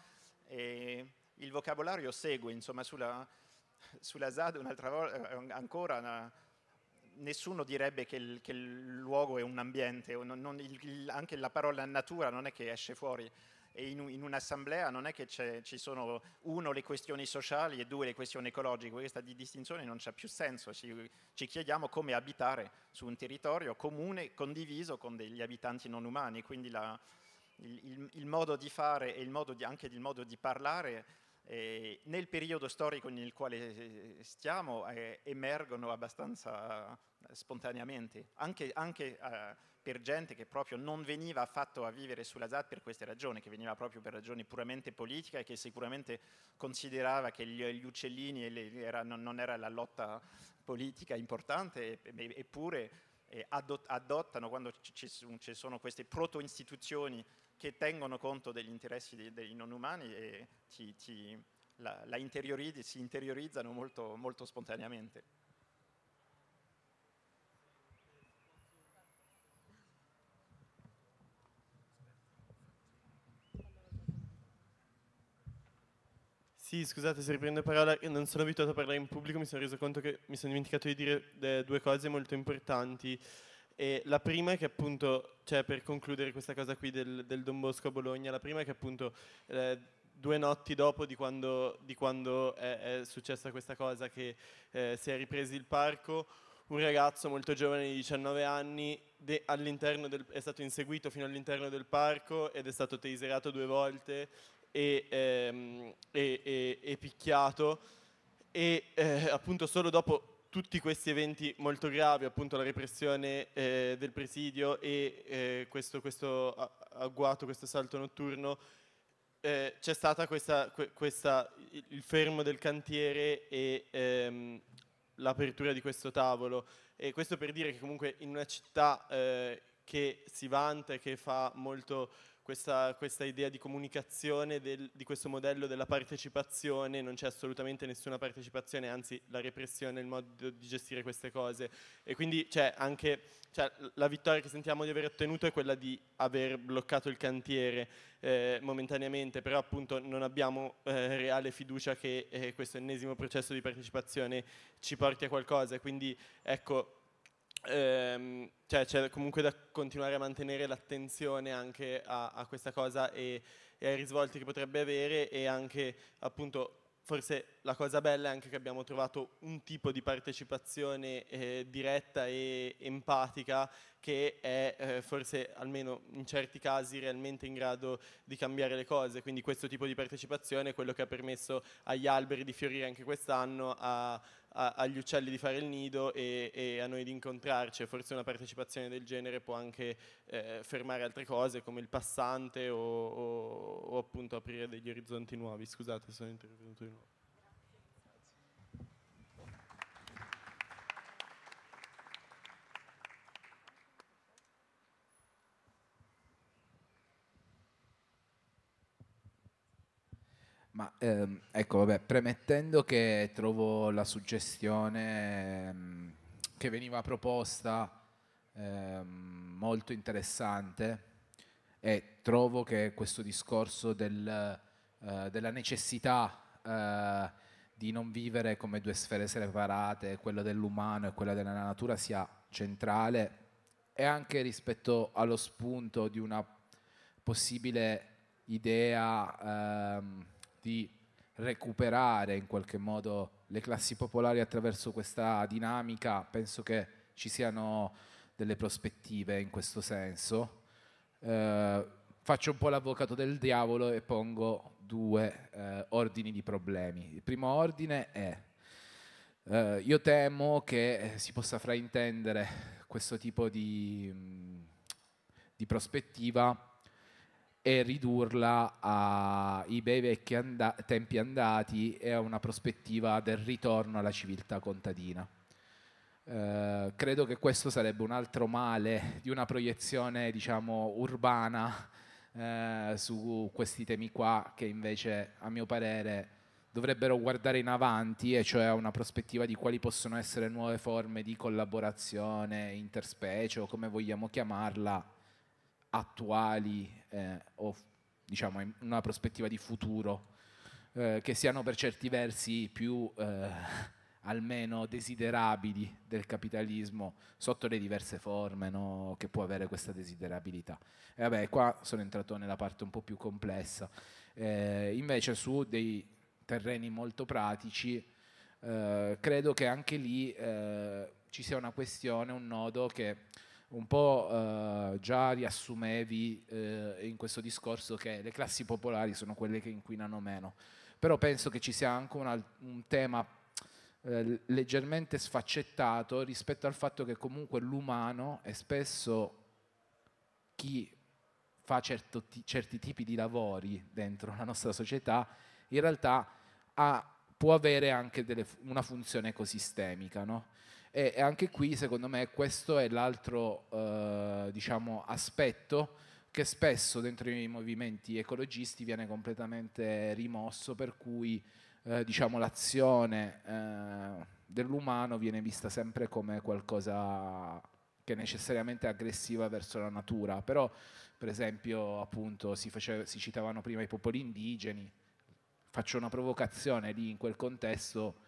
il vocabolario segue, insomma sulla, sulla ZAD un'altra volta eh, ancora... Una, nessuno direbbe che il, che il, luogo è un ambiente, non, non il, anche la parola natura non è che esce fuori. E in, in un'assemblea non è che ci sono uno le questioni sociali e due le questioni ecologiche, questa di distinzione non c'ha più senso, ci, ci, chiediamo come abitare su un territorio comune, condiviso con degli abitanti non umani, quindi la, il, il, modo di fare e modo di, anche il modo di parlare eh, nel periodo storico nel quale eh, stiamo eh, emergono abbastanza spontaneamente, anche, anche uh, per gente che proprio non veniva affatto a vivere sulla ZAD per queste ragioni, che veniva proprio per ragioni puramente politiche e che sicuramente considerava che gli, gli uccellini le, era, non, non, era la lotta politica importante, eppure eh, adottano quando ci, ci sono queste proto-istituzioni che tengono conto degli interessi dei, dei non umani e ti, ti, la, la interiorizz si interiorizzano molto, molto spontaneamente. Sì, scusate se riprendo parola, non sono abituato a parlare in pubblico, mi sono reso conto che mi sono dimenticato di dire eh, due cose molto importanti. E la prima è che appunto, cioè per concludere questa cosa qui del, del Don Bosco a Bologna, la prima è che appunto eh, due notti dopo di quando, di quando è, è, successa questa cosa che eh, si è ripreso il parco, un ragazzo molto giovane di 19 anni de, del, è stato inseguito fino all'interno del parco ed è stato taserato due volte e, ehm, e, e, e picchiato e eh, appunto solo dopo tutti questi eventi molto gravi, appunto la repressione eh, del presidio e eh, questo, questo, agguato, questo salto notturno, eh, c'è stato il fermo del cantiere e ehm, l'apertura di questo tavolo. E questo per dire che comunque in una città eh, che si vanta e che fa molto questa, questa idea di comunicazione del, di questo modello della partecipazione, non c'è assolutamente nessuna partecipazione, anzi la repressione è il modo di gestire queste cose. E quindi c'è cioè, anche cioè, la vittoria che sentiamo di aver ottenuto è quella di aver bloccato il cantiere eh, momentaneamente, però appunto non abbiamo eh, reale fiducia che eh, questo ennesimo processo di partecipazione ci porti a qualcosa. Quindi ecco, ehm, cioè c'è comunque da continuare a mantenere l'attenzione anche a, a questa cosa e, e, ai risvolti che potrebbe avere e anche appunto forse la cosa bella è anche che abbiamo trovato un tipo di partecipazione eh, diretta e empatica che è eh, forse almeno in certi casi realmente in grado di cambiare le cose, quindi questo tipo di partecipazione è quello che ha permesso agli alberi di fiorire anche quest'anno a a, agli uccelli di fare il nido e, e, a noi di incontrarci forse una partecipazione del genere può anche eh, fermare altre cose come il passante o, o, o appunto aprire degli orizzonti nuovi. Scusate, sono intervenuto di nuovo. Ma ehm, ecco, vabbè, premettendo che trovo la suggestione ehm, che veniva proposta ehm, molto interessante e trovo che questo discorso del, eh, della necessità eh, di non vivere come due sfere separate, quella dell'umano e quella della natura, sia centrale e anche rispetto allo spunto di una possibile idea ehm, di recuperare in qualche modo le classi popolari attraverso questa dinamica, penso che ci siano delle prospettive in questo senso. Eh, faccio un po' l'avvocato del diavolo e pongo due eh, ordini di problemi. Il primo ordine è, eh, io temo che si possa fraintendere questo tipo di, mm, di prospettiva e ridurla ai bei vecchi and- tempi andati e a una prospettiva del ritorno alla civiltà contadina. Eh, credo che questo sarebbe un altro male di una proiezione diciamo, urbana eh, su questi temi qua che invece a mio parere dovrebbero guardare in avanti e cioè a una prospettiva di quali possono essere nuove forme di collaborazione interspecie o come vogliamo chiamarla attuali eh, o diciamo in una prospettiva di futuro, eh, che siano per certi versi più eh, almeno desiderabili del capitalismo sotto le diverse forme no? che può avere questa desiderabilità. E vabbè, qua sono entrato nella parte un po' più complessa. Eh, invece su dei terreni molto pratici, eh, credo che anche lì eh, ci sia una questione, un nodo che un po' eh, già riassumevi eh, in questo discorso che le classi popolari sono quelle che inquinano meno, però penso che ci sia anche una, un tema eh, leggermente sfaccettato rispetto al fatto che comunque l'umano è spesso chi fa certo certi tipi di lavori dentro la nostra società, in realtà ha, può avere anche delle, una funzione ecosistemica. No? E, e anche qui, secondo me, questo è l'altro eh, diciamo, aspetto che spesso dentro i movimenti ecologisti viene completamente rimosso, per cui eh, diciamo, l'azione eh, dell'umano viene vista sempre come qualcosa che è necessariamente aggressiva verso la natura, però per esempio appunto si, faceva, si citavano prima i popoli indigeni, faccio una provocazione lì in quel contesto,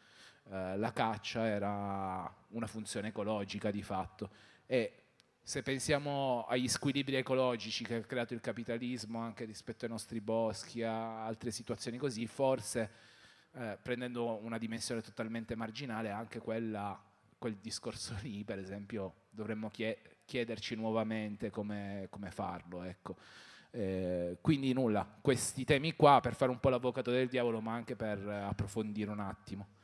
eh, la caccia era una funzione ecologica di fatto e se pensiamo agli squilibri ecologici che ha creato il capitalismo anche rispetto ai nostri boschi, a altre situazioni così, forse eh, prendendo una dimensione totalmente marginale, anche quella, quel discorso lì, per esempio, dovremmo chiederci nuovamente come, come farlo. Ecco. Eh, quindi nulla, questi temi qua per fare un po' l'avvocato del diavolo, ma anche per approfondire un attimo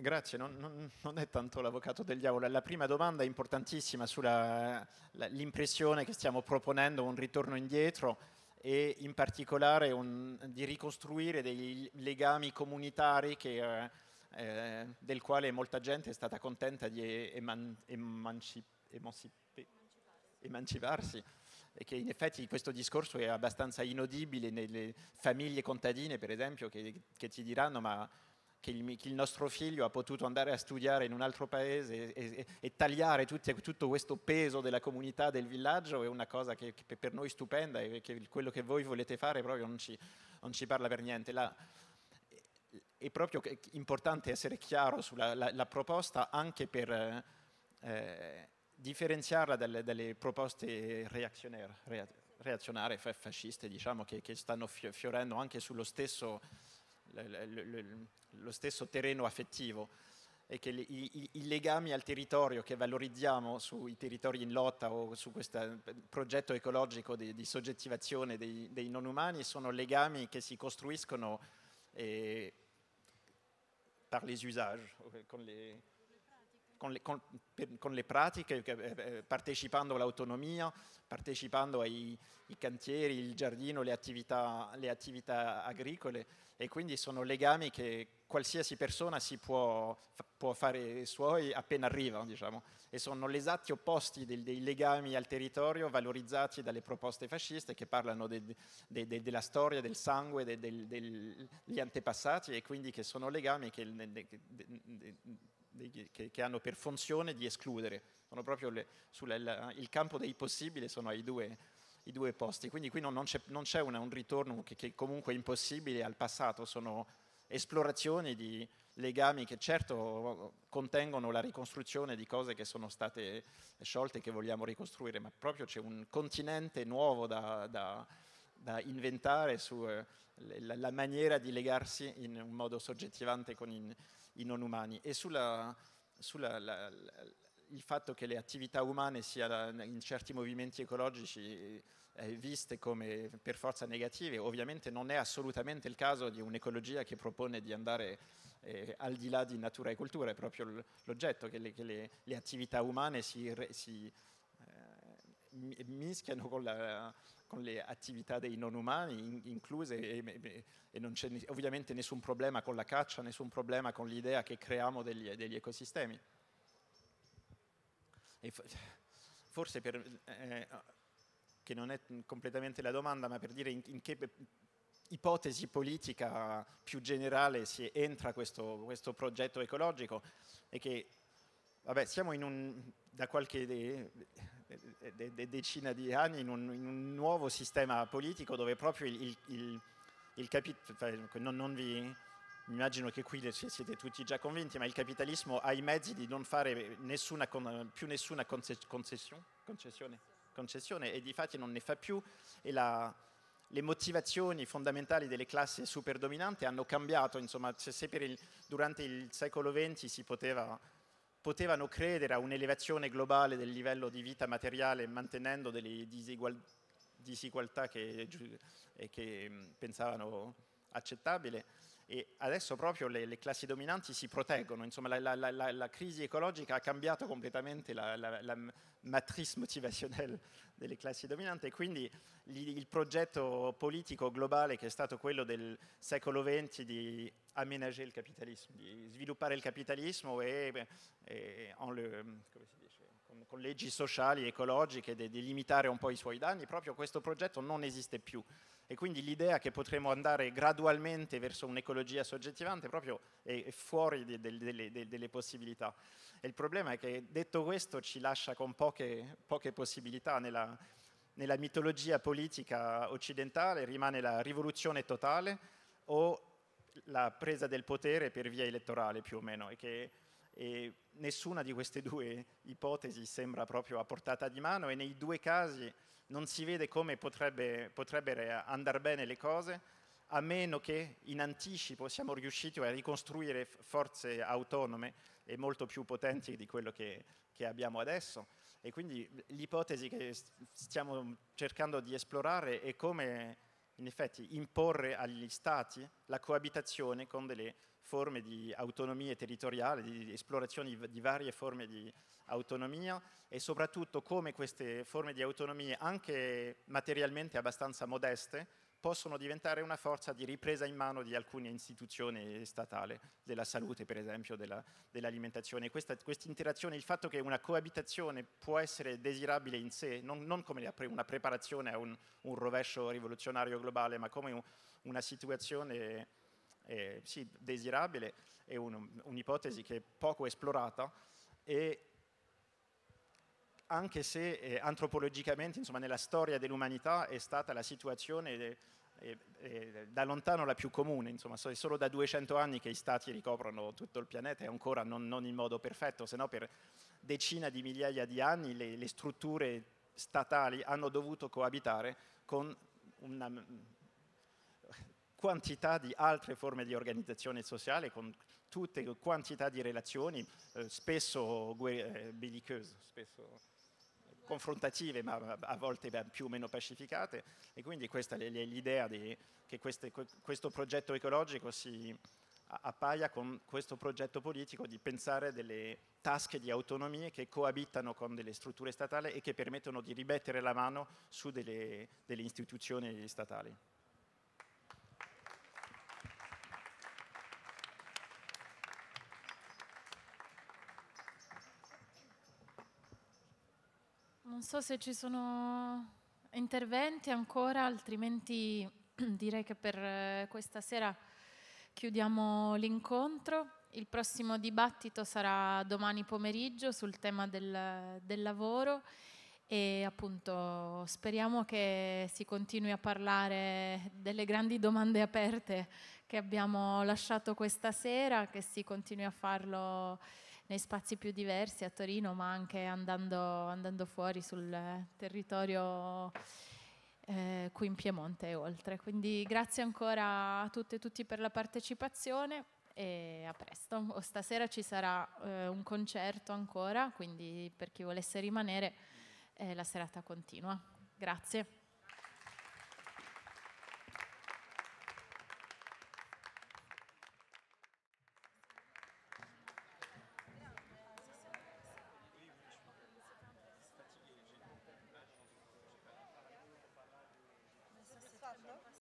grazie, non, non, non, è tanto l'avvocato del diavolo. La prima domanda è importantissima sull'impressione che stiamo proponendo un ritorno indietro e in particolare un, di ricostruire dei legami comunitari che, eh, eh, del quale molta gente è stata contenta di eman, emanci, emanci, emanciparsi e che in effetti questo discorso è abbastanza inodibile nelle famiglie contadine, per esempio, che, che ti diranno ma che il, che il, nostro figlio ha potuto andare a studiare in un altro paese e, e, e tagliare tutti, tutto questo peso della comunità, del villaggio, è una cosa che, che per noi è stupenda e che quello che voi volete fare proprio non ci, non ci parla per niente. La, è proprio importante essere chiaro sulla la, la proposta anche per eh, differenziarla dalle, dalle proposte reazionarie, fasciste, diciamo, che, che stanno fiorendo anche sullo stesso lo stesso terreno affettivo e che i, i, i, legami al territorio che valorizziamo sui territori in lotta o su questo eh, progetto ecologico di, di soggettivazione dei, dei, non umani sono legami che si costruiscono eh, par les usages, con le, con le, con, per, con le pratiche, eh, eh, partecipando all'autonomia, partecipando ai cantieri, il giardino, le attività, le attività agricole e quindi sono legami che qualsiasi persona si può, può fare suoi appena arriva, diciamo, e sono l'esatto opposti dei, dei, legami al territorio valorizzati dalle proposte fasciste che parlano de, de, de, della storia, del sangue, degli antepassati e quindi che sono legami che, che, che hanno per funzione di escludere. Sono proprio le, sulla, la, il campo dei possibili sono i due i due posti, quindi qui non, non c'è, non c'è una, un ritorno che, che comunque è impossibile al passato, sono esplorazioni di legami che certo contengono la ricostruzione di cose che sono state sciolte e che vogliamo ricostruire, ma proprio c'è un continente nuovo da, da, da inventare sulla eh, maniera di legarsi in un modo soggettivante con in, i non umani. E sulla, sulla la, la, il fatto che le attività umane siano in certi movimenti ecologici eh, viste come per forza negative, ovviamente non è assolutamente il caso di un'ecologia che propone di andare eh, al di là di natura e cultura, è proprio l'oggetto che le, che le, le attività umane si, re, si eh, mischiano con, la, con, le attività dei non umani in, incluse e, e non c'è ovviamente nessun problema con la caccia, nessun problema con l'idea che creiamo degli, degli ecosistemi. E forse per, eh, eh, che non è completamente la domanda, ma per dire in, in che ipotesi politica più generale si entra questo, questo progetto ecologico e che vabbè, siamo un, da qualche de, de, de decina di anni in un, in un, nuovo sistema politico dove proprio il, il, il capitolo, cioè, non, non vi mi immagino che qui siete tutti già convinti, ma il capitalismo ha i mezzi di non fare nessuna, più nessuna concessione, concessione, concessione e di fatti non ne fa più e la, le motivazioni fondamentali delle classi superdominanti hanno cambiato, insomma, se, se il, durante il secolo XX si poteva, potevano credere a un'elevazione globale del livello di vita materiale mantenendo delle disegual, disegualità che, che pensavano accettabile e adesso proprio le, le classi dominanti si proteggono, insomma la, la, la, la crisi ecologica ha cambiato completamente la, matrice motivazionale delle classi dominanti e quindi il progetto politico globale che è stato quello del secolo XX di aménager il capitalismo, di sviluppare il capitalismo e, e eh, le, dice, con, con, leggi sociali, ecologiche, di limitare un po' i suoi danni, proprio questo progetto non esiste più. E quindi l'idea che potremo andare gradualmente verso un'ecologia soggettivante proprio è, è fuori de, de, de, delle possibilità. E il problema è che detto questo ci lascia con poche, poche possibilità nella, nella mitologia politica occidentale rimane la rivoluzione totale o la presa del potere per via elettorale più o meno e che e nessuna di queste due ipotesi sembra proprio a portata di mano e nei due casi non si vede come potrebbe, potrebbero andare bene le cose, a meno che in anticipo siamo riusciti a ricostruire forze autonome e molto più potenti di quello che, che abbiamo adesso. E quindi l'ipotesi che stiamo cercando di esplorare è come in effetti imporre agli stati la coabitazione con delle forme di autonomie territoriali, di esplorazioni di varie forme di, autonomia e soprattutto come queste forme di autonomia, anche materialmente abbastanza modeste, possono diventare una forza di ripresa in mano di alcune istituzioni statali, della salute per esempio, dell'alimentazione. Questa interazione, il fatto che una coabitazione può essere desirabile in sé, non, non come una preparazione a un, un, rovescio rivoluzionario globale, ma come un, una situazione eh, sì, desirabile, è un'ipotesi che è poco esplorata e anche se eh, antropologicamente, insomma, nella storia dell'umanità è stata la situazione eh, eh, eh da lontano la più comune, insomma, è solo da 200 anni che i stati ricoprono tutto il pianeta e ancora non, non in modo perfetto, se no per decina di migliaia di anni le, le strutture statali hanno dovuto coabitare con una mm, quantità di altre forme di organizzazione sociale, con tutte quantità di relazioni, eh, spesso eh, bellicose, spesso confrontative, ma a volte più o meno pacificate, e quindi questa è l'idea che queste, questo progetto ecologico si appaia con questo progetto politico di pensare delle tasche di autonomie che coabitano con delle strutture statali e che permettono di rimettere la mano su delle, delle istituzioni statali. Non so se ci sono interventi ancora, altrimenti direi che per eh, questa sera chiudiamo l'incontro. Il prossimo dibattito sarà domani pomeriggio sul tema del, del, lavoro e appunto speriamo che si continui a parlare delle grandi domande aperte che abbiamo lasciato questa sera, che si continui a farlo nei spazi più diversi a Torino, ma anche andando, andando fuori sul territorio eh, qui in Piemonte e oltre. Quindi grazie ancora a tutte e tutti per la partecipazione e a presto. O stasera ci sarà eh, un concerto ancora, quindi per chi volesse rimanere eh, la serata continua. Grazie.